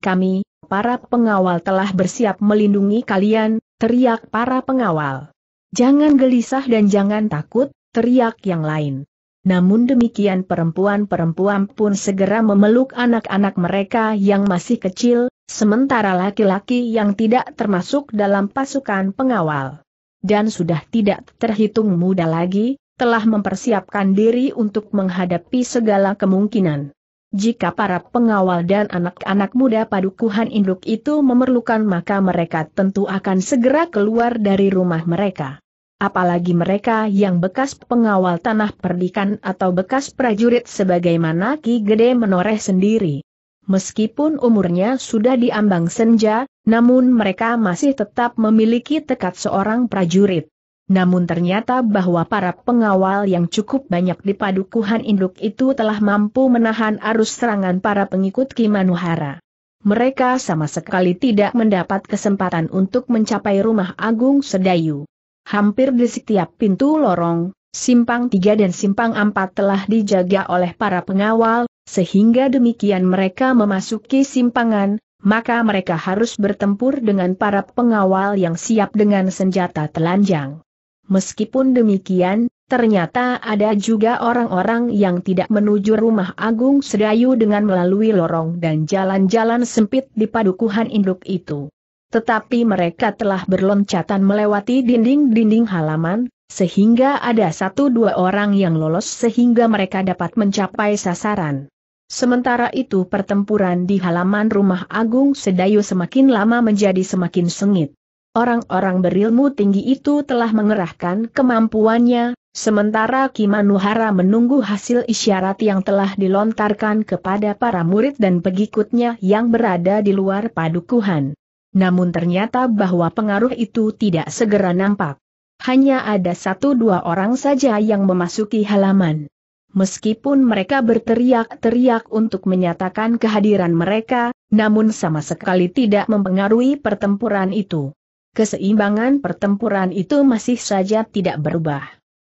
Speaker 1: Kami, para pengawal telah bersiap melindungi kalian, teriak para pengawal. Jangan gelisah dan jangan takut, teriak yang lain. Namun demikian perempuan-perempuan pun segera memeluk anak-anak mereka yang masih kecil, sementara laki-laki yang tidak termasuk dalam pasukan pengawal. Dan sudah tidak terhitung muda lagi, telah mempersiapkan diri untuk menghadapi segala kemungkinan. Jika para pengawal dan anak-anak muda padukuhan induk itu memerlukan maka mereka tentu akan segera keluar dari rumah mereka apalagi mereka yang bekas pengawal tanah perdikan atau bekas prajurit sebagaimana Ki Gede menoreh sendiri. Meskipun umurnya sudah diambang senja, namun mereka masih tetap memiliki tekad seorang prajurit. Namun ternyata bahwa para pengawal yang cukup banyak di padukuhan induk itu telah mampu menahan arus serangan para pengikut Ki Manuhara. Mereka sama sekali tidak mendapat kesempatan untuk mencapai rumah Agung Sedayu. Hampir di setiap pintu lorong, simpang tiga dan simpang empat telah dijaga oleh para pengawal, sehingga demikian mereka memasuki simpangan, maka mereka harus bertempur dengan para pengawal yang siap dengan senjata telanjang. Meskipun demikian, ternyata ada juga orang-orang yang tidak menuju rumah Agung Sedayu dengan melalui lorong dan jalan-jalan sempit di padukuhan induk itu tetapi mereka telah berloncatan melewati dinding-dinding halaman, sehingga ada satu dua orang yang lolos sehingga mereka dapat mencapai sasaran. Sementara itu pertempuran di halaman rumah Agung Sedayu semakin lama menjadi semakin sengit. Orang-orang berilmu tinggi itu telah mengerahkan kemampuannya, sementara Kimanuhara menunggu hasil isyarat yang telah dilontarkan kepada para murid dan pengikutnya yang berada di luar padukuhan namun ternyata bahwa pengaruh itu tidak segera nampak. Hanya ada satu dua orang saja yang memasuki halaman. Meskipun mereka berteriak-teriak untuk menyatakan kehadiran mereka, namun sama sekali tidak mempengaruhi pertempuran itu. Keseimbangan pertempuran itu masih saja tidak berubah.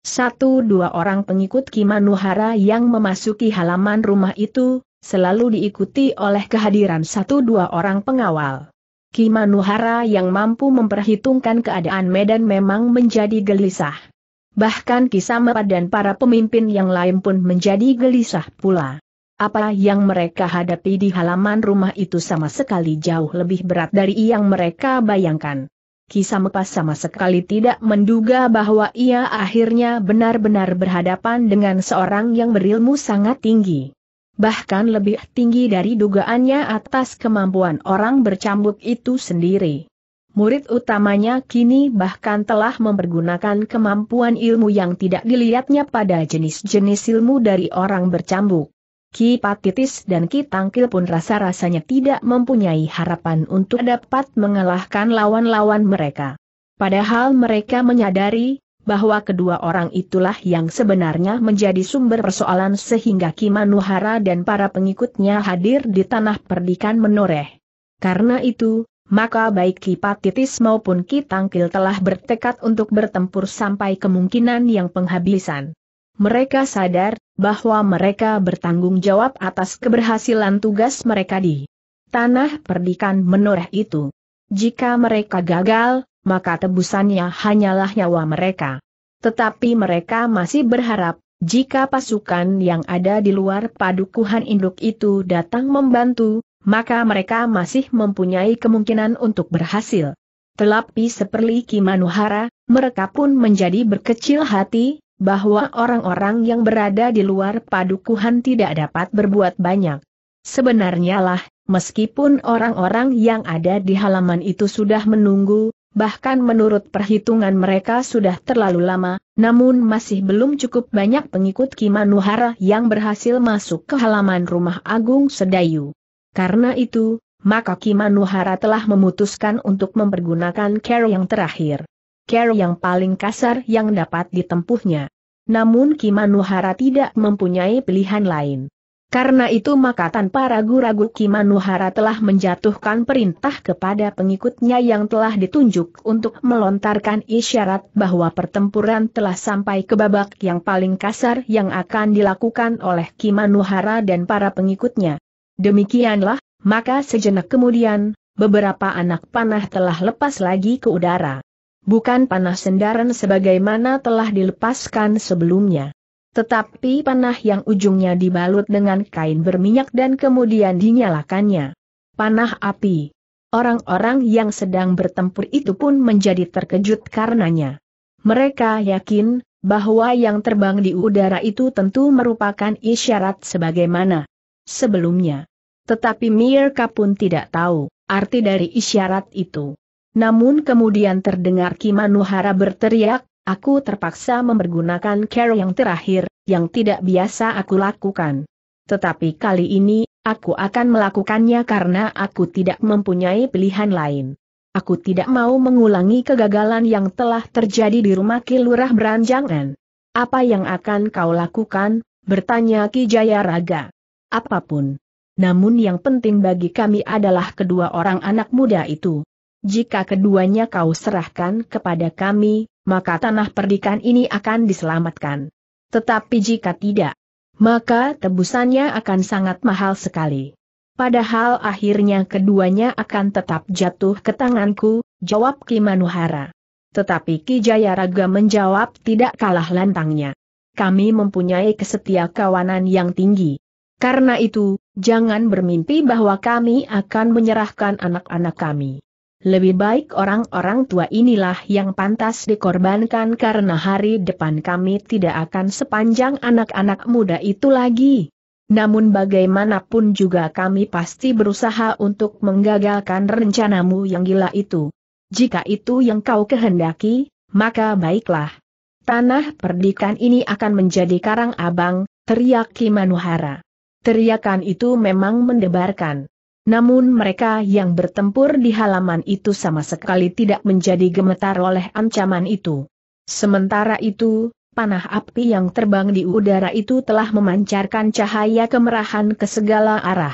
Speaker 1: Satu dua orang pengikut Kimanuhara yang memasuki halaman rumah itu, selalu diikuti oleh kehadiran satu dua orang pengawal. Kimanuhara yang mampu memperhitungkan keadaan Medan memang menjadi gelisah. Bahkan Kisamara dan para pemimpin yang lain pun menjadi gelisah pula. Apa yang mereka hadapi di halaman rumah itu sama sekali jauh lebih berat dari yang mereka bayangkan. Kisamepas sama sekali tidak menduga bahwa ia akhirnya benar-benar berhadapan dengan seorang yang berilmu sangat tinggi bahkan lebih tinggi dari dugaannya atas kemampuan orang bercambuk itu sendiri. Murid utamanya kini bahkan telah mempergunakan kemampuan ilmu yang tidak dilihatnya pada jenis-jenis ilmu dari orang bercambuk. Ki Patitis dan Ki Tangkil pun rasa-rasanya tidak mempunyai harapan untuk dapat mengalahkan lawan-lawan mereka. Padahal mereka menyadari, bahwa kedua orang itulah yang sebenarnya menjadi sumber persoalan sehingga Kimanuhara dan para pengikutnya hadir di tanah perdikan menoreh. Karena itu, maka baik Kipatitis maupun Kitangkil telah bertekad untuk bertempur sampai kemungkinan yang penghabisan. Mereka sadar bahwa mereka bertanggung jawab atas keberhasilan tugas mereka di tanah perdikan menoreh itu. Jika mereka gagal, maka tebusannya hanyalah nyawa mereka. Tetapi mereka masih berharap, jika pasukan yang ada di luar padukuhan induk itu datang membantu, maka mereka masih mempunyai kemungkinan untuk berhasil. Telapi seperti Kimanuhara, mereka pun menjadi berkecil hati, bahwa orang-orang yang berada di luar padukuhan tidak dapat berbuat banyak. Sebenarnya lah, meskipun orang-orang yang ada di halaman itu sudah menunggu, Bahkan menurut perhitungan mereka sudah terlalu lama, namun masih belum cukup banyak pengikut Kimanuhara yang berhasil masuk ke halaman rumah Agung Sedayu. Karena itu, maka Kimanuhara telah memutuskan untuk mempergunakan care yang terakhir. Care yang paling kasar yang dapat ditempuhnya. Namun Kimanuhara tidak mempunyai pilihan lain. Karena itu maka tanpa ragu-ragu Kimanuhara telah menjatuhkan perintah kepada pengikutnya yang telah ditunjuk untuk melontarkan isyarat bahwa pertempuran telah sampai ke babak yang paling kasar yang akan dilakukan oleh Kimanuhara dan para pengikutnya. Demikianlah, maka sejenak kemudian, beberapa anak panah telah lepas lagi ke udara. Bukan panah sendaran sebagaimana telah dilepaskan sebelumnya. Tetapi panah yang ujungnya dibalut dengan kain berminyak dan kemudian dinyalakannya. Panah api. Orang-orang yang sedang bertempur itu pun menjadi terkejut karenanya. Mereka yakin bahwa yang terbang di udara itu tentu merupakan isyarat sebagaimana sebelumnya. Tetapi Mirka pun tidak tahu arti dari isyarat itu. Namun kemudian terdengar Kimanuhara berteriak, aku terpaksa mempergunakan cara yang terakhir, yang tidak biasa aku lakukan. Tetapi kali ini, aku akan melakukannya karena aku tidak mempunyai pilihan lain. Aku tidak mau mengulangi kegagalan yang telah terjadi di rumah Kilurah Beranjangan. Apa yang akan kau lakukan? bertanya Ki Jaya Raga. Apapun. Namun yang penting bagi kami adalah kedua orang anak muda itu. Jika keduanya kau serahkan kepada kami, maka tanah perdikan ini akan diselamatkan. Tetapi jika tidak, maka tebusannya akan sangat mahal sekali. Padahal akhirnya keduanya akan tetap jatuh ke tanganku, jawab Ki Manuhara. Tetapi Ki Jayaraga menjawab tidak kalah lantangnya. Kami mempunyai kesetia kawanan yang tinggi. Karena itu, jangan bermimpi bahwa kami akan menyerahkan anak-anak kami. Lebih baik orang-orang tua inilah yang pantas dikorbankan karena hari depan kami tidak akan sepanjang anak-anak muda itu lagi. Namun bagaimanapun juga kami pasti berusaha untuk menggagalkan rencanamu yang gila itu. Jika itu yang kau kehendaki, maka baiklah. Tanah perdikan ini akan menjadi karang abang, teriak Kimanuhara. Teriakan itu memang mendebarkan. Namun mereka yang bertempur di halaman itu sama sekali tidak menjadi gemetar oleh ancaman itu. Sementara itu, panah api yang terbang di udara itu telah memancarkan cahaya kemerahan ke segala arah.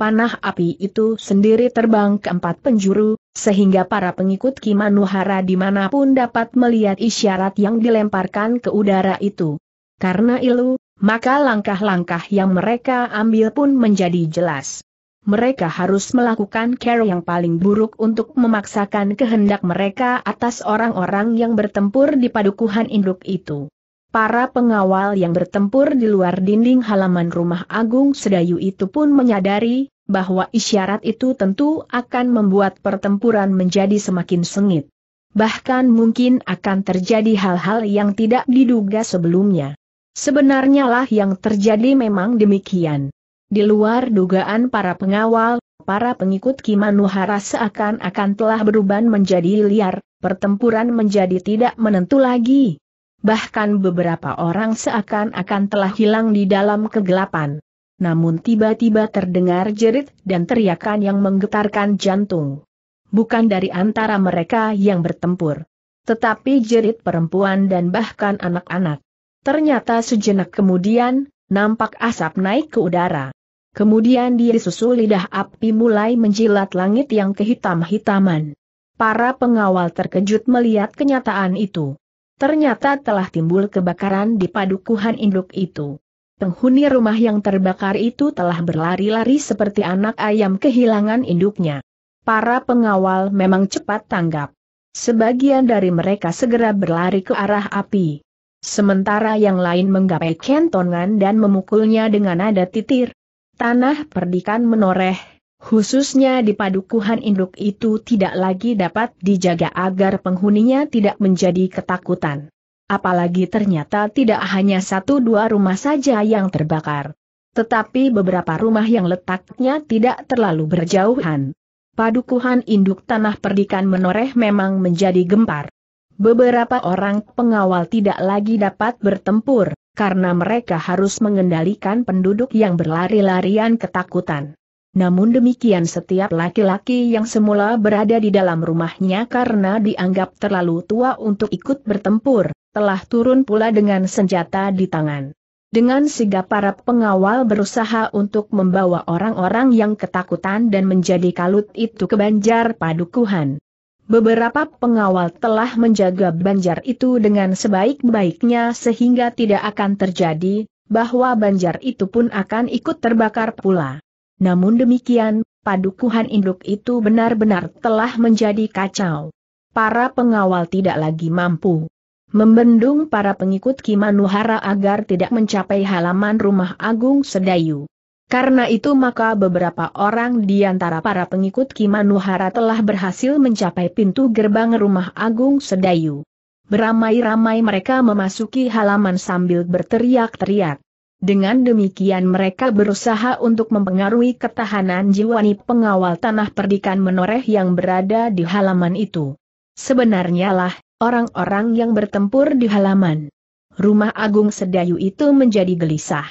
Speaker 1: Panah api itu sendiri terbang ke empat penjuru, sehingga para pengikut Kimanuhara dimanapun dapat melihat isyarat yang dilemparkan ke udara itu. Karena ilu, maka langkah-langkah yang mereka ambil pun menjadi jelas mereka harus melakukan care yang paling buruk untuk memaksakan kehendak mereka atas orang-orang yang bertempur di padukuhan induk itu. Para pengawal yang bertempur di luar dinding halaman rumah Agung Sedayu itu pun menyadari bahwa isyarat itu tentu akan membuat pertempuran menjadi semakin sengit. Bahkan mungkin akan terjadi hal-hal yang tidak diduga sebelumnya. Sebenarnya lah yang terjadi memang demikian. Di luar dugaan para pengawal, para pengikut Kimanuhara seakan-akan telah berubah menjadi liar, pertempuran menjadi tidak menentu lagi. Bahkan beberapa orang seakan-akan telah hilang di dalam kegelapan. Namun tiba-tiba terdengar jerit dan teriakan yang menggetarkan jantung. Bukan dari antara mereka yang bertempur. Tetapi jerit perempuan dan bahkan anak-anak. Ternyata sejenak kemudian, nampak asap naik ke udara. Kemudian dia susul lidah api mulai menjilat langit yang kehitam-hitaman. Para pengawal terkejut melihat kenyataan itu. Ternyata telah timbul kebakaran di padukuhan induk itu. Penghuni rumah yang terbakar itu telah berlari-lari seperti anak ayam kehilangan induknya. Para pengawal memang cepat tanggap. Sebagian dari mereka segera berlari ke arah api. Sementara yang lain menggapai kentongan dan memukulnya dengan nada titir. Tanah perdikan menoreh, khususnya di padukuhan induk itu tidak lagi dapat dijaga agar penghuninya tidak menjadi ketakutan. Apalagi ternyata tidak hanya satu dua rumah saja yang terbakar. Tetapi beberapa rumah yang letaknya tidak terlalu berjauhan. Padukuhan induk tanah perdikan menoreh memang menjadi gempar. Beberapa orang pengawal tidak lagi dapat bertempur, karena mereka harus mengendalikan penduduk yang berlari-larian ketakutan. Namun demikian setiap laki-laki yang semula berada di dalam rumahnya karena dianggap terlalu tua untuk ikut bertempur, telah turun pula dengan senjata di tangan. Dengan sigap para pengawal berusaha untuk membawa orang-orang yang ketakutan dan menjadi kalut itu ke banjar padukuhan. Beberapa pengawal telah menjaga banjar itu dengan sebaik-baiknya sehingga tidak akan terjadi, bahwa banjar itu pun akan ikut terbakar pula. Namun demikian, padukuhan induk itu benar-benar telah menjadi kacau. Para pengawal tidak lagi mampu membendung para pengikut Kimanuhara agar tidak mencapai halaman rumah Agung Sedayu. Karena itu maka beberapa orang di antara para pengikut Kimanuhara telah berhasil mencapai pintu gerbang rumah Agung Sedayu. Beramai-ramai mereka memasuki halaman sambil berteriak-teriak. Dengan demikian mereka berusaha untuk mempengaruhi ketahanan jiwani pengawal tanah perdikan menoreh yang berada di halaman itu. Sebenarnya lah, orang-orang yang bertempur di halaman rumah Agung Sedayu itu menjadi gelisah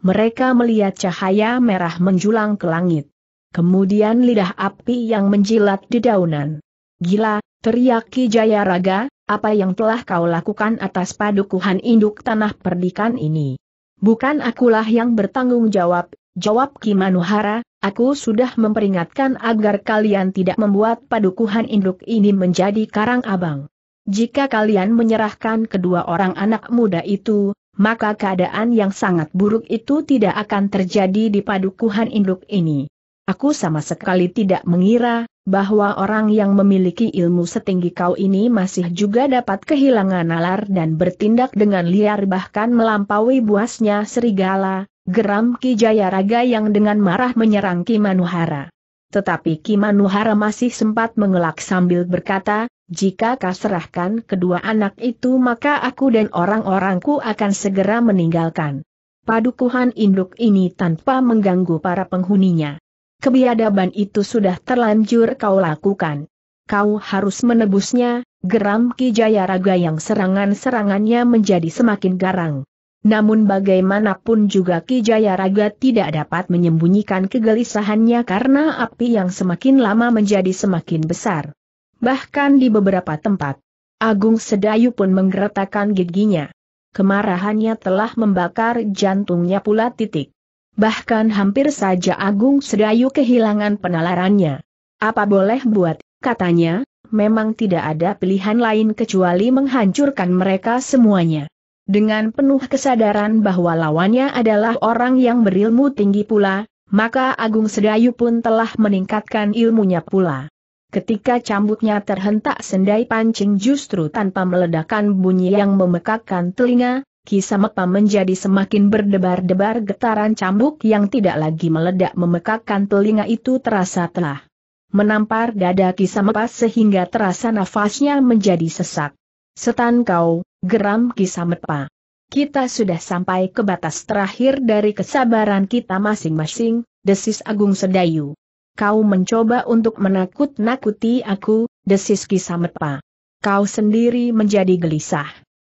Speaker 1: mereka melihat cahaya merah menjulang ke langit. Kemudian lidah api yang menjilat di daunan. Gila, teriaki jaya Raga. apa yang telah kau lakukan atas padukuhan induk tanah perdikan ini? Bukan akulah yang bertanggung jawab, jawab Ki Manuhara, aku sudah memperingatkan agar kalian tidak membuat padukuhan induk ini menjadi karang abang. Jika kalian menyerahkan kedua orang anak muda itu, maka keadaan yang sangat buruk itu tidak akan terjadi di padukuhan induk ini. Aku sama sekali tidak mengira bahwa orang yang memiliki ilmu setinggi kau ini masih juga dapat kehilangan nalar dan bertindak dengan liar bahkan melampaui buasnya serigala, geram Ki Jayaraga yang dengan marah menyerang Ki Manuhara. Tetapi Ki Manuhara masih sempat mengelak sambil berkata, jika kau serahkan kedua anak itu maka aku dan orang-orangku akan segera meninggalkan padukuhan induk ini tanpa mengganggu para penghuninya. Kebiadaban itu sudah terlanjur kau lakukan. Kau harus menebusnya, geram Ki Jayaraga yang serangan-serangannya menjadi semakin garang. Namun bagaimanapun juga Ki Jayaraga tidak dapat menyembunyikan kegelisahannya karena api yang semakin lama menjadi semakin besar. Bahkan di beberapa tempat, Agung Sedayu pun menggeretakkan giginya. Kemarahannya telah membakar jantungnya pula titik. Bahkan hampir saja Agung Sedayu kehilangan penalarannya. Apa boleh buat, katanya, memang tidak ada pilihan lain kecuali menghancurkan mereka semuanya. Dengan penuh kesadaran bahwa lawannya adalah orang yang berilmu tinggi pula, maka Agung Sedayu pun telah meningkatkan ilmunya pula. Ketika cambuknya terhentak sendai pancing justru tanpa meledakan bunyi yang memekakkan telinga, Kisamepa menjadi semakin berdebar-debar getaran cambuk yang tidak lagi meledak memekakkan telinga itu terasa telah menampar dada Kisamepa sehingga terasa nafasnya menjadi sesak. Setan kau, geram Kisamepa. Kita sudah sampai ke batas terakhir dari kesabaran kita masing-masing, desis Agung Sedayu kau mencoba untuk menakut-nakuti aku, desis Kisamepa. Kau sendiri menjadi gelisah.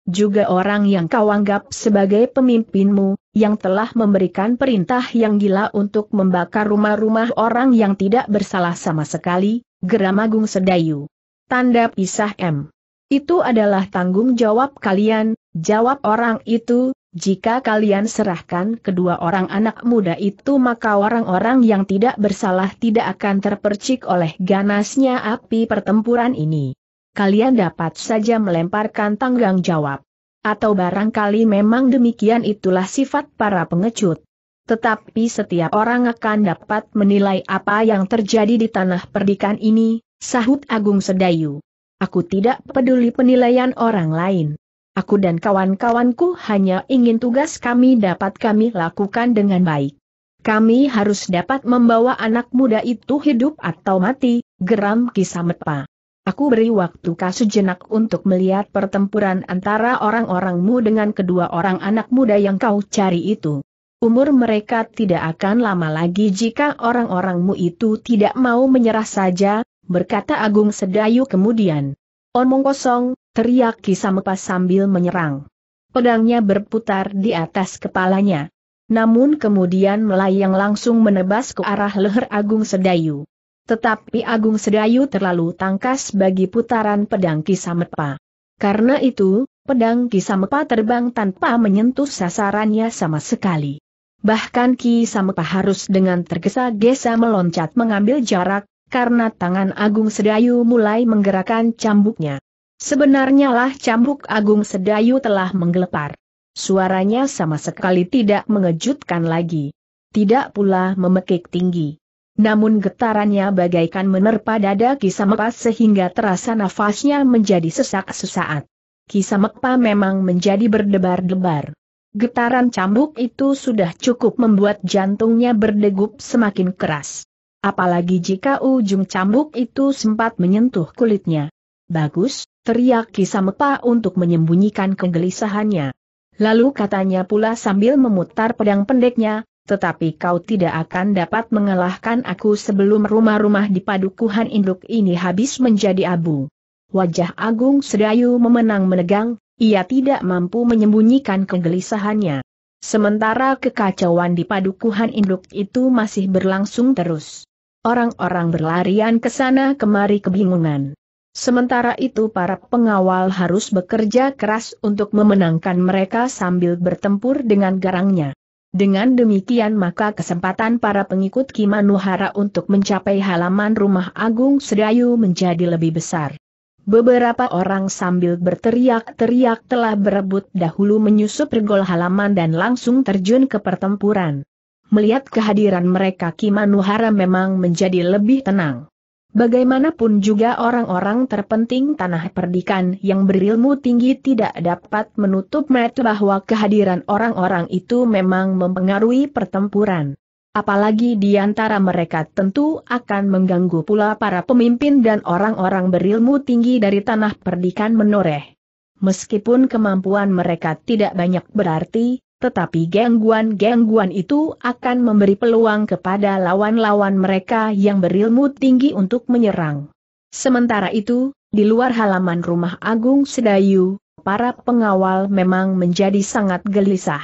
Speaker 1: Juga orang yang kau anggap sebagai pemimpinmu, yang telah memberikan perintah yang gila untuk membakar rumah-rumah orang yang tidak bersalah sama sekali, geram Agung Sedayu. Tanda pisah M. Itu adalah tanggung jawab kalian, jawab orang itu, jika kalian serahkan kedua orang anak muda itu maka orang-orang yang tidak bersalah tidak akan terpercik oleh ganasnya api pertempuran ini. Kalian dapat saja melemparkan tanggang jawab. Atau barangkali memang demikian itulah sifat para pengecut. Tetapi setiap orang akan dapat menilai apa yang terjadi di tanah perdikan ini, sahut Agung Sedayu. Aku tidak peduli penilaian orang lain. Aku dan kawan-kawanku hanya ingin tugas kami dapat kami lakukan dengan baik. Kami harus dapat membawa anak muda itu hidup atau mati, geram kisah Kisametpa. Aku beri waktu kasus jenak untuk melihat pertempuran antara orang-orangmu dengan kedua orang anak muda yang kau cari itu. Umur mereka tidak akan lama lagi jika orang-orangmu itu tidak mau menyerah saja, berkata Agung Sedayu kemudian. Omong kosong, Teriak Kisamepa sambil menyerang. Pedangnya berputar di atas kepalanya. Namun kemudian melayang langsung menebas ke arah leher Agung Sedayu. Tetapi Agung Sedayu terlalu tangkas bagi putaran pedang Kisamepa. Karena itu, pedang Kisamepa terbang tanpa menyentuh sasarannya sama sekali. Bahkan Ki Samepa harus dengan tergesa-gesa meloncat mengambil jarak, karena tangan Agung Sedayu mulai menggerakkan cambuknya. Sebenarnya lah cambuk agung sedayu telah menggelepar. Suaranya sama sekali tidak mengejutkan lagi. Tidak pula memekik tinggi. Namun getarannya bagaikan menerpa dada Kisamepa sehingga terasa nafasnya menjadi sesak sesaat. Kisamepa memang menjadi berdebar-debar. Getaran cambuk itu sudah cukup membuat jantungnya berdegup semakin keras. Apalagi jika ujung cambuk itu sempat menyentuh kulitnya. Bagus, teriak Kisamepa untuk menyembunyikan kegelisahannya. Lalu katanya pula sambil memutar pedang pendeknya, tetapi kau tidak akan dapat mengalahkan aku sebelum rumah-rumah di padukuhan induk ini habis menjadi abu. Wajah Agung Sedayu memenang menegang, ia tidak mampu menyembunyikan kegelisahannya. Sementara kekacauan di padukuhan induk itu masih berlangsung terus. Orang-orang berlarian ke sana kemari kebingungan. Sementara itu para pengawal harus bekerja keras untuk memenangkan mereka sambil bertempur dengan garangnya. Dengan demikian maka kesempatan para pengikut Kimanuhara untuk mencapai halaman rumah Agung Sedayu menjadi lebih besar. Beberapa orang sambil berteriak-teriak telah berebut dahulu menyusup regol halaman dan langsung terjun ke pertempuran. Melihat kehadiran mereka Kimanuhara memang menjadi lebih tenang. Bagaimanapun juga orang-orang terpenting tanah perdikan yang berilmu tinggi tidak dapat menutup mata bahwa kehadiran orang-orang itu memang mempengaruhi pertempuran. Apalagi di antara mereka tentu akan mengganggu pula para pemimpin dan orang-orang berilmu tinggi dari tanah perdikan menoreh. Meskipun kemampuan mereka tidak banyak berarti, tetapi gangguan-gangguan itu akan memberi peluang kepada lawan-lawan mereka yang berilmu tinggi untuk menyerang. Sementara itu, di luar halaman rumah Agung Sedayu, para pengawal memang menjadi sangat gelisah.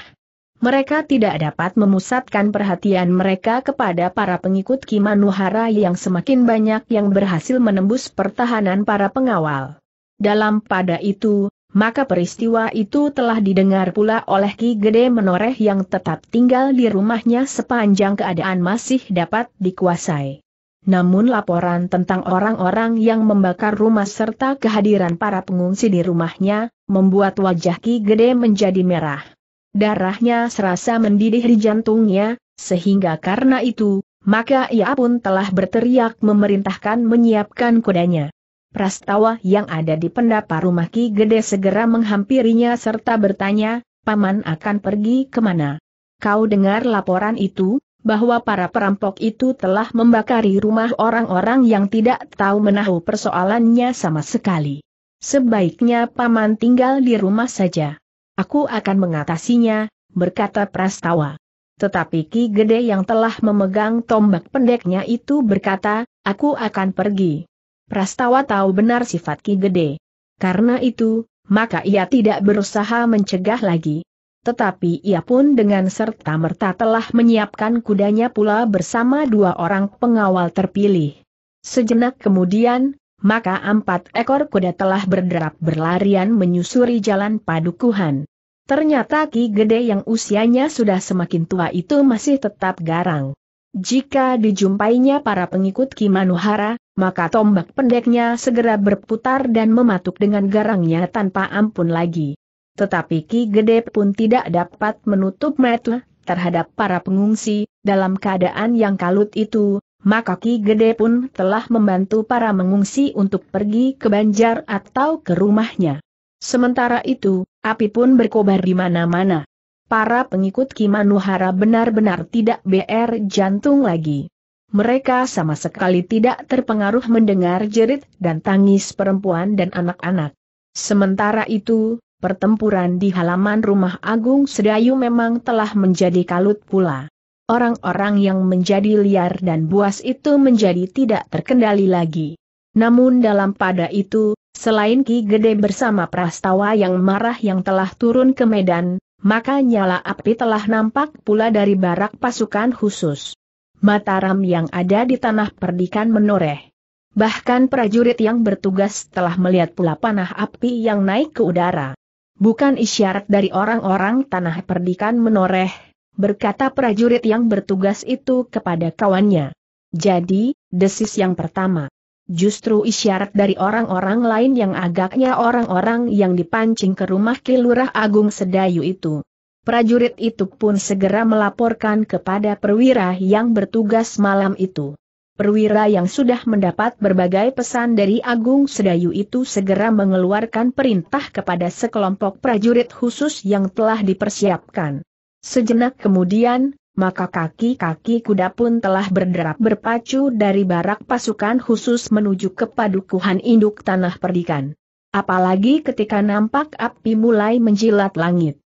Speaker 1: Mereka tidak dapat memusatkan perhatian mereka kepada para pengikut Kimanuhara yang semakin banyak yang berhasil menembus pertahanan para pengawal. Dalam pada itu, maka peristiwa itu telah didengar pula oleh Ki Gede Menoreh yang tetap tinggal di rumahnya sepanjang keadaan masih dapat dikuasai. Namun laporan tentang orang-orang yang membakar rumah serta kehadiran para pengungsi di rumahnya, membuat wajah Ki Gede menjadi merah. Darahnya serasa mendidih di jantungnya, sehingga karena itu, maka ia pun telah berteriak memerintahkan menyiapkan kudanya. Prastawa yang ada di pendapa rumah Ki Gede segera menghampirinya serta bertanya, Paman akan pergi kemana? Kau dengar laporan itu, bahwa para perampok itu telah membakari rumah orang-orang yang tidak tahu menahu persoalannya sama sekali. Sebaiknya Paman tinggal di rumah saja. Aku akan mengatasinya, berkata Prastawa. Tetapi Ki Gede yang telah memegang tombak pendeknya itu berkata, aku akan pergi Prastawa tahu benar sifat Ki Gede. Karena itu, maka ia tidak berusaha mencegah lagi. Tetapi ia pun dengan serta-merta telah menyiapkan kudanya pula bersama dua orang pengawal terpilih. Sejenak kemudian, maka empat ekor kuda telah berderap berlarian menyusuri jalan padukuhan. Ternyata Ki Gede yang usianya sudah semakin tua itu masih tetap garang. Jika dijumpainya para pengikut Ki Manuhara, maka tombak pendeknya segera berputar dan mematuk dengan garangnya tanpa ampun lagi. Tetapi Ki Gede pun tidak dapat menutup mata terhadap para pengungsi, dalam keadaan yang kalut itu, maka Ki Gede pun telah membantu para mengungsi untuk pergi ke Banjar atau ke rumahnya. Sementara itu, api pun berkobar di mana-mana. Para pengikut Ki Manuhara benar-benar tidak BR jantung lagi mereka sama sekali tidak terpengaruh mendengar jerit dan tangis perempuan dan anak-anak. Sementara itu, pertempuran di halaman rumah Agung Sedayu memang telah menjadi kalut pula. Orang-orang yang menjadi liar dan buas itu menjadi tidak terkendali lagi. Namun dalam pada itu, selain Ki Gede bersama Prastawa yang marah yang telah turun ke medan, maka nyala api telah nampak pula dari barak pasukan khusus. Mataram yang ada di tanah perdikan menoreh. Bahkan prajurit yang bertugas telah melihat pula panah api yang naik ke udara. Bukan isyarat dari orang-orang tanah perdikan menoreh, berkata prajurit yang bertugas itu kepada kawannya. Jadi, desis yang pertama. Justru isyarat dari orang-orang lain yang agaknya orang-orang yang dipancing ke rumah Kilurah Agung Sedayu itu prajurit itu pun segera melaporkan kepada perwira yang bertugas malam itu. Perwira yang sudah mendapat berbagai pesan dari Agung Sedayu itu segera mengeluarkan perintah kepada sekelompok prajurit khusus yang telah dipersiapkan. Sejenak kemudian, maka kaki-kaki kuda pun telah berderap berpacu dari barak pasukan khusus menuju ke padukuhan induk tanah perdikan. Apalagi ketika nampak api mulai menjilat langit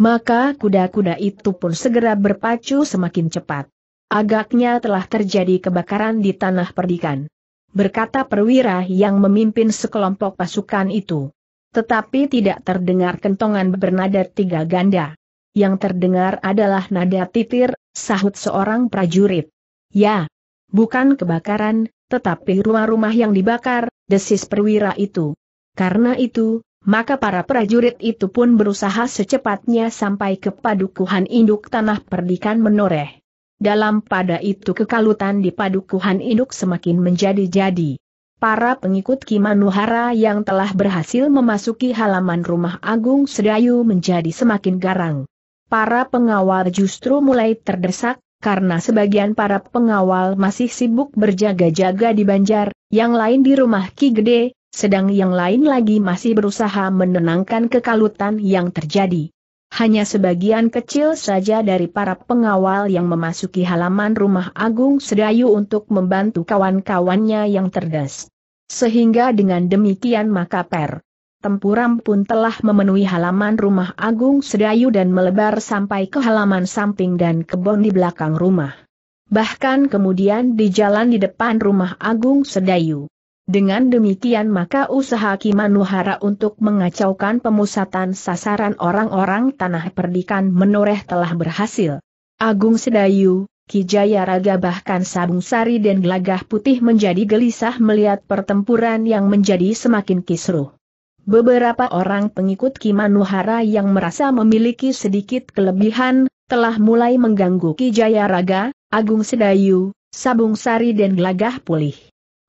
Speaker 1: maka kuda-kuda itu pun segera berpacu semakin cepat. Agaknya telah terjadi kebakaran di tanah perdikan. Berkata perwira yang memimpin sekelompok pasukan itu. Tetapi tidak terdengar kentongan bernada tiga ganda. Yang terdengar adalah nada titir, sahut seorang prajurit. Ya, bukan kebakaran, tetapi rumah-rumah yang dibakar, desis perwira itu. Karena itu, maka para prajurit itu pun berusaha secepatnya sampai ke padukuhan induk tanah perdikan menoreh. Dalam pada itu kekalutan di padukuhan induk semakin menjadi-jadi. Para pengikut Kimanuhara yang telah berhasil memasuki halaman rumah Agung Sedayu menjadi semakin garang. Para pengawal justru mulai terdesak, karena sebagian para pengawal masih sibuk berjaga-jaga di Banjar, yang lain di rumah Ki Gede, sedang yang lain lagi masih berusaha menenangkan kekalutan yang terjadi. Hanya sebagian kecil saja dari para pengawal yang memasuki halaman rumah Agung Sedayu untuk membantu kawan-kawannya yang cerdas. Sehingga dengan demikian maka per. Tempuram pun telah memenuhi halaman rumah Agung Sedayu dan melebar sampai ke halaman samping dan kebun di belakang rumah. Bahkan kemudian di jalan di depan rumah Agung Sedayu. Dengan demikian maka usaha Kimanuhara untuk mengacaukan pemusatan sasaran orang-orang tanah perdikan menoreh telah berhasil. Agung Sedayu, Kijaya Raga bahkan Sabung Sari dan Gelagah Putih menjadi gelisah melihat pertempuran yang menjadi semakin kisruh. Beberapa orang pengikut Kimanuhara yang merasa memiliki sedikit kelebihan, telah mulai mengganggu Kijaya Raga, Agung Sedayu, Sabung Sari dan Gelagah Pulih.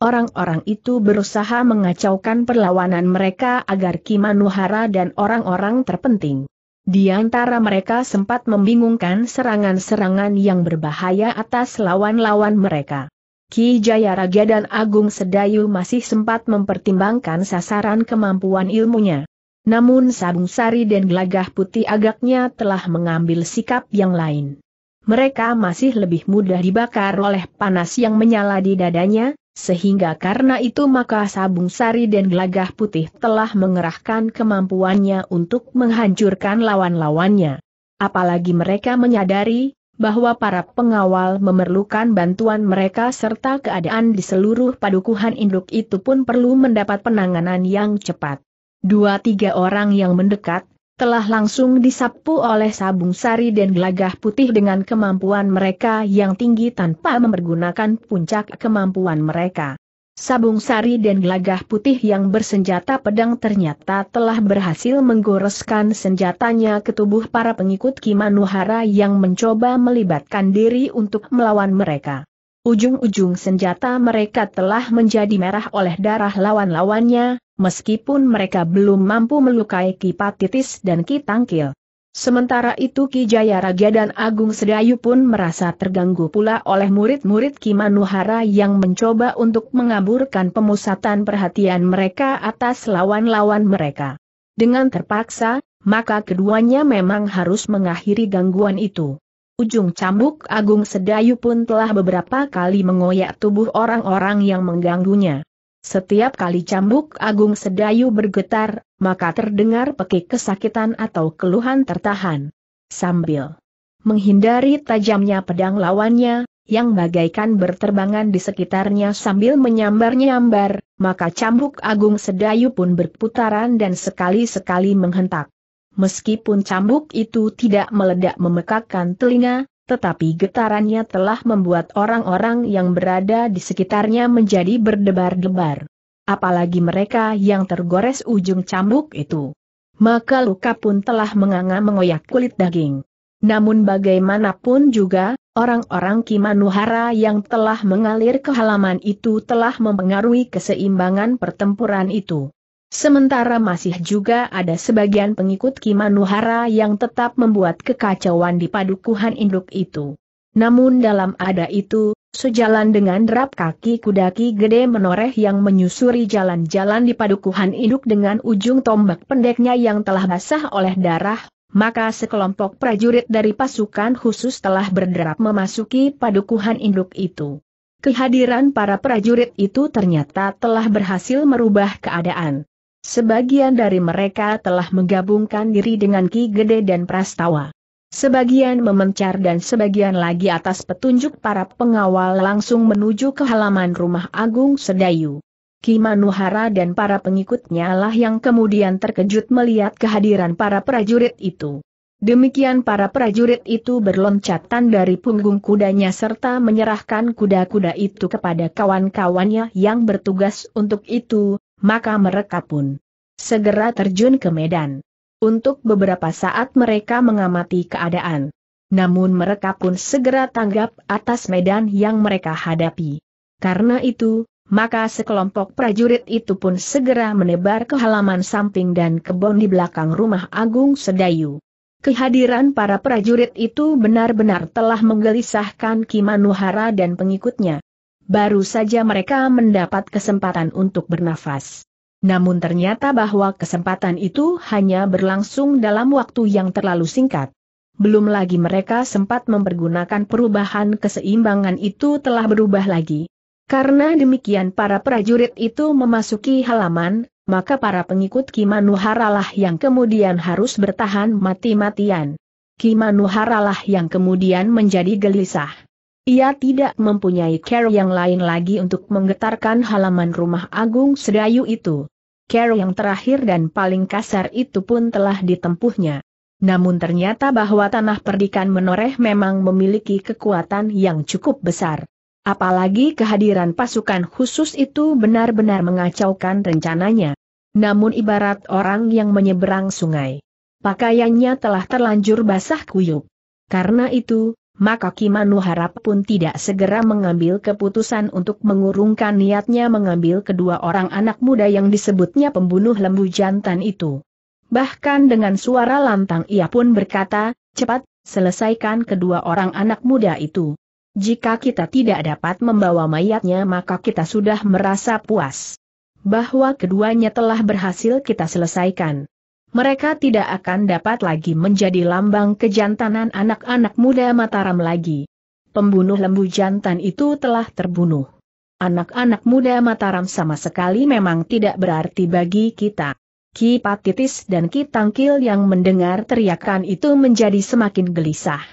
Speaker 1: Orang-orang itu berusaha mengacaukan perlawanan mereka agar Kimanuhara dan orang-orang terpenting. Di antara mereka sempat membingungkan serangan-serangan yang berbahaya atas lawan-lawan mereka. Ki Jayaraja dan Agung Sedayu masih sempat mempertimbangkan sasaran kemampuan ilmunya. Namun Sabung Sari dan Gelagah Putih agaknya telah mengambil sikap yang lain. Mereka masih lebih mudah dibakar oleh panas yang menyala di dadanya, sehingga karena itu maka Sabung Sari dan Gelagah Putih telah mengerahkan kemampuannya untuk menghancurkan lawan-lawannya. Apalagi mereka menyadari bahwa para pengawal memerlukan bantuan mereka serta keadaan di seluruh padukuhan induk itu pun perlu mendapat penanganan yang cepat. Dua tiga orang yang mendekat, telah langsung disapu oleh sabung sari dan gelagah putih dengan kemampuan mereka yang tinggi tanpa mempergunakan puncak kemampuan mereka. Sabung sari dan gelagah putih yang bersenjata pedang ternyata telah berhasil menggoreskan senjatanya ke tubuh para pengikut Kimanuhara yang mencoba melibatkan diri untuk melawan mereka. Ujung-ujung senjata mereka telah menjadi merah oleh darah lawan-lawannya, meskipun mereka belum mampu melukai Ki Patitis dan Ki Tangkil. Sementara itu Ki Jaya Raja dan Agung Sedayu pun merasa terganggu pula oleh murid-murid Ki Manuhara yang mencoba untuk mengaburkan pemusatan perhatian mereka atas lawan-lawan mereka. Dengan terpaksa, maka keduanya memang harus mengakhiri gangguan itu. Ujung cambuk Agung Sedayu pun telah beberapa kali mengoyak tubuh orang-orang yang mengganggunya. Setiap kali cambuk Agung Sedayu bergetar, maka terdengar pekik kesakitan atau keluhan tertahan. Sambil menghindari tajamnya pedang lawannya, yang bagaikan berterbangan di sekitarnya sambil menyambar-nyambar, maka cambuk Agung Sedayu pun berputaran dan sekali-sekali menghentak meskipun cambuk itu tidak meledak memekakkan telinga, tetapi getarannya telah membuat orang-orang yang berada di sekitarnya menjadi berdebar-debar. Apalagi mereka yang tergores ujung cambuk itu. Maka luka pun telah menganga mengoyak kulit daging. Namun bagaimanapun juga, orang-orang Kimanuhara yang telah mengalir ke halaman itu telah mempengaruhi keseimbangan pertempuran itu. Sementara masih juga ada sebagian pengikut Kimanuhara yang tetap membuat kekacauan di padukuhan induk itu. Namun dalam ada itu, sejalan dengan derap kaki kudaki gede menoreh yang menyusuri jalan-jalan di padukuhan induk dengan ujung tombak pendeknya yang telah basah oleh darah, maka sekelompok prajurit dari pasukan khusus telah berderap memasuki padukuhan induk itu. Kehadiran para prajurit itu ternyata telah berhasil merubah keadaan. Sebagian dari mereka telah menggabungkan diri dengan Ki Gede dan Prastawa. Sebagian memencar dan sebagian lagi atas petunjuk para pengawal langsung menuju ke halaman rumah Agung Sedayu. Ki Manuhara dan para pengikutnya lah yang kemudian terkejut melihat kehadiran para prajurit itu. Demikian para prajurit itu berloncatan dari punggung kudanya serta menyerahkan kuda-kuda itu kepada kawan-kawannya yang bertugas untuk itu, maka mereka pun segera terjun ke medan. Untuk beberapa saat mereka mengamati keadaan. Namun mereka pun segera tanggap atas medan yang mereka hadapi. Karena itu, maka sekelompok prajurit itu pun segera menebar ke halaman samping dan kebun di belakang rumah Agung Sedayu. Kehadiran para prajurit itu benar-benar telah menggelisahkan Kimanuhara dan pengikutnya baru saja mereka mendapat kesempatan untuk bernafas. Namun ternyata bahwa kesempatan itu hanya berlangsung dalam waktu yang terlalu singkat. Belum lagi mereka sempat mempergunakan perubahan keseimbangan itu telah berubah lagi. Karena demikian para prajurit itu memasuki halaman, maka para pengikut Kimanuharalah yang kemudian harus bertahan mati-matian. Kimanuharalah yang kemudian menjadi gelisah. Ia tidak mempunyai care yang lain lagi untuk menggetarkan halaman rumah Agung Sedayu itu. Care yang terakhir dan paling kasar itu pun telah ditempuhnya. Namun ternyata bahwa tanah perdikan menoreh memang memiliki kekuatan yang cukup besar. Apalagi kehadiran pasukan khusus itu benar-benar mengacaukan rencananya. Namun ibarat orang yang menyeberang sungai. Pakaiannya telah terlanjur basah kuyup. Karena itu, maka Kimanu harap pun tidak segera mengambil keputusan untuk mengurungkan niatnya mengambil kedua orang anak muda yang disebutnya pembunuh lembu jantan itu. Bahkan dengan suara lantang ia pun berkata, cepat, selesaikan kedua orang anak muda itu. Jika kita tidak dapat membawa mayatnya maka kita sudah merasa puas. Bahwa keduanya telah berhasil kita selesaikan mereka tidak akan dapat lagi menjadi lambang kejantanan anak-anak muda Mataram lagi. Pembunuh lembu jantan itu telah terbunuh. Anak-anak muda Mataram sama sekali memang tidak berarti bagi kita. Ki Patitis dan Ki Tangkil yang mendengar teriakan itu menjadi semakin gelisah.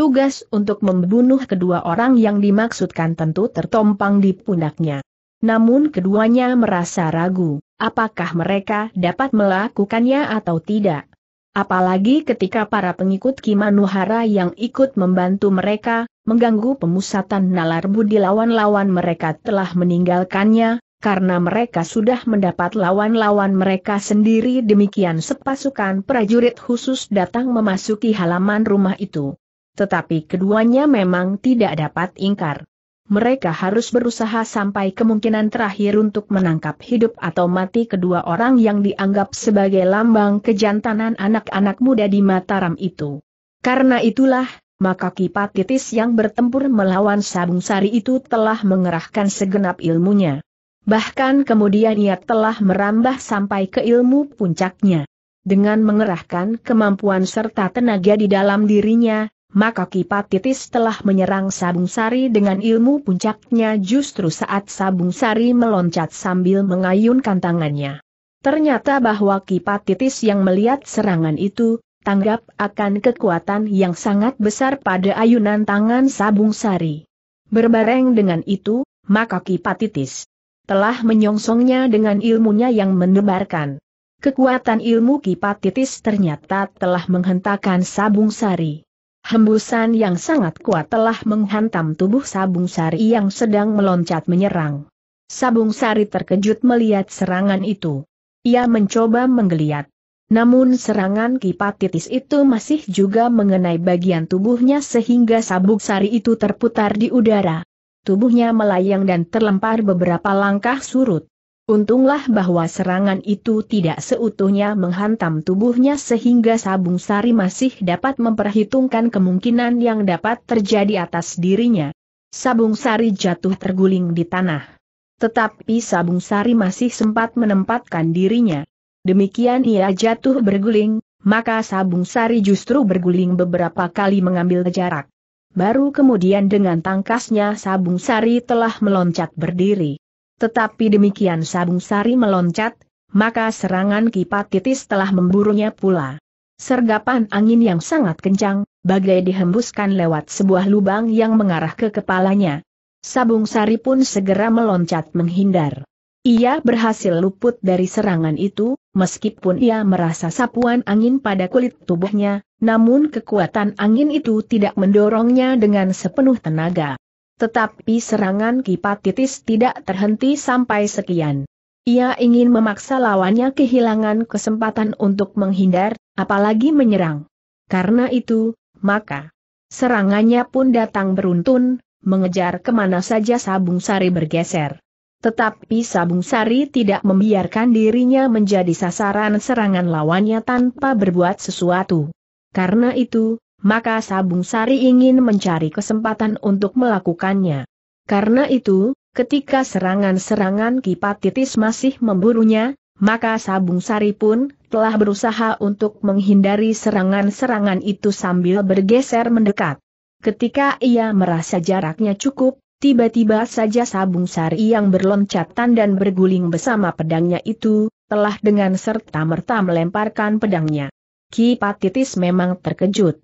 Speaker 1: Tugas untuk membunuh kedua orang yang dimaksudkan tentu tertompang di pundaknya. Namun keduanya merasa ragu, apakah mereka dapat melakukannya atau tidak. Apalagi ketika para pengikut Kimanuhara yang ikut membantu mereka, mengganggu pemusatan nalar budi lawan-lawan mereka telah meninggalkannya, karena mereka sudah mendapat lawan-lawan mereka sendiri demikian sepasukan prajurit khusus datang memasuki halaman rumah itu. Tetapi keduanya memang tidak dapat ingkar mereka harus berusaha sampai kemungkinan terakhir untuk menangkap hidup atau mati kedua orang yang dianggap sebagai lambang kejantanan anak-anak muda di Mataram itu. Karena itulah, maka Kipatitis yang bertempur melawan Sabung Sari itu telah mengerahkan segenap ilmunya. Bahkan kemudian ia telah merambah sampai ke ilmu puncaknya. Dengan mengerahkan kemampuan serta tenaga di dalam dirinya, maka Kipatitis telah menyerang Sabung Sari dengan ilmu puncaknya justru saat Sabung Sari meloncat sambil mengayunkan tangannya. Ternyata bahwa Kipatitis yang melihat serangan itu, tanggap akan kekuatan yang sangat besar pada ayunan tangan Sabung Sari. Berbareng dengan itu, maka Kipatitis telah menyongsongnya dengan ilmunya yang menebarkan. Kekuatan ilmu Kipatitis ternyata telah menghentakkan Sabung Sari. Hembusan yang sangat kuat telah menghantam tubuh Sabung Sari yang sedang meloncat menyerang. Sabung Sari terkejut melihat serangan itu. Ia mencoba menggeliat. Namun serangan kipatitis itu masih juga mengenai bagian tubuhnya sehingga Sabung Sari itu terputar di udara. Tubuhnya melayang dan terlempar beberapa langkah surut. Untunglah bahwa serangan itu tidak seutuhnya menghantam tubuhnya sehingga Sabung Sari masih dapat memperhitungkan kemungkinan yang dapat terjadi atas dirinya. Sabung Sari jatuh terguling di tanah. Tetapi Sabung Sari masih sempat menempatkan dirinya. Demikian ia jatuh berguling, maka Sabung Sari justru berguling beberapa kali mengambil jarak. Baru kemudian dengan tangkasnya Sabung Sari telah meloncat berdiri. Tetapi demikian Sabung Sari meloncat, maka serangan kipat titis telah memburunya pula. Sergapan angin yang sangat kencang, bagai dihembuskan lewat sebuah lubang yang mengarah ke kepalanya. Sabung Sari pun segera meloncat menghindar. Ia berhasil luput dari serangan itu, meskipun ia merasa sapuan angin pada kulit tubuhnya, namun kekuatan angin itu tidak mendorongnya dengan sepenuh tenaga. Tetapi serangan Kipatitis tidak terhenti sampai sekian. Ia ingin memaksa lawannya kehilangan kesempatan untuk menghindar, apalagi menyerang. Karena itu, maka serangannya pun datang beruntun, mengejar kemana saja Sabung Sari bergeser. Tetapi Sabung Sari tidak membiarkan dirinya menjadi sasaran serangan lawannya tanpa berbuat sesuatu. Karena itu, maka Sabung Sari ingin mencari kesempatan untuk melakukannya. Karena itu, ketika serangan-serangan Kipatitis masih memburunya, maka Sabung Sari pun telah berusaha untuk menghindari serangan-serangan itu sambil bergeser mendekat. Ketika ia merasa jaraknya cukup, tiba-tiba saja Sabung Sari yang berloncatan dan berguling bersama pedangnya itu, telah dengan serta-merta melemparkan pedangnya. Kipatitis memang terkejut.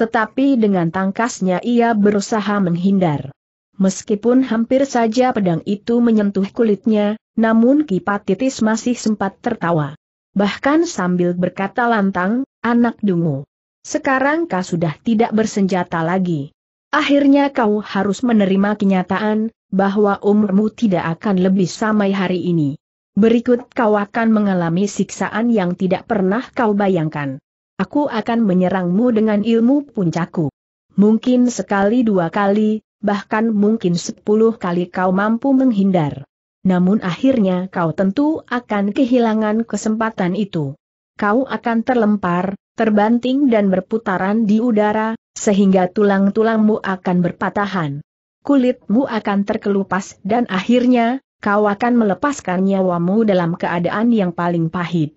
Speaker 1: Tetapi dengan tangkasnya ia berusaha menghindar. Meskipun hampir saja pedang itu menyentuh kulitnya, namun Kipatitis masih sempat tertawa. Bahkan sambil berkata lantang, anak dungu. Sekarang kau sudah tidak bersenjata lagi. Akhirnya kau harus menerima kenyataan, bahwa umurmu tidak akan lebih samai hari ini. Berikut kau akan mengalami siksaan yang tidak pernah kau bayangkan. Aku akan menyerangmu dengan ilmu puncaku. Mungkin sekali dua kali, bahkan mungkin sepuluh kali kau mampu menghindar. Namun akhirnya kau tentu akan kehilangan kesempatan itu. Kau akan terlempar, terbanting dan berputaran di udara, sehingga tulang-tulangmu akan berpatahan. Kulitmu akan terkelupas dan akhirnya, kau akan melepaskan nyawamu dalam keadaan yang paling pahit.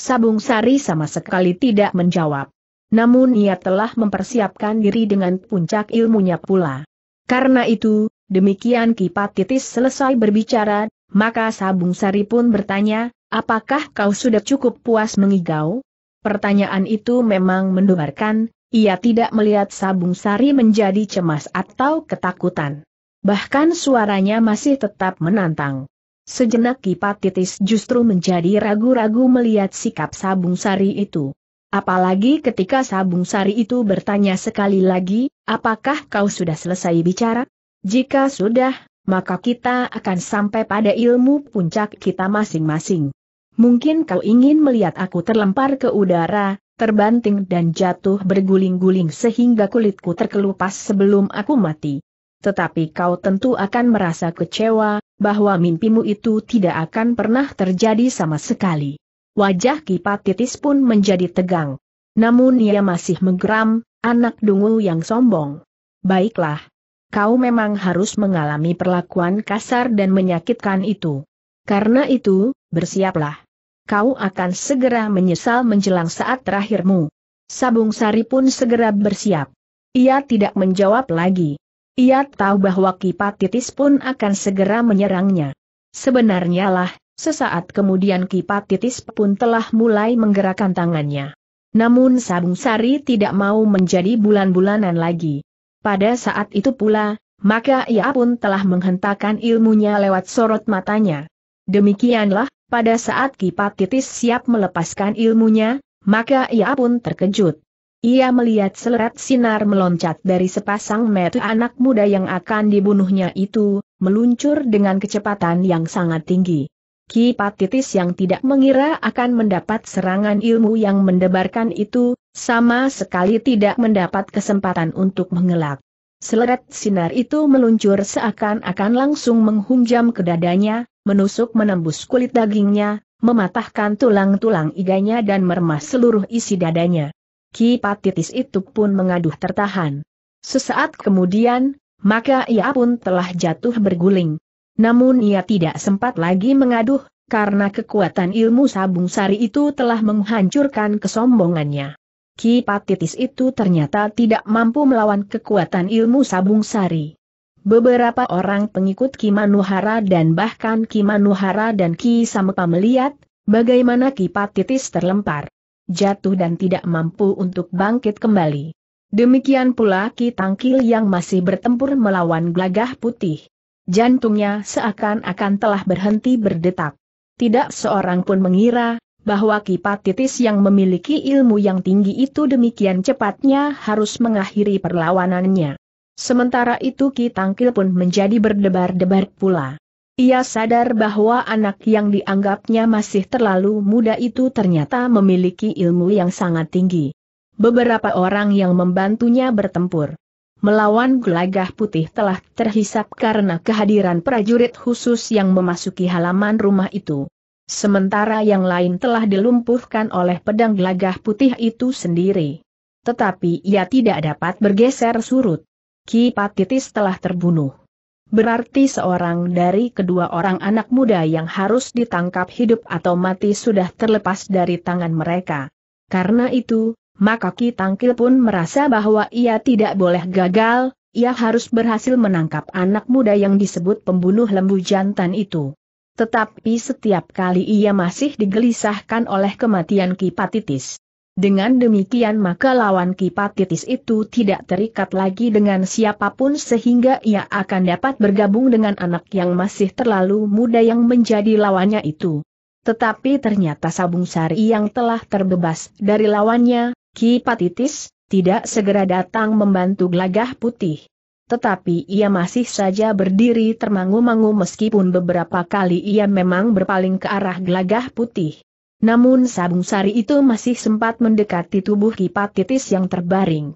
Speaker 1: Sabung Sari sama sekali tidak menjawab. Namun ia telah mempersiapkan diri dengan puncak ilmunya pula. Karena itu, demikian Kipatitis selesai berbicara, maka Sabung Sari pun bertanya, apakah kau sudah cukup puas mengigau? Pertanyaan itu memang mendebarkan. ia tidak melihat Sabung Sari menjadi cemas atau ketakutan. Bahkan suaranya masih tetap menantang. Sejenak Kipatitis justru menjadi ragu-ragu melihat sikap Sabung Sari itu. Apalagi ketika Sabung Sari itu bertanya sekali lagi, apakah kau sudah selesai bicara? Jika sudah, maka kita akan sampai pada ilmu puncak kita masing-masing. Mungkin kau ingin melihat aku terlempar ke udara, terbanting dan jatuh berguling-guling sehingga kulitku terkelupas sebelum aku mati. Tetapi kau tentu akan merasa kecewa, bahwa mimpimu itu tidak akan pernah terjadi sama sekali. Wajah Kipatitis pun menjadi tegang. Namun ia masih menggeram, anak dungu yang sombong. Baiklah. Kau memang harus mengalami perlakuan kasar dan menyakitkan itu. Karena itu, bersiaplah. Kau akan segera menyesal menjelang saat terakhirmu. Sabung Sari pun segera bersiap. Ia tidak menjawab lagi. Ia tahu bahwa Kipatitis pun akan segera menyerangnya. Sebenarnya lah, sesaat kemudian Kipatitis pun telah mulai menggerakkan tangannya. Namun Sabung Sari tidak mau menjadi bulan-bulanan lagi. Pada saat itu pula, maka ia pun telah menghentakkan ilmunya lewat sorot matanya. Demikianlah, pada saat Kipatitis siap melepaskan ilmunya, maka ia pun terkejut. Ia melihat selerat sinar meloncat dari sepasang mata anak muda yang akan dibunuhnya itu, meluncur dengan kecepatan yang sangat tinggi. Kipatitis yang tidak mengira akan mendapat serangan ilmu yang mendebarkan itu, sama sekali tidak mendapat kesempatan untuk mengelak. Seleret sinar itu meluncur seakan-akan langsung menghunjam ke dadanya, menusuk menembus kulit dagingnya, mematahkan tulang-tulang iganya dan meremas seluruh isi dadanya. Ki Patitis itu pun mengaduh tertahan. Sesaat kemudian, maka ia pun telah jatuh berguling. Namun ia tidak sempat lagi mengaduh, karena kekuatan ilmu sabung sari itu telah menghancurkan kesombongannya. Ki Patitis itu ternyata tidak mampu melawan kekuatan ilmu sabung sari. Beberapa orang pengikut Ki Manuhara dan bahkan Ki Manuhara dan Ki Samepa melihat, bagaimana Ki Patitis terlempar jatuh dan tidak mampu untuk bangkit kembali. Demikian pula Ki Tangkil yang masih bertempur melawan Glagah putih. Jantungnya seakan-akan telah berhenti berdetak. Tidak seorang pun mengira, bahwa Ki Patitis yang memiliki ilmu yang tinggi itu demikian cepatnya harus mengakhiri perlawanannya. Sementara itu Ki Tangkil pun menjadi berdebar-debar pula. Ia sadar bahwa anak yang dianggapnya masih terlalu muda itu ternyata memiliki ilmu yang sangat tinggi. Beberapa orang yang membantunya bertempur melawan gelagah putih telah terhisap karena kehadiran prajurit khusus yang memasuki halaman rumah itu. Sementara yang lain telah dilumpuhkan oleh pedang gelagah putih itu sendiri. Tetapi ia tidak dapat bergeser surut. Ki Patitis telah terbunuh. Berarti seorang dari kedua orang anak muda yang harus ditangkap hidup atau mati sudah terlepas dari tangan mereka. Karena itu, maka Ki Tangkil pun merasa bahwa ia tidak boleh gagal, ia harus berhasil menangkap anak muda yang disebut pembunuh lembu jantan itu. Tetapi setiap kali ia masih digelisahkan oleh kematian Ki Patitis. Dengan demikian maka lawan kipatitis itu tidak terikat lagi dengan siapapun sehingga ia akan dapat bergabung dengan anak yang masih terlalu muda yang menjadi lawannya itu. Tetapi ternyata Sabung Sari yang telah terbebas dari lawannya, kipatitis, tidak segera datang membantu gelagah putih. Tetapi ia masih saja berdiri termangu-mangu meskipun beberapa kali ia memang berpaling ke arah gelagah putih. Namun sabung sari itu masih sempat mendekati tubuh Kipatitis yang terbaring.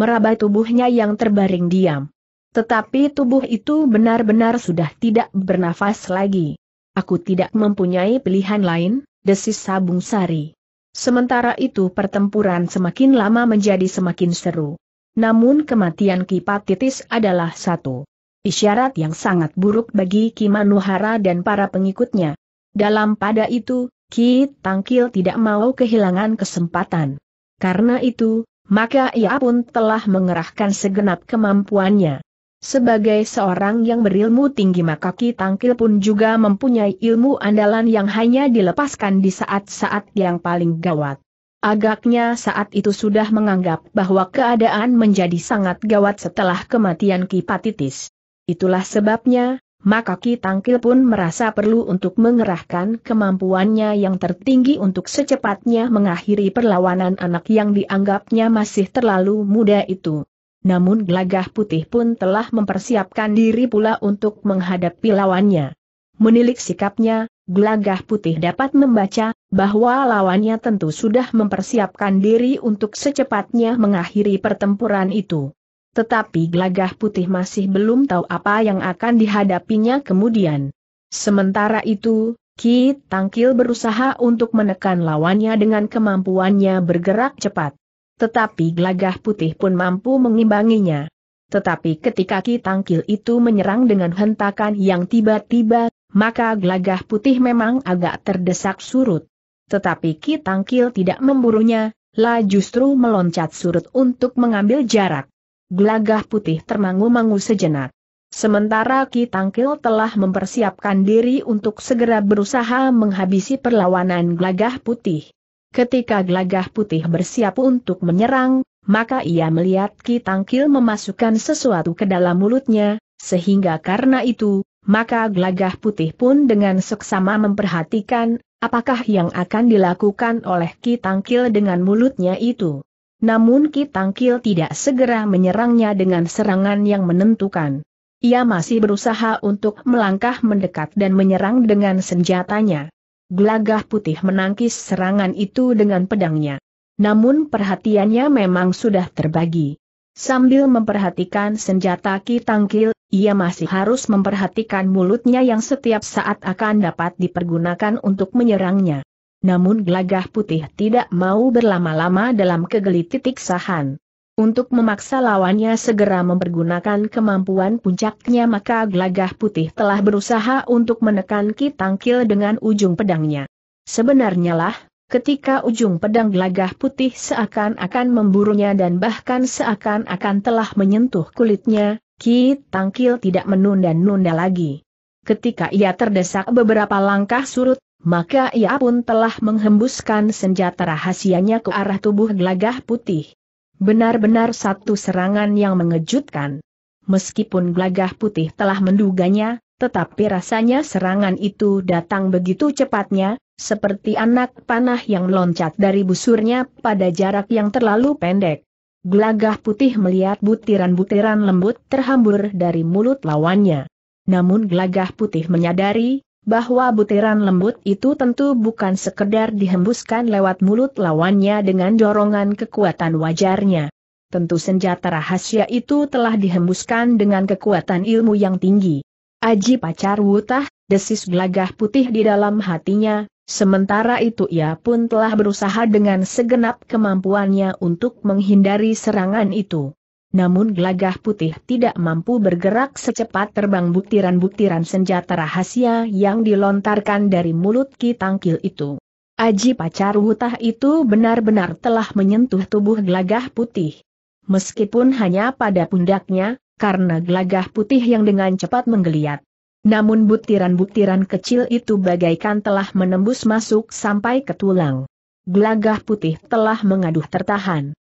Speaker 1: Meraba tubuhnya yang terbaring diam. Tetapi tubuh itu benar-benar sudah tidak bernafas lagi. Aku tidak mempunyai pilihan lain, desis sabung sari. Sementara itu pertempuran semakin lama menjadi semakin seru. Namun kematian Kipatitis adalah satu isyarat yang sangat buruk bagi Kimanuhara dan para pengikutnya. Dalam pada itu, Ki Tangkil tidak mau kehilangan kesempatan. Karena itu, maka ia pun telah mengerahkan segenap kemampuannya. Sebagai seorang yang berilmu tinggi maka Ki Tangkil pun juga mempunyai ilmu andalan yang hanya dilepaskan di saat-saat yang paling gawat. Agaknya saat itu sudah menganggap bahwa keadaan menjadi sangat gawat setelah kematian Ki Patitis. Itulah sebabnya, maka Ki Tangkil pun merasa perlu untuk mengerahkan kemampuannya yang tertinggi untuk secepatnya mengakhiri perlawanan anak yang dianggapnya masih terlalu muda itu. Namun Glagah putih pun telah mempersiapkan diri pula untuk menghadapi lawannya. Menilik sikapnya, Glagah putih dapat membaca bahwa lawannya tentu sudah mempersiapkan diri untuk secepatnya mengakhiri pertempuran itu tetapi gelagah putih masih belum tahu apa yang akan dihadapinya kemudian. Sementara itu, Ki Tangkil berusaha untuk menekan lawannya dengan kemampuannya bergerak cepat. Tetapi gelagah putih pun mampu mengimbanginya. Tetapi ketika Ki Tangkil itu menyerang dengan hentakan yang tiba-tiba, maka gelagah putih memang agak terdesak surut. Tetapi Ki Tangkil tidak memburunya, lah justru meloncat surut untuk mengambil jarak. Gelagah putih termangu-mangu sejenak. Sementara Ki Tangkil telah mempersiapkan diri untuk segera berusaha menghabisi perlawanan gelagah putih. Ketika gelagah putih bersiap untuk menyerang, maka ia melihat Ki Tangkil memasukkan sesuatu ke dalam mulutnya, sehingga karena itu, maka gelagah putih pun dengan seksama memperhatikan, apakah yang akan dilakukan oleh Ki Tangkil dengan mulutnya itu. Namun Kitangkil tidak segera menyerangnya dengan serangan yang menentukan. Ia masih berusaha untuk melangkah mendekat dan menyerang dengan senjatanya. Glagah putih menangkis serangan itu dengan pedangnya. Namun perhatiannya memang sudah terbagi. Sambil memperhatikan senjata Kitangkil, ia masih harus memperhatikan mulutnya yang setiap saat akan dapat dipergunakan untuk menyerangnya namun gelagah putih tidak mau berlama-lama dalam kegelitik sahan. Untuk memaksa lawannya segera mempergunakan kemampuan puncaknya maka gelagah putih telah berusaha untuk menekan Ki Tangkil dengan ujung pedangnya. Sebenarnya lah, ketika ujung pedang gelagah putih seakan-akan memburunya dan bahkan seakan-akan telah menyentuh kulitnya, Ki Tangkil tidak menunda-nunda lagi. Ketika ia terdesak beberapa langkah surut, maka ia pun telah menghembuskan senjata rahasianya ke arah tubuh gelagah putih. Benar-benar satu serangan yang mengejutkan. Meskipun gelagah putih telah menduganya, tetapi rasanya serangan itu datang begitu cepatnya, seperti anak panah yang loncat dari busurnya pada jarak yang terlalu pendek. Gelagah putih melihat butiran-butiran lembut terhambur dari mulut lawannya. Namun gelagah putih menyadari, bahwa butiran lembut itu tentu bukan sekedar dihembuskan lewat mulut lawannya dengan dorongan kekuatan wajarnya. Tentu senjata rahasia itu telah dihembuskan dengan kekuatan ilmu yang tinggi. Aji pacar wutah, desis gelagah putih di dalam hatinya, sementara itu ia pun telah berusaha dengan segenap kemampuannya untuk menghindari serangan itu namun glagah putih tidak mampu bergerak secepat terbang butiran-butiran senjata rahasia yang dilontarkan dari mulut Ki Tangkil itu. Aji pacar hutah itu benar-benar telah menyentuh tubuh glagah putih. Meskipun hanya pada pundaknya, karena glagah putih yang dengan cepat menggeliat. Namun butiran-butiran kecil itu bagaikan telah menembus masuk sampai ke tulang. Glagah putih telah mengaduh tertahan.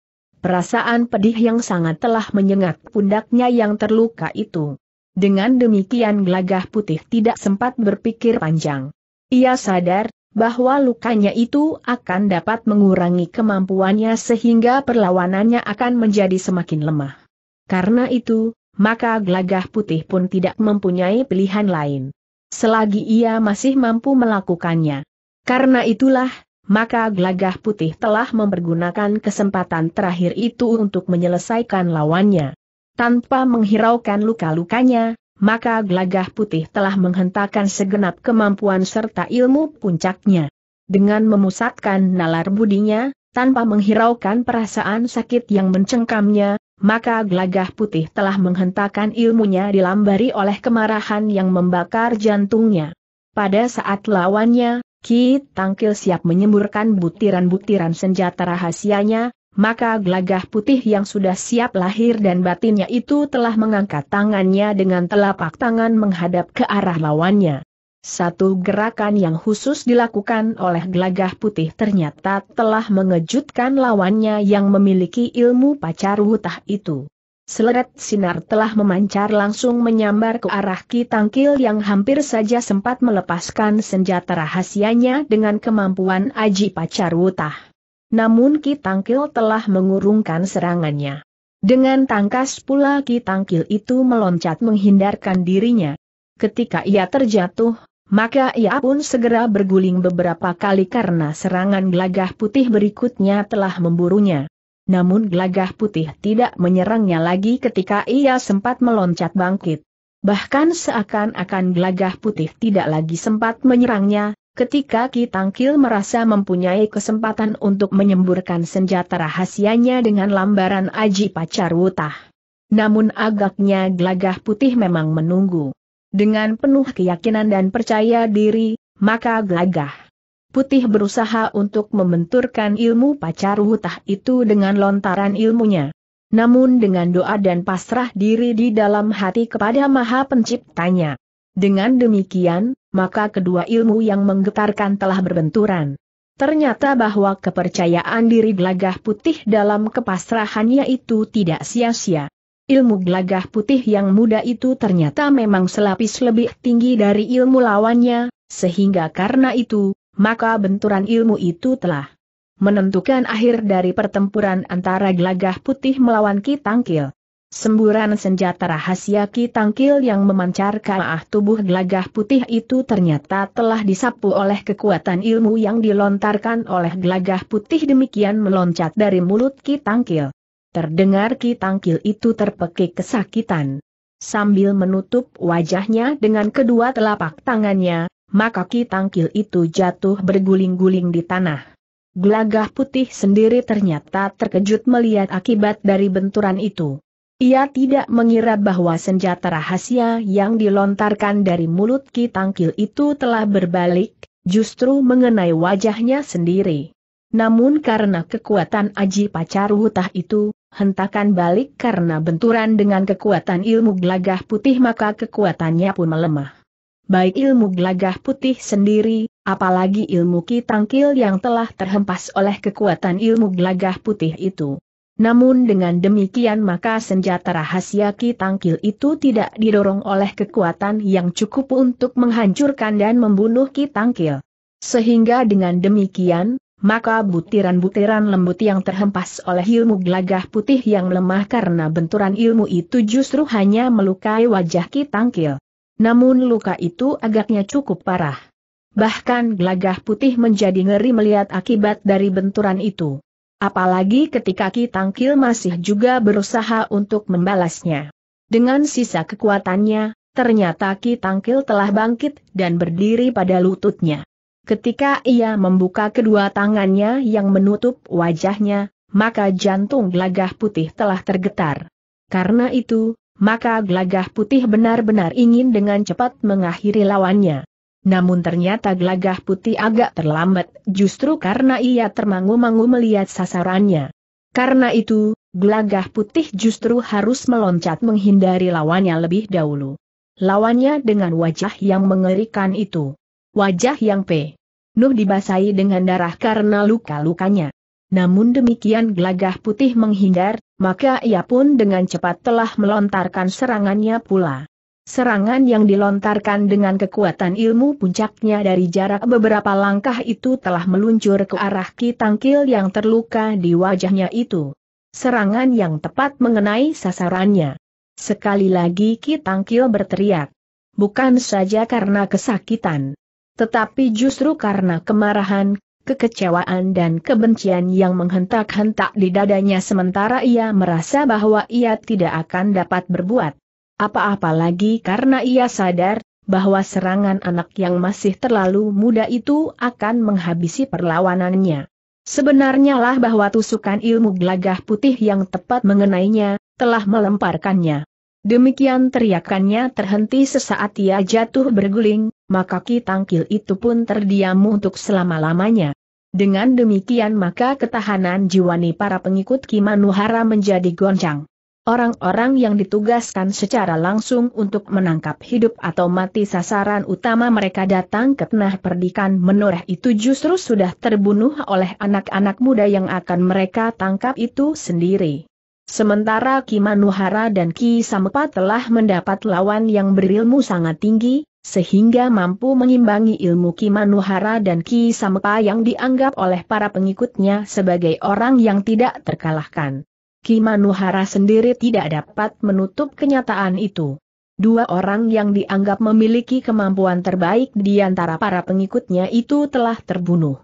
Speaker 1: Perasaan pedih yang sangat telah menyengat pundaknya yang terluka itu. Dengan demikian gelagah putih tidak sempat berpikir panjang. Ia sadar, bahwa lukanya itu akan dapat mengurangi kemampuannya sehingga perlawanannya akan menjadi semakin lemah. Karena itu, maka gelagah putih pun tidak mempunyai pilihan lain. Selagi ia masih mampu melakukannya. Karena itulah, maka Glagah putih telah mempergunakan kesempatan terakhir itu untuk menyelesaikan lawannya. Tanpa menghiraukan luka-lukanya, maka Glagah putih telah menghentakkan segenap kemampuan serta ilmu puncaknya. Dengan memusatkan nalar budinya, tanpa menghiraukan perasaan sakit yang mencengkamnya, maka Glagah putih telah menghentakkan ilmunya dilambari oleh kemarahan yang membakar jantungnya. Pada saat lawannya, Ki Tangkil siap menyemburkan butiran-butiran senjata rahasianya, maka gelagah putih yang sudah siap lahir dan batinnya itu telah mengangkat tangannya dengan telapak tangan menghadap ke arah lawannya. Satu gerakan yang khusus dilakukan oleh gelagah putih ternyata telah mengejutkan lawannya yang memiliki ilmu pacar hutah itu. Seleret sinar telah memancar langsung menyambar ke arah Ki Tangkil yang hampir saja sempat melepaskan senjata rahasianya dengan kemampuan Aji Pacarwutah. Namun Ki Tangkil telah mengurungkan serangannya. Dengan tangkas pula Ki Tangkil itu meloncat menghindarkan dirinya. Ketika ia terjatuh, maka ia pun segera berguling beberapa kali karena serangan gelagah putih berikutnya telah memburunya namun gelagah putih tidak menyerangnya lagi ketika ia sempat meloncat bangkit. Bahkan seakan-akan gelagah putih tidak lagi sempat menyerangnya, ketika Ki Tangkil merasa mempunyai kesempatan untuk menyemburkan senjata rahasianya dengan lambaran Aji Pacar Wutah. Namun agaknya gelagah putih memang menunggu. Dengan penuh keyakinan dan percaya diri, maka gelagah Putih berusaha untuk membenturkan ilmu pacar hutah itu dengan lontaran ilmunya. Namun dengan doa dan pasrah diri di dalam hati kepada Maha Penciptanya. Dengan demikian, maka kedua ilmu yang menggetarkan telah berbenturan. Ternyata bahwa kepercayaan diri gelagah putih dalam kepasrahannya itu tidak sia-sia. Ilmu gelagah putih yang muda itu ternyata memang selapis lebih tinggi dari ilmu lawannya, sehingga karena itu, maka benturan ilmu itu telah menentukan akhir dari pertempuran antara gelagah putih melawan Kitangkil. Semburan senjata rahasia Kitangkil yang memancar ke tubuh gelagah putih itu ternyata telah disapu oleh kekuatan ilmu yang dilontarkan oleh gelagah putih demikian meloncat dari mulut Kitangkil. Terdengar Kitangkil itu terpekik kesakitan. Sambil menutup wajahnya dengan kedua telapak tangannya, maka ki tangkil itu jatuh berguling-guling di tanah. Gelagah putih sendiri ternyata terkejut melihat akibat dari benturan itu. Ia tidak mengira bahwa senjata rahasia yang dilontarkan dari mulut ki tangkil itu telah berbalik, justru mengenai wajahnya sendiri. Namun karena kekuatan Aji Pacar Wutah itu, hentakan balik karena benturan dengan kekuatan ilmu gelagah putih maka kekuatannya pun melemah baik ilmu gelagah putih sendiri, apalagi ilmu kitangkil yang telah terhempas oleh kekuatan ilmu gelagah putih itu. Namun dengan demikian maka senjata rahasia Ki Tangkil itu tidak didorong oleh kekuatan yang cukup untuk menghancurkan dan membunuh Ki Tangkil. Sehingga dengan demikian, maka butiran-butiran lembut yang terhempas oleh ilmu gelagah putih yang lemah karena benturan ilmu itu justru hanya melukai wajah Ki Tangkil. Namun luka itu agaknya cukup parah. Bahkan gelagah putih menjadi ngeri melihat akibat dari benturan itu. Apalagi ketika Ki Tangkil masih juga berusaha untuk membalasnya. Dengan sisa kekuatannya, ternyata Ki Tangkil telah bangkit dan berdiri pada lututnya. Ketika ia membuka kedua tangannya yang menutup wajahnya, maka jantung gelagah putih telah tergetar. Karena itu, maka gelagah putih benar-benar ingin dengan cepat mengakhiri lawannya. Namun ternyata gelagah putih agak terlambat, justru karena ia termangu-mangu melihat sasarannya. Karena itu, gelagah putih justru harus meloncat menghindari lawannya lebih dahulu. Lawannya dengan wajah yang mengerikan itu. Wajah yang P. Nuh dibasahi dengan darah karena luka-lukanya. Namun demikian gelagah putih menghindar, maka ia pun dengan cepat telah melontarkan serangannya pula. Serangan yang dilontarkan dengan kekuatan ilmu puncaknya dari jarak beberapa langkah itu telah meluncur ke arah Ki Tangkil yang terluka di wajahnya itu. Serangan yang tepat mengenai sasarannya. Sekali lagi Ki Tangkil berteriak. Bukan saja karena kesakitan. Tetapi justru karena kemarahan, kekecewaan dan kebencian yang menghentak-hentak di dadanya sementara ia merasa bahwa ia tidak akan dapat berbuat apa-apa lagi karena ia sadar bahwa serangan anak yang masih terlalu muda itu akan menghabisi perlawanannya. Sebenarnya lah bahwa tusukan ilmu gelagah putih yang tepat mengenainya, telah melemparkannya. Demikian teriakannya terhenti sesaat ia jatuh berguling, maka kitangkil itu pun terdiam untuk selama-lamanya. Dengan demikian maka ketahanan jiwani para pengikut Kimanuhara menjadi goncang. Orang-orang yang ditugaskan secara langsung untuk menangkap hidup atau mati sasaran utama mereka datang ke tanah perdikan menoreh itu justru sudah terbunuh oleh anak-anak muda yang akan mereka tangkap itu sendiri. Sementara Ki Manuhara dan Ki Samepa telah mendapat lawan yang berilmu sangat tinggi, sehingga mampu mengimbangi ilmu Ki Manuhara dan Ki Sampa yang dianggap oleh para pengikutnya sebagai orang yang tidak terkalahkan. Ki Manuhara sendiri tidak dapat menutup kenyataan itu. Dua orang yang dianggap memiliki kemampuan terbaik di antara para pengikutnya itu telah terbunuh.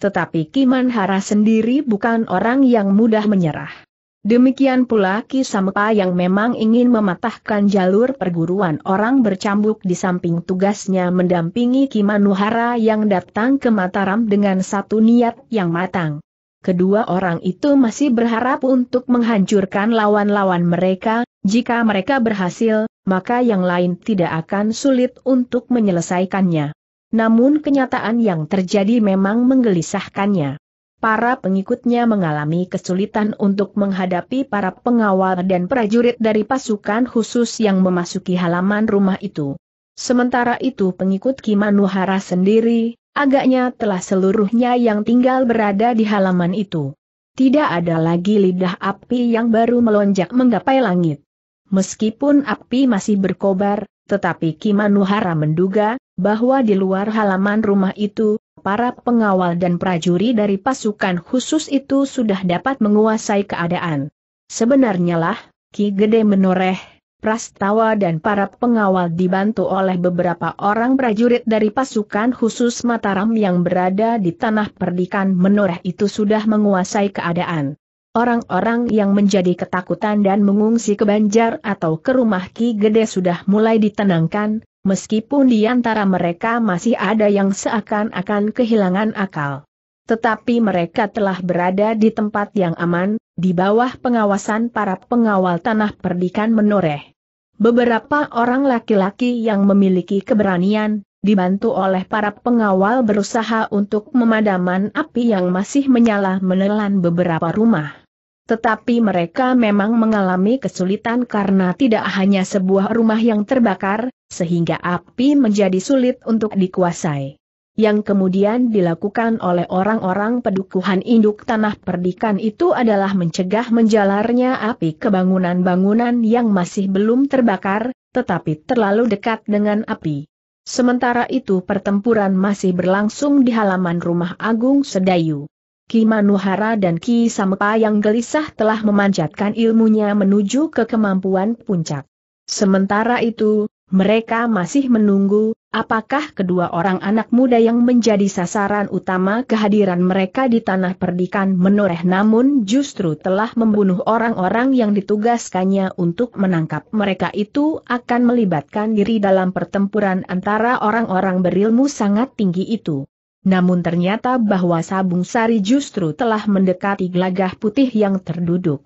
Speaker 1: Tetapi Ki Manuhara sendiri bukan orang yang mudah menyerah. Demikian pula Ki Sampa yang memang ingin mematahkan jalur perguruan orang bercambuk di samping tugasnya mendampingi Ki Manuhara yang datang ke Mataram dengan satu niat yang matang. Kedua orang itu masih berharap untuk menghancurkan lawan-lawan mereka, jika mereka berhasil, maka yang lain tidak akan sulit untuk menyelesaikannya. Namun kenyataan yang terjadi memang menggelisahkannya para pengikutnya mengalami kesulitan untuk menghadapi para pengawal dan prajurit dari pasukan khusus yang memasuki halaman rumah itu. Sementara itu pengikut Kimanuhara sendiri, agaknya telah seluruhnya yang tinggal berada di halaman itu. Tidak ada lagi lidah api yang baru melonjak menggapai langit. Meskipun api masih berkobar, tetapi Kimanuhara menduga, bahwa di luar halaman rumah itu, para pengawal dan prajurit dari pasukan khusus itu sudah dapat menguasai keadaan. Sebenarnya lah, Ki Gede menoreh, Prastawa dan para pengawal dibantu oleh beberapa orang prajurit dari pasukan khusus Mataram yang berada di tanah perdikan menoreh itu sudah menguasai keadaan. Orang-orang yang menjadi ketakutan dan mengungsi ke Banjar atau ke rumah Ki Gede sudah mulai ditenangkan, meskipun di antara mereka masih ada yang seakan-akan kehilangan akal. Tetapi mereka telah berada di tempat yang aman, di bawah pengawasan para pengawal tanah perdikan menoreh. Beberapa orang laki-laki yang memiliki keberanian, dibantu oleh para pengawal berusaha untuk memadaman api yang masih menyala menelan beberapa rumah. Tetapi mereka memang mengalami kesulitan karena tidak hanya sebuah rumah yang terbakar, sehingga api menjadi sulit untuk dikuasai. Yang kemudian dilakukan oleh orang-orang pedukuhan induk tanah perdikan itu adalah mencegah menjalarnya api ke bangunan-bangunan yang masih belum terbakar, tetapi terlalu dekat dengan api. Sementara itu pertempuran masih berlangsung di halaman rumah Agung Sedayu. Ki Manuhara dan Ki Sampa yang gelisah telah memanjatkan ilmunya menuju ke kemampuan puncak. Sementara itu, mereka masih menunggu, apakah kedua orang anak muda yang menjadi sasaran utama kehadiran mereka di tanah perdikan menoreh namun justru telah membunuh orang-orang yang ditugaskannya untuk menangkap mereka itu akan melibatkan diri dalam pertempuran antara orang-orang berilmu sangat tinggi itu namun ternyata bahwa Sabung Sari justru telah mendekati gelagah putih yang terduduk.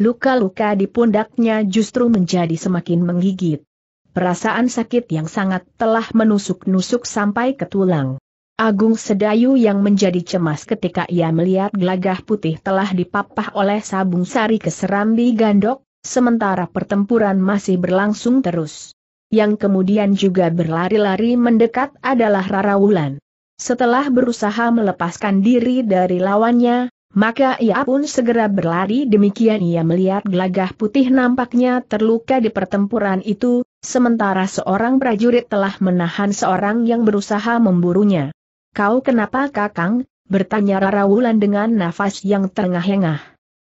Speaker 1: Luka-luka di pundaknya justru menjadi semakin menggigit. Perasaan sakit yang sangat telah menusuk-nusuk sampai ke tulang. Agung Sedayu yang menjadi cemas ketika ia melihat gelagah putih telah dipapah oleh sabung sari ke serambi gandok, sementara pertempuran masih berlangsung terus. Yang kemudian juga berlari-lari mendekat adalah Rara Wulan. Setelah berusaha melepaskan diri dari lawannya, maka ia pun segera berlari demikian ia melihat gelagah putih nampaknya terluka di pertempuran itu, sementara seorang prajurit telah menahan seorang yang berusaha memburunya. Kau kenapa kakang? bertanya Rara Wulan dengan nafas yang terengah-engah.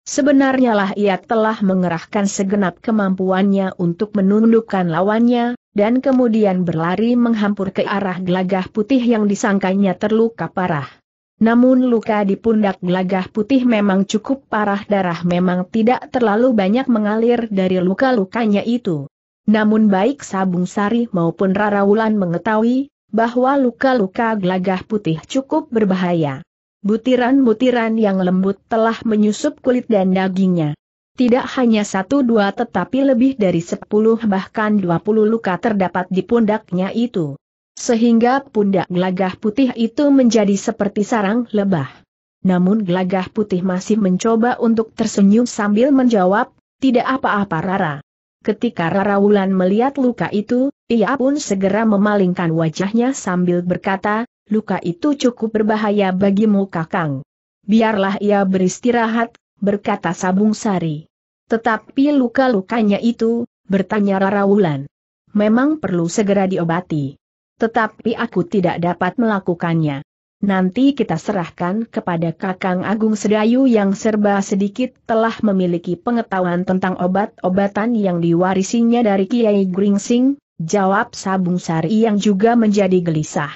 Speaker 1: Sebenarnya lah ia telah mengerahkan segenap kemampuannya untuk menundukkan lawannya, dan kemudian berlari menghampur ke arah gelagah putih yang disangkanya terluka parah. Namun luka di pundak gelagah putih memang cukup parah darah memang tidak terlalu banyak mengalir dari luka-lukanya itu. Namun baik Sabung Sari maupun Raraulan mengetahui, bahwa luka-luka gelagah putih cukup berbahaya. Butiran-butiran yang lembut telah menyusup kulit dan dagingnya. Tidak hanya satu dua tetapi lebih dari sepuluh bahkan dua puluh luka terdapat di pundaknya itu. Sehingga pundak gelagah putih itu menjadi seperti sarang lebah. Namun gelagah putih masih mencoba untuk tersenyum sambil menjawab, tidak apa-apa Rara. Ketika Rara Wulan melihat luka itu, ia pun segera memalingkan wajahnya sambil berkata, luka itu cukup berbahaya bagimu kakang. Biarlah ia beristirahat, berkata Sabung Sari. Tetapi luka-lukanya itu, bertanya Rara Wulan. Memang perlu segera diobati. Tetapi aku tidak dapat melakukannya. Nanti kita serahkan kepada Kakang Agung Sedayu yang serba sedikit telah memiliki pengetahuan tentang obat-obatan yang diwarisinya dari Kiai Gringsing, jawab Sabung Sari yang juga menjadi gelisah.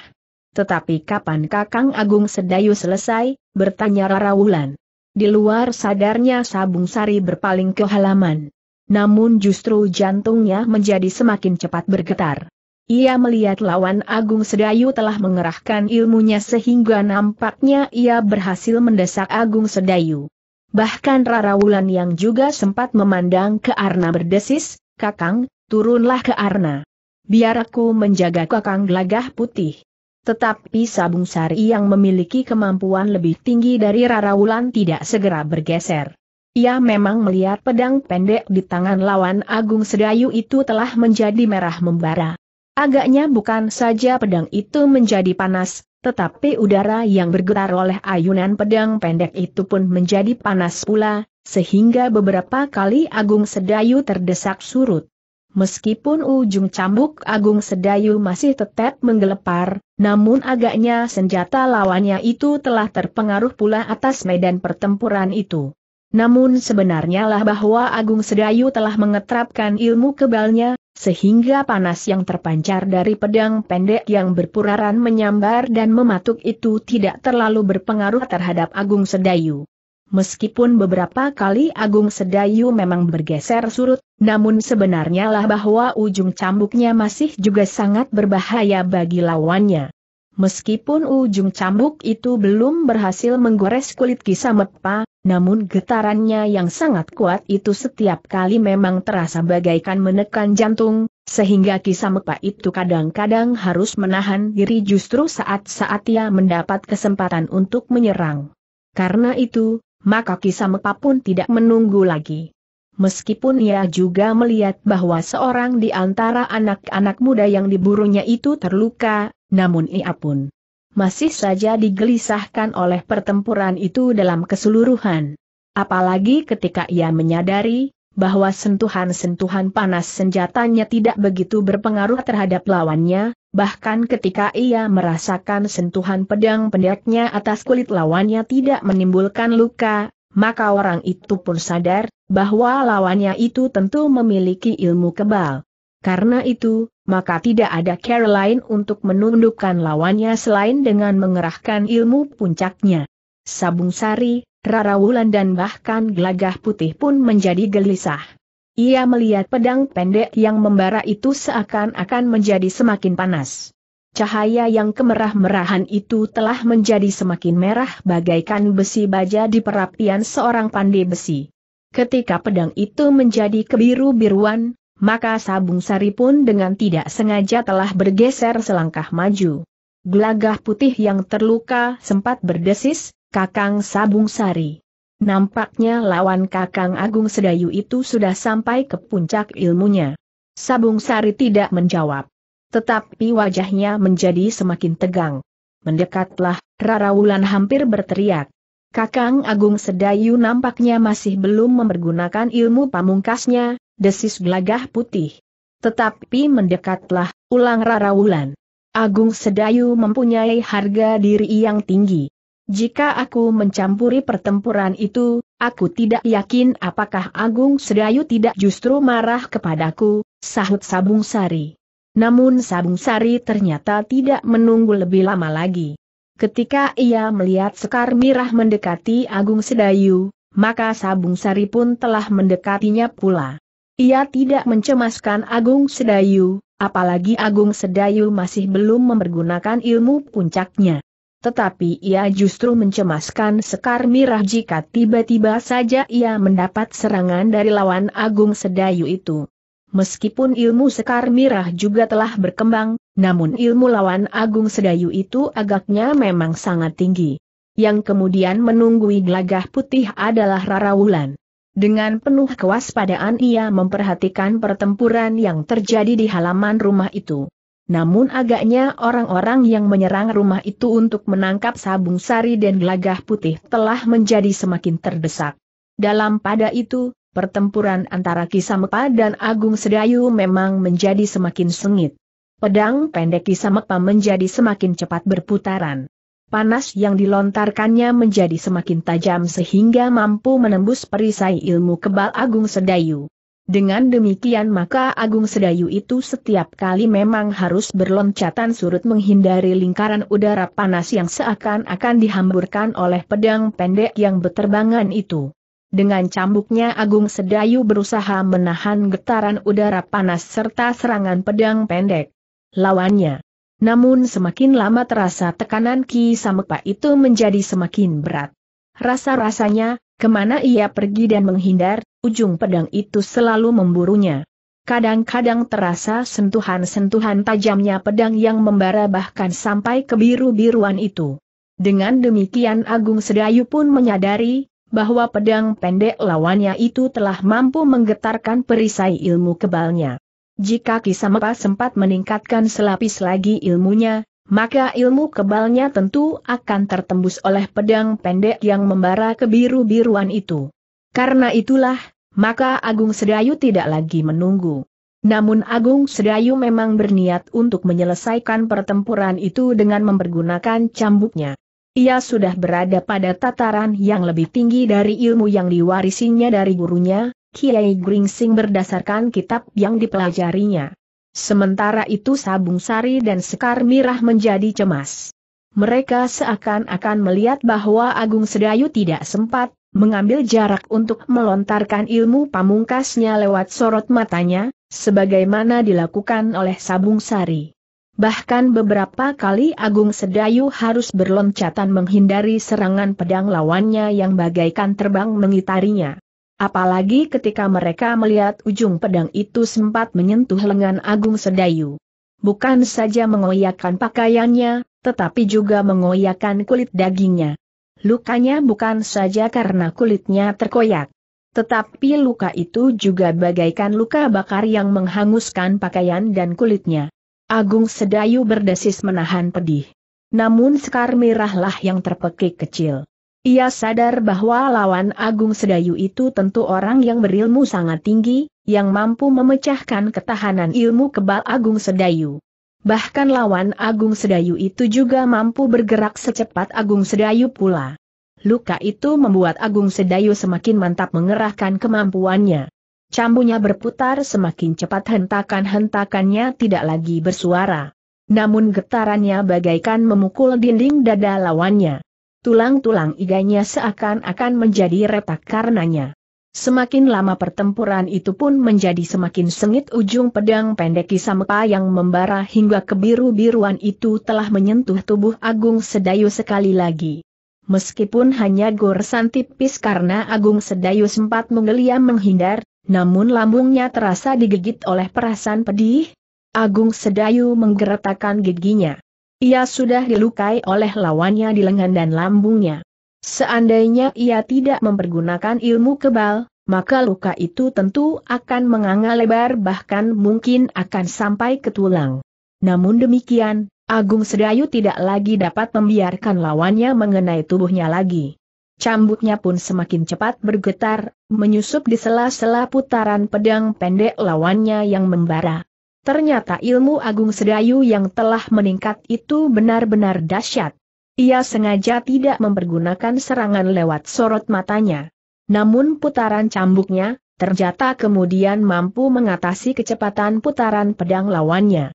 Speaker 1: Tetapi kapan Kakang Agung Sedayu selesai? bertanya Rara Wulan. Di luar sadarnya Sabung Sari berpaling ke halaman. Namun justru jantungnya menjadi semakin cepat bergetar. Ia melihat lawan Agung Sedayu telah mengerahkan ilmunya sehingga nampaknya ia berhasil mendesak Agung Sedayu. Bahkan Rara Wulan yang juga sempat memandang ke Arna berdesis, Kakang, turunlah ke Arna. Biar aku menjaga Kakang gelagah putih. Tetapi Sabung Sari yang memiliki kemampuan lebih tinggi dari Rara Wulan tidak segera bergeser. Ia memang melihat pedang pendek di tangan lawan Agung Sedayu itu telah menjadi merah membara. Agaknya bukan saja pedang itu menjadi panas, tetapi udara yang bergetar oleh ayunan pedang pendek itu pun menjadi panas pula, sehingga beberapa kali Agung Sedayu terdesak surut. Meskipun ujung cambuk Agung Sedayu masih tetap menggelepar, namun agaknya senjata lawannya itu telah terpengaruh pula atas medan pertempuran itu. Namun sebenarnya lah bahwa Agung Sedayu telah mengetrapkan ilmu kebalnya, sehingga panas yang terpancar dari pedang pendek yang berpuraran menyambar dan mematuk itu tidak terlalu berpengaruh terhadap Agung Sedayu. Meskipun beberapa kali Agung Sedayu memang bergeser surut, namun sebenarnya lah bahwa ujung cambuknya masih juga sangat berbahaya bagi lawannya. Meskipun ujung cambuk itu belum berhasil menggores kulit kisametpa, namun getarannya yang sangat kuat itu setiap kali memang terasa bagaikan menekan jantung, sehingga kisametpa itu kadang-kadang harus menahan diri justru saat-saat ia mendapat kesempatan untuk menyerang. Karena itu, maka Kisamepa pun tidak menunggu lagi. Meskipun ia juga melihat bahwa seorang di antara anak-anak muda yang diburunya itu terluka, namun ia pun masih saja digelisahkan oleh pertempuran itu dalam keseluruhan. Apalagi ketika ia menyadari bahwa sentuhan-sentuhan panas senjatanya tidak begitu berpengaruh terhadap lawannya, bahkan ketika ia merasakan sentuhan pedang pendeknya atas kulit lawannya tidak menimbulkan luka, maka orang itu pun sadar bahwa lawannya itu tentu memiliki ilmu kebal. Karena itu, maka tidak ada cara lain untuk menundukkan lawannya selain dengan mengerahkan ilmu puncaknya. Sabung Sari, Rara Wulan dan bahkan gelagah putih pun menjadi gelisah. Ia melihat pedang pendek yang membara itu seakan-akan menjadi semakin panas. Cahaya yang kemerah-merahan itu telah menjadi semakin merah bagaikan besi baja di perapian seorang pandai besi. Ketika pedang itu menjadi kebiru-biruan, maka Sabung Sari pun dengan tidak sengaja telah bergeser selangkah maju. Gelagah putih yang terluka sempat berdesis, Kakang Sabung Sari. Nampaknya lawan Kakang Agung Sedayu itu sudah sampai ke puncak ilmunya. Sabung Sari tidak menjawab. Tetapi wajahnya menjadi semakin tegang. Mendekatlah, Rara Wulan hampir berteriak. Kakang Agung Sedayu nampaknya masih belum mempergunakan ilmu pamungkasnya, desis gelagah putih. Tetapi mendekatlah, ulang Rara Wulan. Agung Sedayu mempunyai harga diri yang tinggi. Jika aku mencampuri pertempuran itu, aku tidak yakin apakah Agung Sedayu tidak justru marah kepadaku, sahut Sabung Sari. Namun Sabung Sari ternyata tidak menunggu lebih lama lagi. Ketika ia melihat Sekar Mirah mendekati Agung Sedayu, maka Sabung Sari pun telah mendekatinya pula. Ia tidak mencemaskan Agung Sedayu, apalagi Agung Sedayu masih belum mempergunakan ilmu puncaknya. Tetapi ia justru mencemaskan Sekar Mirah jika tiba-tiba saja ia mendapat serangan dari lawan Agung Sedayu itu. Meskipun ilmu Sekar Mirah juga telah berkembang, namun ilmu lawan Agung Sedayu itu agaknya memang sangat tinggi. Yang kemudian menunggui gelagah putih adalah Rara Wulan. Dengan penuh kewaspadaan ia memperhatikan pertempuran yang terjadi di halaman rumah itu. Namun agaknya orang-orang yang menyerang rumah itu untuk menangkap sabung sari dan gelagah putih telah menjadi semakin terdesak. Dalam pada itu, pertempuran antara Kisamepa dan Agung Sedayu memang menjadi semakin sengit. Pedang pendek Kisamepa menjadi semakin cepat berputaran. Panas yang dilontarkannya menjadi semakin tajam sehingga mampu menembus perisai ilmu kebal Agung Sedayu. Dengan demikian maka Agung Sedayu itu setiap kali memang harus berloncatan surut menghindari lingkaran udara panas yang seakan-akan dihamburkan oleh pedang pendek yang beterbangan itu. Dengan cambuknya Agung Sedayu berusaha menahan getaran udara panas serta serangan pedang pendek. Lawannya. Namun semakin lama terasa tekanan Ki Samepa itu menjadi semakin berat. Rasa-rasanya, kemana ia pergi dan menghindar, ujung pedang itu selalu memburunya. Kadang-kadang terasa sentuhan-sentuhan tajamnya pedang yang membara bahkan sampai ke biru biruan itu. Dengan demikian Agung Sedayu pun menyadari, bahwa pedang pendek lawannya itu telah mampu menggetarkan perisai ilmu kebalnya. Jika Kisamepa sempat meningkatkan selapis lagi ilmunya, maka ilmu kebalnya tentu akan tertembus oleh pedang pendek yang membara kebiru-biruan itu. Karena itulah, maka Agung Sedayu tidak lagi menunggu. Namun Agung Sedayu memang berniat untuk menyelesaikan pertempuran itu dengan mempergunakan cambuknya. Ia sudah berada pada tataran yang lebih tinggi dari ilmu yang diwarisinya dari gurunya, Kiai Gringsing berdasarkan kitab yang dipelajarinya. Sementara itu Sabung Sari dan Sekar Mirah menjadi cemas. Mereka seakan-akan melihat bahwa Agung Sedayu tidak sempat mengambil jarak untuk melontarkan ilmu pamungkasnya lewat sorot matanya, sebagaimana dilakukan oleh Sabung Sari. Bahkan beberapa kali Agung Sedayu harus berloncatan menghindari serangan pedang lawannya yang bagaikan terbang mengitarinya. Apalagi ketika mereka melihat ujung pedang itu sempat menyentuh lengan Agung Sedayu. Bukan saja mengoyakkan pakaiannya, tetapi juga mengoyakkan kulit dagingnya. Lukanya bukan saja karena kulitnya terkoyak. Tetapi luka itu juga bagaikan luka bakar yang menghanguskan pakaian dan kulitnya. Agung Sedayu berdesis menahan pedih. Namun sekar mirahlah yang terpekik kecil. Ia sadar bahwa lawan Agung Sedayu itu tentu orang yang berilmu sangat tinggi, yang mampu memecahkan ketahanan ilmu kebal Agung Sedayu. Bahkan lawan Agung Sedayu itu juga mampu bergerak secepat Agung Sedayu pula. Luka itu membuat Agung Sedayu semakin mantap mengerahkan kemampuannya. Cambunya berputar semakin cepat hentakan-hentakannya tidak lagi bersuara. Namun getarannya bagaikan memukul dinding dada lawannya. Tulang-tulang iganya seakan-akan menjadi retak karenanya. Semakin lama pertempuran itu pun menjadi semakin sengit ujung pedang pendek Kisampa yang membara hingga kebiru-biruan itu telah menyentuh tubuh Agung Sedayu sekali lagi. Meskipun hanya goresan tipis karena Agung Sedayu sempat menggeliam menghindar, namun lambungnya terasa digigit oleh perasaan pedih. Agung Sedayu menggeretakkan giginya. Ia sudah dilukai oleh lawannya di lengan dan lambungnya. Seandainya ia tidak mempergunakan ilmu kebal, maka luka itu tentu akan menganga lebar bahkan mungkin akan sampai ke tulang. Namun demikian, Agung Sedayu tidak lagi dapat membiarkan lawannya mengenai tubuhnya lagi. Cambuknya pun semakin cepat bergetar, menyusup di sela-sela putaran pedang pendek lawannya yang membara. Ternyata ilmu Agung Sedayu yang telah meningkat itu benar-benar dahsyat. Ia sengaja tidak mempergunakan serangan lewat sorot matanya. Namun putaran cambuknya, terjata kemudian mampu mengatasi kecepatan putaran pedang lawannya.